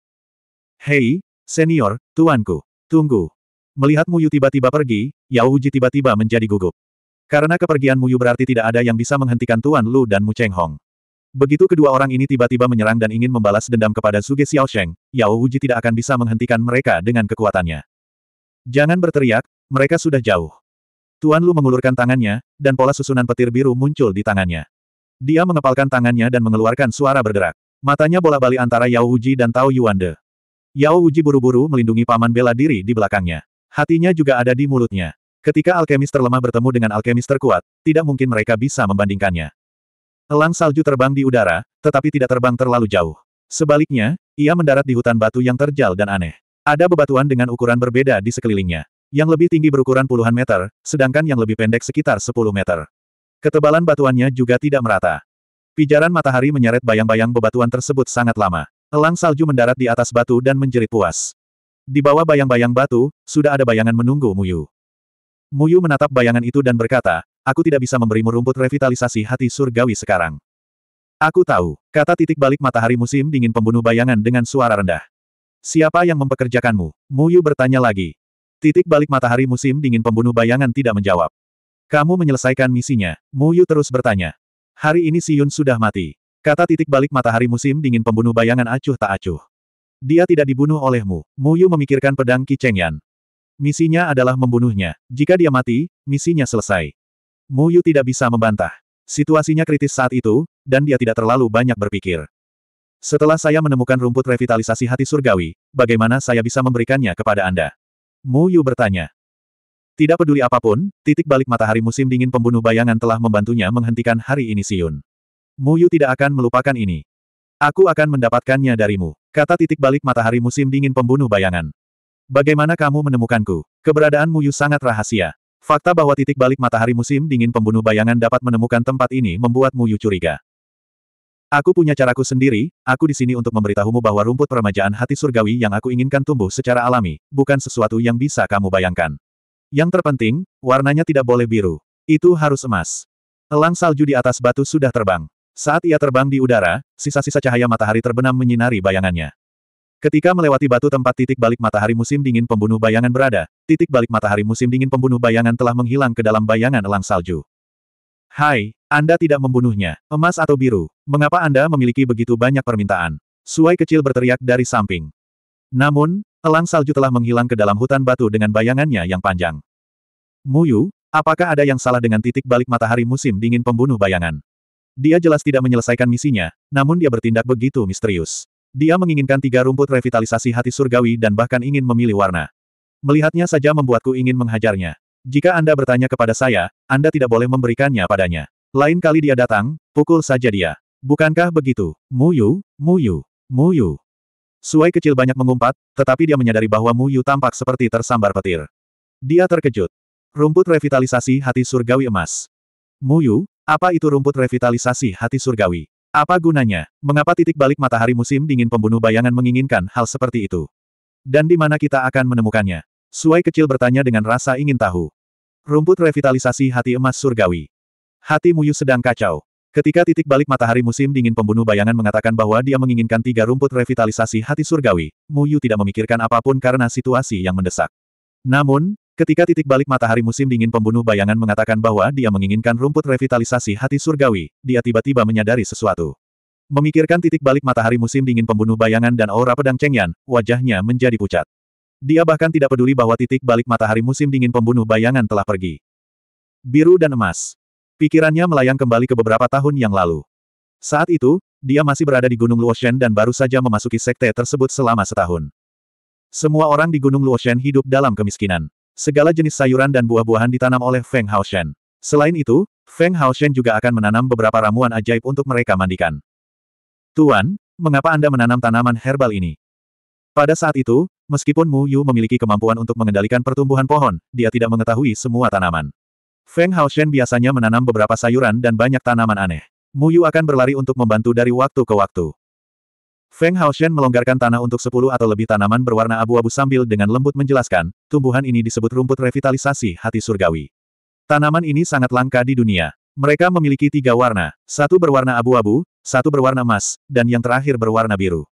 Hei, senior, tuanku, tunggu. Melihat Muyu tiba-tiba pergi, Yao Uji tiba-tiba menjadi gugup. Karena kepergian Muyu berarti tidak ada yang bisa menghentikan Tuan Lu dan Mu Cheng Hong. Begitu kedua orang ini tiba-tiba menyerang dan ingin membalas dendam kepada Zuge Xiaosheng, Yao Wuji tidak akan bisa menghentikan mereka dengan kekuatannya. Jangan berteriak, mereka sudah jauh. Tuan Lu mengulurkan tangannya, dan pola susunan petir biru muncul di tangannya. Dia mengepalkan tangannya dan mengeluarkan suara berderak. Matanya bola-bali antara Yao Wuji dan Tao Yuande. Yao Wuji buru-buru melindungi paman bela diri di belakangnya. Hatinya juga ada di mulutnya. Ketika alkemis terlemah bertemu dengan alkemis terkuat, tidak mungkin mereka bisa membandingkannya. Elang salju terbang di udara, tetapi tidak terbang terlalu jauh. Sebaliknya, ia mendarat di hutan batu yang terjal dan aneh. Ada bebatuan dengan ukuran berbeda di sekelilingnya. Yang lebih tinggi berukuran puluhan meter, sedangkan yang lebih pendek sekitar 10 meter. Ketebalan batuannya juga tidak merata. Pijaran matahari menyeret bayang-bayang bebatuan tersebut sangat lama. Elang salju mendarat di atas batu dan menjerit puas. Di bawah bayang-bayang batu, sudah ada bayangan menunggu Muyu. Muyu menatap bayangan itu dan berkata, aku tidak bisa memberimu rumput revitalisasi hati surgawi sekarang. Aku tahu, kata titik balik matahari musim dingin pembunuh bayangan dengan suara rendah. Siapa yang mempekerjakanmu? Muyu bertanya lagi. Titik balik matahari musim dingin pembunuh bayangan tidak menjawab. Kamu menyelesaikan misinya, Muyu terus bertanya. Hari ini Si Yun sudah mati. Kata titik balik matahari musim dingin pembunuh bayangan acuh tak acuh. Dia tidak dibunuh olehmu. Muyu memikirkan pedang Ki Chengyan. Misinya adalah membunuhnya. Jika dia mati, misinya selesai. Mu Yu tidak bisa membantah. Situasinya kritis saat itu, dan dia tidak terlalu banyak berpikir. Setelah saya menemukan rumput revitalisasi hati surgawi, bagaimana saya bisa memberikannya kepada Anda? Mu Yu bertanya. Tidak peduli apapun, titik balik matahari musim dingin pembunuh bayangan telah membantunya menghentikan hari ini Siun. Mu Yu tidak akan melupakan ini. Aku akan mendapatkannya darimu, kata titik balik matahari musim dingin pembunuh bayangan. Bagaimana kamu menemukanku? Keberadaan Muyu sangat rahasia. Fakta bahwa titik balik matahari musim dingin pembunuh bayangan dapat menemukan tempat ini membuat Muyu curiga. Aku punya caraku sendiri, aku di sini untuk memberitahumu bahwa rumput peremajaan hati surgawi yang aku inginkan tumbuh secara alami, bukan sesuatu yang bisa kamu bayangkan. Yang terpenting, warnanya tidak boleh biru. Itu harus emas. Elang salju di atas batu sudah terbang. Saat ia terbang di udara, sisa-sisa cahaya matahari terbenam menyinari bayangannya. Ketika melewati batu tempat titik balik matahari musim dingin pembunuh bayangan berada, titik balik matahari musim dingin pembunuh bayangan telah menghilang ke dalam bayangan elang salju. Hai, Anda tidak membunuhnya, emas atau biru, mengapa Anda memiliki begitu banyak permintaan? Suai kecil berteriak dari samping. Namun, elang salju telah menghilang ke dalam hutan batu dengan bayangannya yang panjang. Muyu, apakah ada yang salah dengan titik balik matahari musim dingin pembunuh bayangan? Dia jelas tidak menyelesaikan misinya, namun dia bertindak begitu misterius. Dia menginginkan tiga rumput revitalisasi hati surgawi dan bahkan ingin memilih warna. Melihatnya saja membuatku ingin menghajarnya. Jika Anda bertanya kepada saya, Anda tidak boleh memberikannya padanya. Lain kali dia datang, pukul saja dia. Bukankah begitu? Muyu, Muyu, Muyu. Suai kecil banyak mengumpat, tetapi dia menyadari bahwa Muyu tampak seperti tersambar petir. Dia terkejut. Rumput revitalisasi hati surgawi emas. Muyu, apa itu rumput revitalisasi hati surgawi? Apa gunanya? Mengapa titik balik matahari musim dingin pembunuh bayangan menginginkan hal seperti itu? Dan di mana kita akan menemukannya? Suai kecil bertanya dengan rasa ingin tahu. Rumput revitalisasi hati emas surgawi. Hati Muyu sedang kacau. Ketika titik balik matahari musim dingin pembunuh bayangan mengatakan bahwa dia menginginkan tiga rumput revitalisasi hati surgawi, Muyu tidak memikirkan apapun karena situasi yang mendesak. Namun, Ketika titik balik matahari musim dingin pembunuh bayangan mengatakan bahwa dia menginginkan rumput revitalisasi hati surgawi, dia tiba-tiba menyadari sesuatu. Memikirkan titik balik matahari musim dingin pembunuh bayangan dan aura pedang cengyan, wajahnya menjadi pucat. Dia bahkan tidak peduli bahwa titik balik matahari musim dingin pembunuh bayangan telah pergi. Biru dan emas. Pikirannya melayang kembali ke beberapa tahun yang lalu. Saat itu, dia masih berada di Gunung Luoshen dan baru saja memasuki sekte tersebut selama setahun. Semua orang di Gunung Luoshen hidup dalam kemiskinan. Segala jenis sayuran dan buah-buahan ditanam oleh Feng Haoshen. Selain itu, Feng Haoshen juga akan menanam beberapa ramuan ajaib untuk mereka mandikan. Tuan, mengapa Anda menanam tanaman herbal ini? Pada saat itu, meskipun Mu Yu memiliki kemampuan untuk mengendalikan pertumbuhan pohon, dia tidak mengetahui semua tanaman. Feng Haoshen biasanya menanam beberapa sayuran dan banyak tanaman aneh. Mu Yu akan berlari untuk membantu dari waktu ke waktu. Feng Haoshen melonggarkan tanah untuk sepuluh atau lebih tanaman berwarna abu-abu sambil dengan lembut menjelaskan, tumbuhan ini disebut rumput revitalisasi hati surgawi. Tanaman ini sangat langka di dunia. Mereka memiliki tiga warna, satu berwarna abu-abu, satu berwarna emas, dan yang terakhir berwarna biru.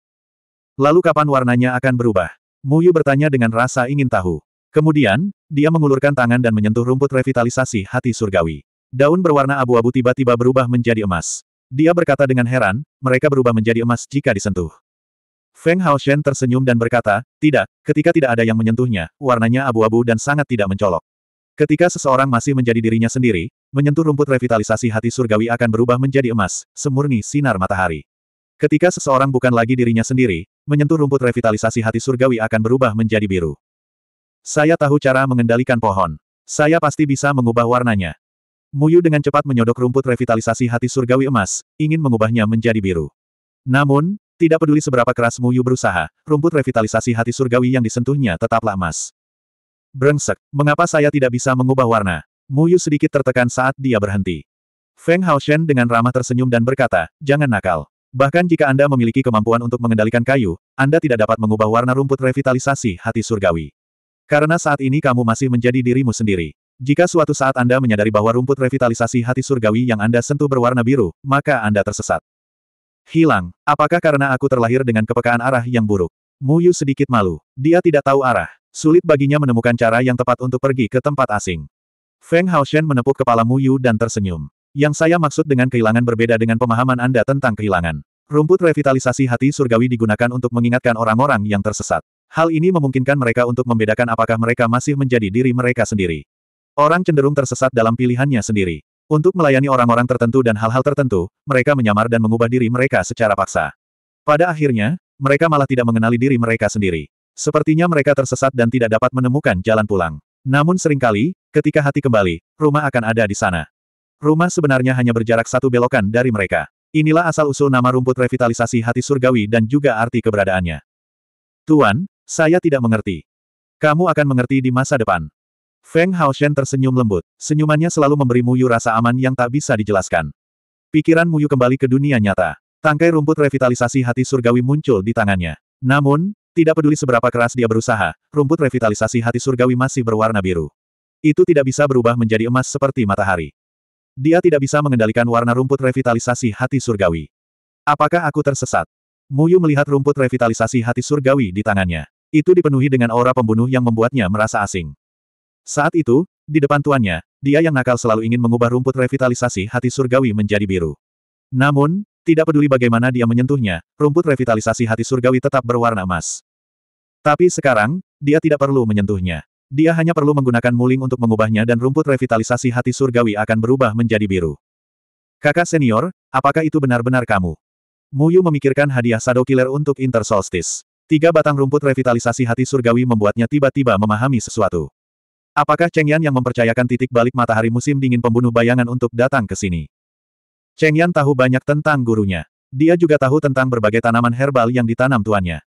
Lalu kapan warnanya akan berubah? Mu Yu bertanya dengan rasa ingin tahu. Kemudian, dia mengulurkan tangan dan menyentuh rumput revitalisasi hati surgawi. Daun berwarna abu-abu tiba-tiba berubah menjadi emas. Dia berkata dengan heran, mereka berubah menjadi emas jika disentuh. Feng Hao Shen tersenyum dan berkata, tidak, ketika tidak ada yang menyentuhnya, warnanya abu-abu dan sangat tidak mencolok. Ketika seseorang masih menjadi dirinya sendiri, menyentuh rumput revitalisasi hati surgawi akan berubah menjadi emas, semurni sinar matahari. Ketika seseorang bukan lagi dirinya sendiri, menyentuh rumput revitalisasi hati surgawi akan berubah menjadi biru. Saya tahu cara mengendalikan pohon. Saya pasti bisa mengubah warnanya. Muyu dengan cepat menyodok rumput revitalisasi hati surgawi emas, ingin mengubahnya menjadi biru. Namun, tidak peduli seberapa keras Muyu berusaha, rumput revitalisasi hati surgawi yang disentuhnya tetaplah emas. Brengsek, mengapa saya tidak bisa mengubah warna? Muyu sedikit tertekan saat dia berhenti. Feng Hao Shen dengan ramah tersenyum dan berkata, jangan nakal. Bahkan jika Anda memiliki kemampuan untuk mengendalikan kayu, Anda tidak dapat mengubah warna rumput revitalisasi hati surgawi. Karena saat ini kamu masih menjadi dirimu sendiri. Jika suatu saat Anda menyadari bahwa rumput revitalisasi hati surgawi yang Anda sentuh berwarna biru, maka Anda tersesat. Hilang. Apakah karena aku terlahir dengan kepekaan arah yang buruk? Muyu sedikit malu. Dia tidak tahu arah. Sulit baginya menemukan cara yang tepat untuk pergi ke tempat asing. Feng Haoshen menepuk kepala Muyu dan tersenyum. Yang saya maksud dengan kehilangan berbeda dengan pemahaman Anda tentang kehilangan. Rumput revitalisasi hati surgawi digunakan untuk mengingatkan orang-orang yang tersesat. Hal ini memungkinkan mereka untuk membedakan apakah mereka masih menjadi diri mereka sendiri. Orang cenderung tersesat dalam pilihannya sendiri. Untuk melayani orang-orang tertentu dan hal-hal tertentu, mereka menyamar dan mengubah diri mereka secara paksa. Pada akhirnya, mereka malah tidak mengenali diri mereka sendiri. Sepertinya mereka tersesat dan tidak dapat menemukan jalan pulang. Namun seringkali, ketika hati kembali, rumah akan ada di sana. Rumah sebenarnya hanya berjarak satu belokan dari mereka. Inilah asal-usul nama rumput revitalisasi hati surgawi dan juga arti keberadaannya. Tuan, saya tidak mengerti. Kamu akan mengerti di masa depan. Feng Hao Shen tersenyum lembut. Senyumannya selalu memberi Muyu rasa aman yang tak bisa dijelaskan. Pikiran Muyu kembali ke dunia nyata. Tangkai rumput revitalisasi hati surgawi muncul di tangannya. Namun, tidak peduli seberapa keras dia berusaha, rumput revitalisasi hati surgawi masih berwarna biru. Itu tidak bisa berubah menjadi emas seperti matahari. Dia tidak bisa mengendalikan warna rumput revitalisasi hati surgawi. Apakah aku tersesat? Muyu melihat rumput revitalisasi hati surgawi di tangannya. Itu dipenuhi dengan aura pembunuh yang membuatnya merasa asing. Saat itu, di depan tuannya, dia yang nakal selalu ingin mengubah rumput revitalisasi hati surgawi menjadi biru. Namun, tidak peduli bagaimana dia menyentuhnya, rumput revitalisasi hati surgawi tetap berwarna emas. Tapi sekarang, dia tidak perlu menyentuhnya. Dia hanya perlu menggunakan muling untuk mengubahnya dan rumput revitalisasi hati surgawi akan berubah menjadi biru. Kakak senior, apakah itu benar-benar kamu? Muyu memikirkan hadiah Shadow Killer untuk Inter Solstice. Tiga batang rumput revitalisasi hati surgawi membuatnya tiba-tiba memahami sesuatu. Apakah Cheng Yan yang mempercayakan titik balik matahari musim dingin pembunuh bayangan untuk datang ke sini? Cheng Yan tahu banyak tentang gurunya. Dia juga tahu tentang berbagai tanaman herbal yang ditanam tuannya.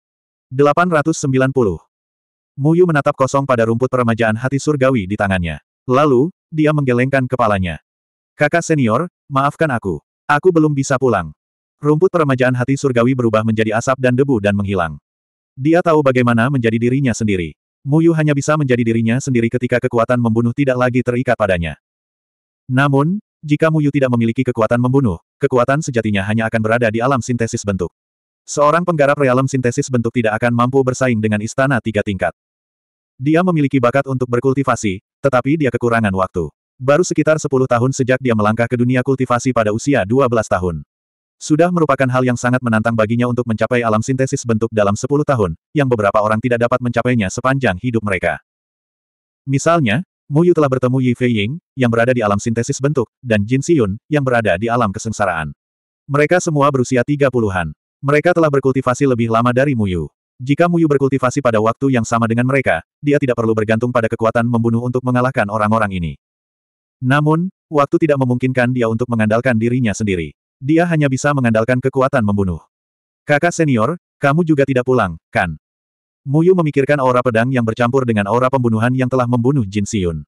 890. Yu menatap kosong pada rumput peremajaan hati surgawi di tangannya. Lalu, dia menggelengkan kepalanya. Kakak senior, maafkan aku. Aku belum bisa pulang. Rumput peremajaan hati surgawi berubah menjadi asap dan debu dan menghilang. Dia tahu bagaimana menjadi dirinya sendiri. Muyu hanya bisa menjadi dirinya sendiri ketika kekuatan membunuh tidak lagi terikat padanya. Namun, jika Muyu tidak memiliki kekuatan membunuh, kekuatan sejatinya hanya akan berada di alam sintesis bentuk. Seorang penggarap realem sintesis bentuk tidak akan mampu bersaing dengan istana tiga tingkat. Dia memiliki bakat untuk berkultivasi, tetapi dia kekurangan waktu. Baru sekitar 10 tahun sejak dia melangkah ke dunia kultivasi pada usia 12 tahun. Sudah merupakan hal yang sangat menantang baginya untuk mencapai alam sintesis bentuk dalam 10 tahun, yang beberapa orang tidak dapat mencapainya sepanjang hidup mereka. Misalnya, Mu Yu telah bertemu Yi Fei Ying, yang berada di alam sintesis bentuk, dan Jin Siyun, yang berada di alam kesengsaraan. Mereka semua berusia 30-an. Mereka telah berkultivasi lebih lama dari Mu Yu. Jika Mu Yu berkultivasi pada waktu yang sama dengan mereka, dia tidak perlu bergantung pada kekuatan membunuh untuk mengalahkan orang-orang ini. Namun, waktu tidak memungkinkan dia untuk mengandalkan dirinya sendiri. Dia hanya bisa mengandalkan kekuatan membunuh. Kakak senior, kamu juga tidak pulang, kan? Muyu memikirkan aura pedang yang bercampur dengan aura pembunuhan yang telah membunuh Jin Siun.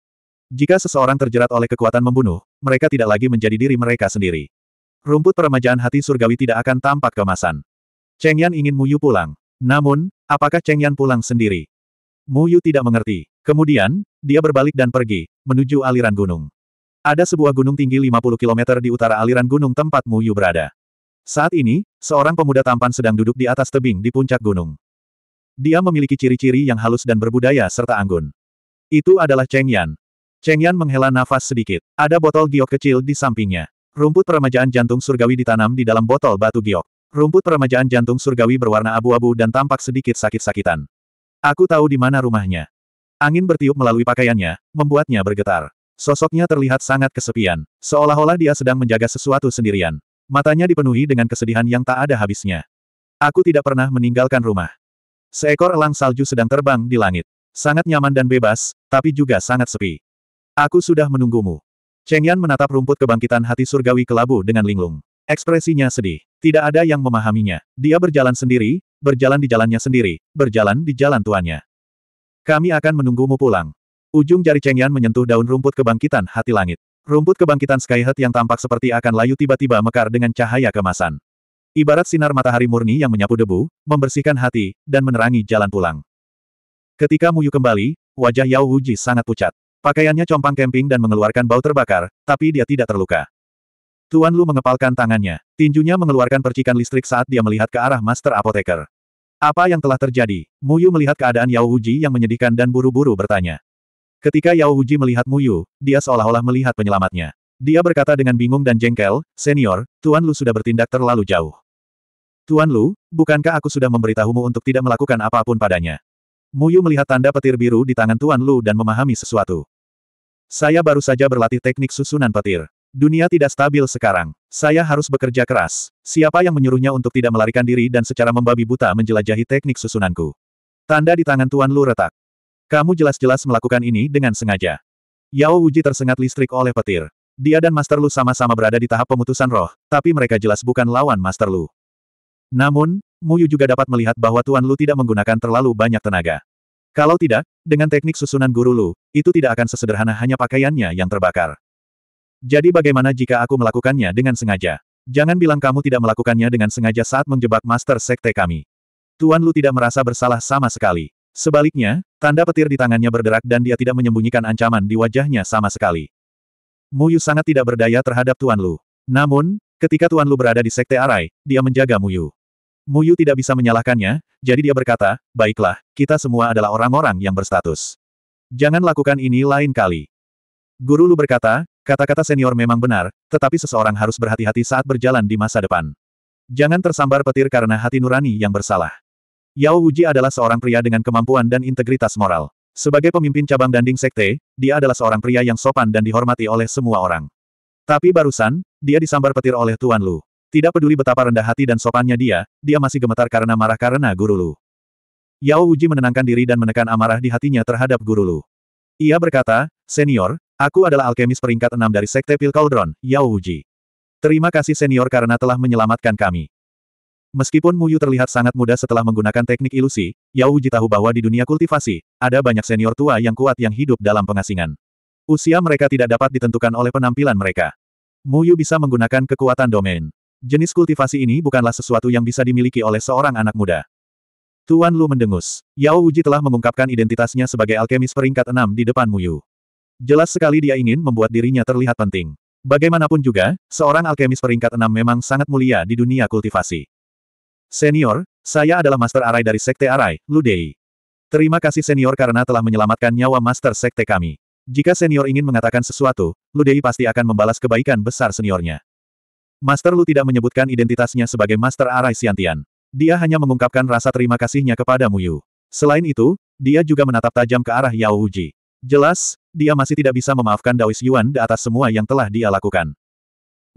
Jika seseorang terjerat oleh kekuatan membunuh, mereka tidak lagi menjadi diri mereka sendiri. Rumput peremajaan hati surgawi tidak akan tampak kemasan. Cheng Yan ingin Muyu pulang. Namun, apakah Cheng Yan pulang sendiri? Muyu tidak mengerti. Kemudian, dia berbalik dan pergi, menuju aliran gunung. Ada sebuah gunung tinggi 50 km di utara aliran gunung tempat Muyu berada. Saat ini, seorang pemuda tampan sedang duduk di atas tebing di puncak gunung. Dia memiliki ciri-ciri yang halus dan berbudaya serta anggun. Itu adalah Cheng Yan. Cheng Yan menghela nafas sedikit. Ada botol giok kecil di sampingnya. Rumput peremajaan jantung surgawi ditanam di dalam botol batu giok. Rumput peremajaan jantung surgawi berwarna abu-abu dan tampak sedikit sakit-sakitan. Aku tahu di mana rumahnya. Angin bertiup melalui pakaiannya, membuatnya bergetar. Sosoknya terlihat sangat kesepian, seolah-olah dia sedang menjaga sesuatu sendirian. Matanya dipenuhi dengan kesedihan yang tak ada habisnya. Aku tidak pernah meninggalkan rumah. Seekor elang salju sedang terbang di langit. Sangat nyaman dan bebas, tapi juga sangat sepi. Aku sudah menunggumu. Cheng Yan menatap rumput kebangkitan hati surgawi kelabu dengan linglung. Ekspresinya sedih. Tidak ada yang memahaminya. Dia berjalan sendiri, berjalan di jalannya sendiri, berjalan di jalan tuannya. Kami akan menunggumu pulang. Ujung jari Cheng Yan menyentuh daun rumput kebangkitan hati langit. Rumput kebangkitan Skyhead yang tampak seperti akan layu tiba-tiba mekar dengan cahaya kemasan. Ibarat sinar matahari murni yang menyapu debu, membersihkan hati, dan menerangi jalan pulang. Ketika Muyu kembali, wajah Yao Wuji sangat pucat. Pakaiannya compang kemping dan mengeluarkan bau terbakar, tapi dia tidak terluka. Tuan Lu mengepalkan tangannya. Tinjunya mengeluarkan percikan listrik saat dia melihat ke arah Master Apoteker. Apa yang telah terjadi? Muyu melihat keadaan Yao Wuji yang menyedihkan dan buru-buru bertanya. Ketika Yao Huji melihat Mu Yu, dia seolah-olah melihat penyelamatnya. Dia berkata dengan bingung dan jengkel, Senior, Tuan Lu sudah bertindak terlalu jauh. Tuan Lu, bukankah aku sudah memberitahumu untuk tidak melakukan apapun padanya? Mu Yu melihat tanda petir biru di tangan Tuan Lu dan memahami sesuatu. Saya baru saja berlatih teknik susunan petir. Dunia tidak stabil sekarang. Saya harus bekerja keras. Siapa yang menyuruhnya untuk tidak melarikan diri dan secara membabi buta menjelajahi teknik susunanku? Tanda di tangan Tuan Lu retak. Kamu jelas-jelas melakukan ini dengan sengaja. Yao Wuji tersengat listrik oleh petir. Dia dan Master Lu sama-sama berada di tahap pemutusan roh, tapi mereka jelas bukan lawan Master Lu. Namun, Muyu juga dapat melihat bahwa Tuan Lu tidak menggunakan terlalu banyak tenaga. Kalau tidak, dengan teknik susunan guru Lu, itu tidak akan sesederhana hanya pakaiannya yang terbakar. Jadi bagaimana jika aku melakukannya dengan sengaja? Jangan bilang kamu tidak melakukannya dengan sengaja saat menjebak Master Sekte kami. Tuan Lu tidak merasa bersalah sama sekali. Sebaliknya, tanda petir di tangannya bergerak dan dia tidak menyembunyikan ancaman di wajahnya sama sekali. Muyu sangat tidak berdaya terhadap Tuan Lu. Namun, ketika Tuan Lu berada di Sekte Arai, dia menjaga Muyu. Muyu tidak bisa menyalahkannya, jadi dia berkata, baiklah, kita semua adalah orang-orang yang berstatus. Jangan lakukan ini lain kali. Guru Lu berkata, kata-kata senior memang benar, tetapi seseorang harus berhati-hati saat berjalan di masa depan. Jangan tersambar petir karena hati nurani yang bersalah. Yao Wuji adalah seorang pria dengan kemampuan dan integritas moral. Sebagai pemimpin cabang danding sekte, dia adalah seorang pria yang sopan dan dihormati oleh semua orang. Tapi barusan, dia disambar petir oleh Tuan Lu. Tidak peduli betapa rendah hati dan sopannya dia, dia masih gemetar karena marah karena Guru Lu. Yao Wuji menenangkan diri dan menekan amarah di hatinya terhadap Guru Lu. Ia berkata, Senior, aku adalah alkemis peringkat enam dari Sekte Pil Cauldron, Yao Wuji. Terima kasih senior karena telah menyelamatkan kami. Meskipun Mu Yu terlihat sangat muda setelah menggunakan teknik ilusi, Yao Wuji tahu bahwa di dunia kultivasi, ada banyak senior tua yang kuat yang hidup dalam pengasingan. Usia mereka tidak dapat ditentukan oleh penampilan mereka. Mu Yu bisa menggunakan kekuatan domain. Jenis kultivasi ini bukanlah sesuatu yang bisa dimiliki oleh seorang anak muda. Tuan Lu mendengus. Yao Wuji telah mengungkapkan identitasnya sebagai alkemis peringkat enam di depan Mu Yu. Jelas sekali dia ingin membuat dirinya terlihat penting. Bagaimanapun juga, seorang alkemis peringkat enam memang sangat mulia di dunia kultivasi. Senior, saya adalah Master Arai dari Sekte Arai, Ludei. Terima kasih senior karena telah menyelamatkan nyawa Master Sekte kami. Jika senior ingin mengatakan sesuatu, Ludei pasti akan membalas kebaikan besar seniornya. Master Lu tidak menyebutkan identitasnya sebagai Master Arai Siantian. Dia hanya mengungkapkan rasa terima kasihnya kepada Muyu. Selain itu, dia juga menatap tajam ke arah Yao Uji. Jelas, dia masih tidak bisa memaafkan Daois Yuan atas semua yang telah dia lakukan.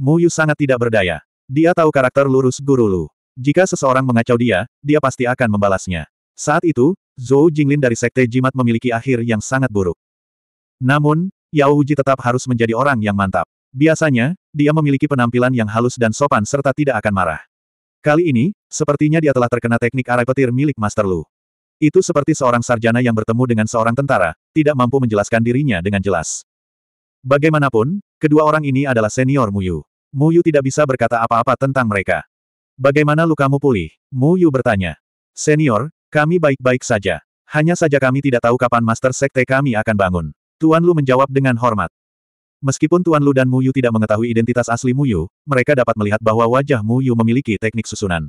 Muyu sangat tidak berdaya. Dia tahu karakter lurus guru Lu. Jika seseorang mengacau dia, dia pasti akan membalasnya. Saat itu, Zhou Jinglin dari Sekte Jimat memiliki akhir yang sangat buruk. Namun, Yao Wuji tetap harus menjadi orang yang mantap. Biasanya, dia memiliki penampilan yang halus dan sopan serta tidak akan marah. Kali ini, sepertinya dia telah terkena teknik arai petir milik Master Lu. Itu seperti seorang sarjana yang bertemu dengan seorang tentara, tidak mampu menjelaskan dirinya dengan jelas. Bagaimanapun, kedua orang ini adalah senior Mu Yu. Mu Yu tidak bisa berkata apa-apa tentang mereka. Bagaimana lukamu pulih? Mu Yu bertanya. Senior, kami baik-baik saja. Hanya saja kami tidak tahu kapan Master Sekte kami akan bangun. Tuan Lu menjawab dengan hormat. Meskipun Tuan Lu dan Mu Yu tidak mengetahui identitas asli Mu Yu, mereka dapat melihat bahwa wajah Mu Yu memiliki teknik susunan.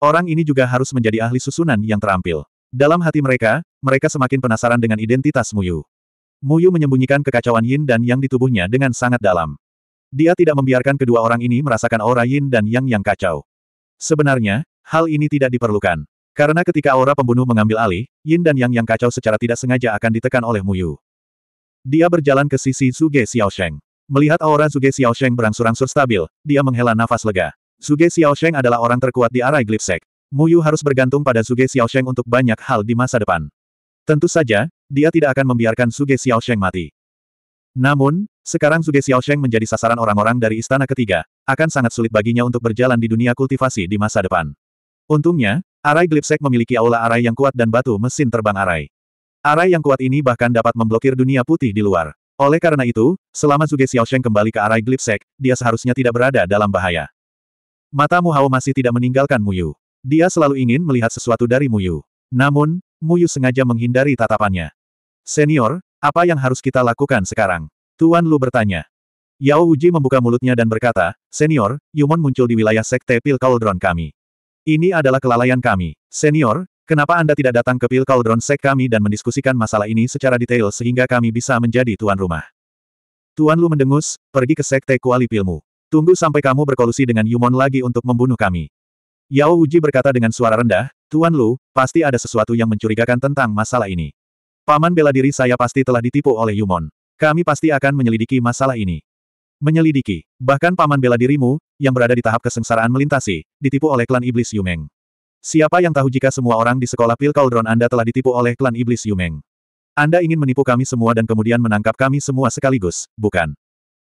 Orang ini juga harus menjadi ahli susunan yang terampil. Dalam hati mereka, mereka semakin penasaran dengan identitas Mu Yu. Mu Yu menyembunyikan kekacauan yin dan yang di tubuhnya dengan sangat dalam. Dia tidak membiarkan kedua orang ini merasakan aura yin dan yang yang kacau. Sebenarnya, hal ini tidak diperlukan. Karena ketika aura pembunuh mengambil alih, Yin dan Yang yang kacau secara tidak sengaja akan ditekan oleh Mu Yu. Dia berjalan ke sisi Xiao Sheng. Melihat aura Xiao Sheng berangsur-angsur stabil, dia menghela nafas lega. Xiao Sheng adalah orang terkuat di arah Glipsek. Yu harus bergantung pada Xiao Sheng untuk banyak hal di masa depan. Tentu saja, dia tidak akan membiarkan Suge Sheng mati. Namun, sekarang Suge Sheng menjadi sasaran orang-orang dari istana ketiga, akan sangat sulit baginya untuk berjalan di dunia kultivasi di masa depan. Untungnya, arai Glipsek memiliki aula arai yang kuat dan batu mesin terbang arai. Arai yang kuat ini bahkan dapat memblokir dunia putih di luar. Oleh karena itu, selama Suge Sheng kembali ke arai Glipsek, dia seharusnya tidak berada dalam bahaya. Mata Mu Hao masih tidak meninggalkan Muyu. Dia selalu ingin melihat sesuatu dari Muyu. Namun, Muyu sengaja menghindari tatapannya. Senior, apa yang harus kita lakukan sekarang? Tuan Lu bertanya. Yao Wuji membuka mulutnya dan berkata, Senior, Yumon muncul di wilayah Sekte Pil Cauldron kami. Ini adalah kelalaian kami. Senior, kenapa Anda tidak datang ke Pil Cauldron Sek kami dan mendiskusikan masalah ini secara detail sehingga kami bisa menjadi tuan rumah? Tuan Lu mendengus, pergi ke Sekte Kuali Pilmu. Tunggu sampai kamu berkolusi dengan Yumon lagi untuk membunuh kami. Yao Wuji berkata dengan suara rendah, Tuan Lu, pasti ada sesuatu yang mencurigakan tentang masalah ini. Paman bela diri saya pasti telah ditipu oleh Yumon. Kami pasti akan menyelidiki masalah ini. Menyelidiki. Bahkan paman bela dirimu, yang berada di tahap kesengsaraan melintasi, ditipu oleh klan iblis Yumeng. Siapa yang tahu jika semua orang di sekolah pil Cauldron Anda telah ditipu oleh klan iblis Yumeng. Anda ingin menipu kami semua dan kemudian menangkap kami semua sekaligus, bukan?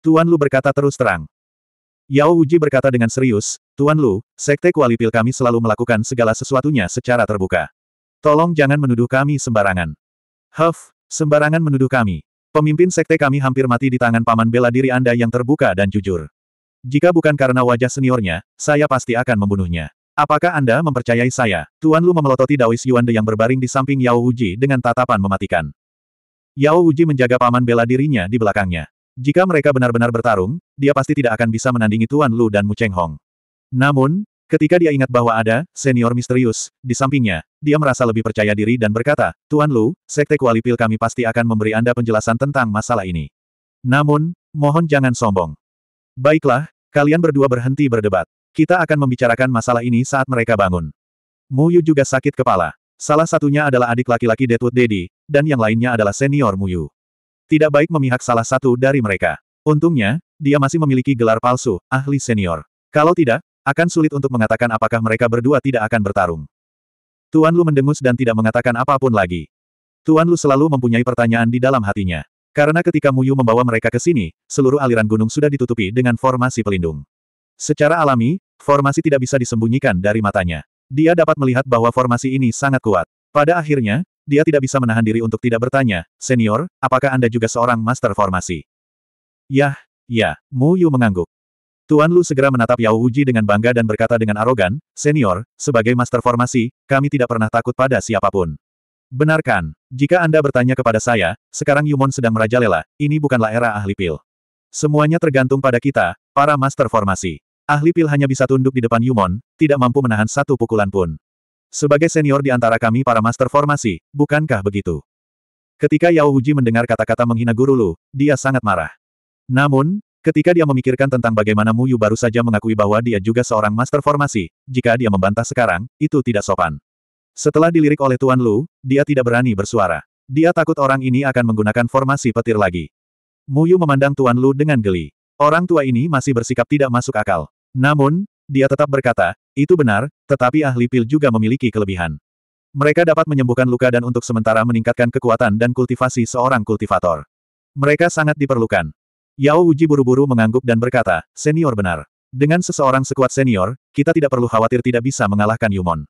Tuan Lu berkata terus terang. Yao Uji berkata dengan serius, Tuan Lu, sekte Kuali Pil kami selalu melakukan segala sesuatunya secara terbuka. Tolong jangan menuduh kami sembarangan. Huff, sembarangan menuduh kami. Pemimpin sekte kami hampir mati di tangan paman bela diri Anda yang terbuka dan jujur. Jika bukan karena wajah seniornya, saya pasti akan membunuhnya. Apakah Anda mempercayai saya? Tuan Lu memelototi Daois De yang berbaring di samping Yao Uji dengan tatapan mematikan. Yao Uji menjaga paman bela dirinya di belakangnya. Jika mereka benar-benar bertarung, dia pasti tidak akan bisa menandingi Tuan Lu dan Mu Cheng Hong. Namun, Ketika dia ingat bahwa ada senior misterius di sampingnya, dia merasa lebih percaya diri dan berkata, "Tuan Lu, sekte Kuali Pil kami pasti akan memberi Anda penjelasan tentang masalah ini. Namun, mohon jangan sombong. Baiklah, kalian berdua berhenti berdebat. Kita akan membicarakan masalah ini saat mereka bangun." Mu Yu juga sakit kepala. Salah satunya adalah adik laki-laki Deadwood Dedi, dan yang lainnya adalah senior Mu Yu. Tidak baik memihak salah satu dari mereka. Untungnya, dia masih memiliki gelar palsu, ahli senior. Kalau tidak, akan sulit untuk mengatakan apakah mereka berdua tidak akan bertarung. Tuan Lu mendengus dan tidak mengatakan apapun lagi. Tuan Lu selalu mempunyai pertanyaan di dalam hatinya. Karena ketika Muyu membawa mereka ke sini, seluruh aliran gunung sudah ditutupi dengan formasi pelindung. Secara alami, formasi tidak bisa disembunyikan dari matanya. Dia dapat melihat bahwa formasi ini sangat kuat. Pada akhirnya, dia tidak bisa menahan diri untuk tidak bertanya, Senior, apakah Anda juga seorang master formasi? Yah, ya, Muyu mengangguk. Tuan Lu segera menatap Yao Wuji dengan bangga dan berkata dengan arogan, Senior, sebagai master formasi, kami tidak pernah takut pada siapapun. Benarkan? Jika Anda bertanya kepada saya, sekarang Yumon sedang merajalela, ini bukanlah era ahli pil. Semuanya tergantung pada kita, para master formasi. Ahli pil hanya bisa tunduk di depan Yumon, tidak mampu menahan satu pukulan pun. Sebagai senior di antara kami para master formasi, bukankah begitu? Ketika Yao Wuji mendengar kata-kata menghina Guru Lu, dia sangat marah. Namun, Ketika dia memikirkan tentang bagaimana Mu Yu baru saja mengakui bahwa dia juga seorang master formasi, jika dia membantah sekarang, itu tidak sopan. Setelah dilirik oleh Tuan Lu, dia tidak berani bersuara. Dia takut orang ini akan menggunakan formasi petir lagi. Mu Yu memandang Tuan Lu dengan geli. Orang tua ini masih bersikap tidak masuk akal. Namun, dia tetap berkata, itu benar, tetapi ahli pil juga memiliki kelebihan. Mereka dapat menyembuhkan luka dan untuk sementara meningkatkan kekuatan dan kultivasi seorang kultivator. Mereka sangat diperlukan. Yao Uji buru-buru mengangguk dan berkata, senior benar. Dengan seseorang sekuat senior, kita tidak perlu khawatir tidak bisa mengalahkan Yumon.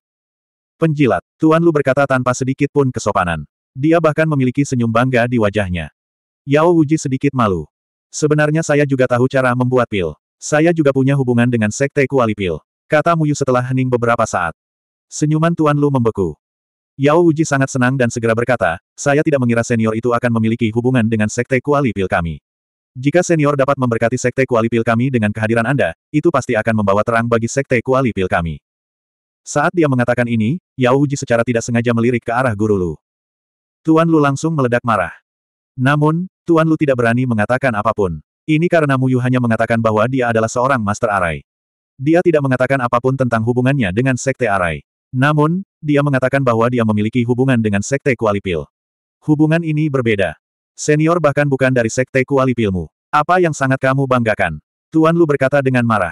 Penjilat, Tuan Lu berkata tanpa sedikit pun kesopanan. Dia bahkan memiliki senyum bangga di wajahnya. Yao Uji sedikit malu. Sebenarnya saya juga tahu cara membuat pil. Saya juga punya hubungan dengan Sekte Kuali Pil. Kata Muyu setelah hening beberapa saat. Senyuman Tuan Lu membeku. Yao Uji sangat senang dan segera berkata, saya tidak mengira senior itu akan memiliki hubungan dengan Sekte Kuali Pil kami. Jika senior dapat memberkati Sekte Kuali Pil kami dengan kehadiran Anda, itu pasti akan membawa terang bagi Sekte Kuali Pil kami. Saat dia mengatakan ini, Yao Uji secara tidak sengaja melirik ke arah Guru Lu. Tuan Lu langsung meledak marah. Namun, Tuan Lu tidak berani mengatakan apapun. Ini karena Mu Yu hanya mengatakan bahwa dia adalah seorang Master Arai. Dia tidak mengatakan apapun tentang hubungannya dengan Sekte Arai. Namun, dia mengatakan bahwa dia memiliki hubungan dengan Sekte Kuali Pil. Hubungan ini berbeda. Senior bahkan bukan dari sekte kuali pilmu. Apa yang sangat kamu banggakan? Tuan Lu berkata dengan marah.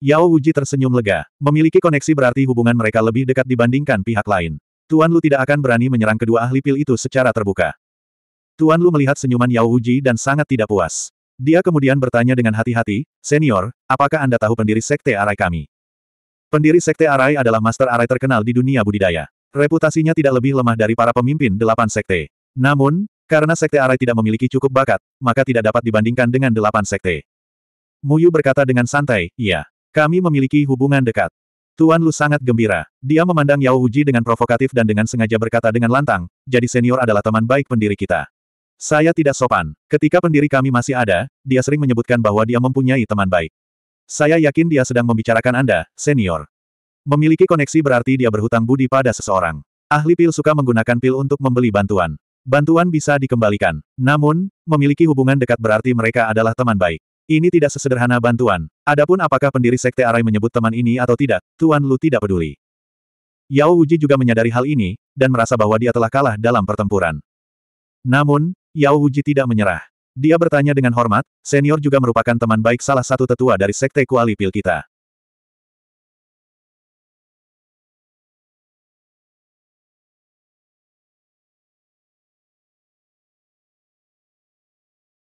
Yao Wuji tersenyum lega. Memiliki koneksi berarti hubungan mereka lebih dekat dibandingkan pihak lain. Tuan Lu tidak akan berani menyerang kedua ahli pil itu secara terbuka. Tuan Lu melihat senyuman Yao Wuji dan sangat tidak puas. Dia kemudian bertanya dengan hati-hati, Senior, apakah Anda tahu pendiri Sekte Arai kami? Pendiri Sekte Arai adalah Master Arai terkenal di dunia budidaya. Reputasinya tidak lebih lemah dari para pemimpin delapan Sekte. Namun, karena sekte Arai tidak memiliki cukup bakat, maka tidak dapat dibandingkan dengan delapan sekte. Muyu berkata dengan santai, iya. Kami memiliki hubungan dekat. Tuan Lu sangat gembira. Dia memandang Yao Wuji dengan provokatif dan dengan sengaja berkata dengan lantang, jadi senior adalah teman baik pendiri kita. Saya tidak sopan. Ketika pendiri kami masih ada, dia sering menyebutkan bahwa dia mempunyai teman baik. Saya yakin dia sedang membicarakan Anda, senior. Memiliki koneksi berarti dia berhutang budi pada seseorang. Ahli pil suka menggunakan pil untuk membeli bantuan. Bantuan bisa dikembalikan. Namun, memiliki hubungan dekat berarti mereka adalah teman baik. Ini tidak sesederhana bantuan. Adapun apakah pendiri Sekte Arai menyebut teman ini atau tidak, Tuan Lu tidak peduli. Yao Uji juga menyadari hal ini, dan merasa bahwa dia telah kalah dalam pertempuran. Namun, Yao Uji tidak menyerah. Dia bertanya dengan hormat, senior juga merupakan teman baik salah satu tetua dari Sekte Kuali Pil kita.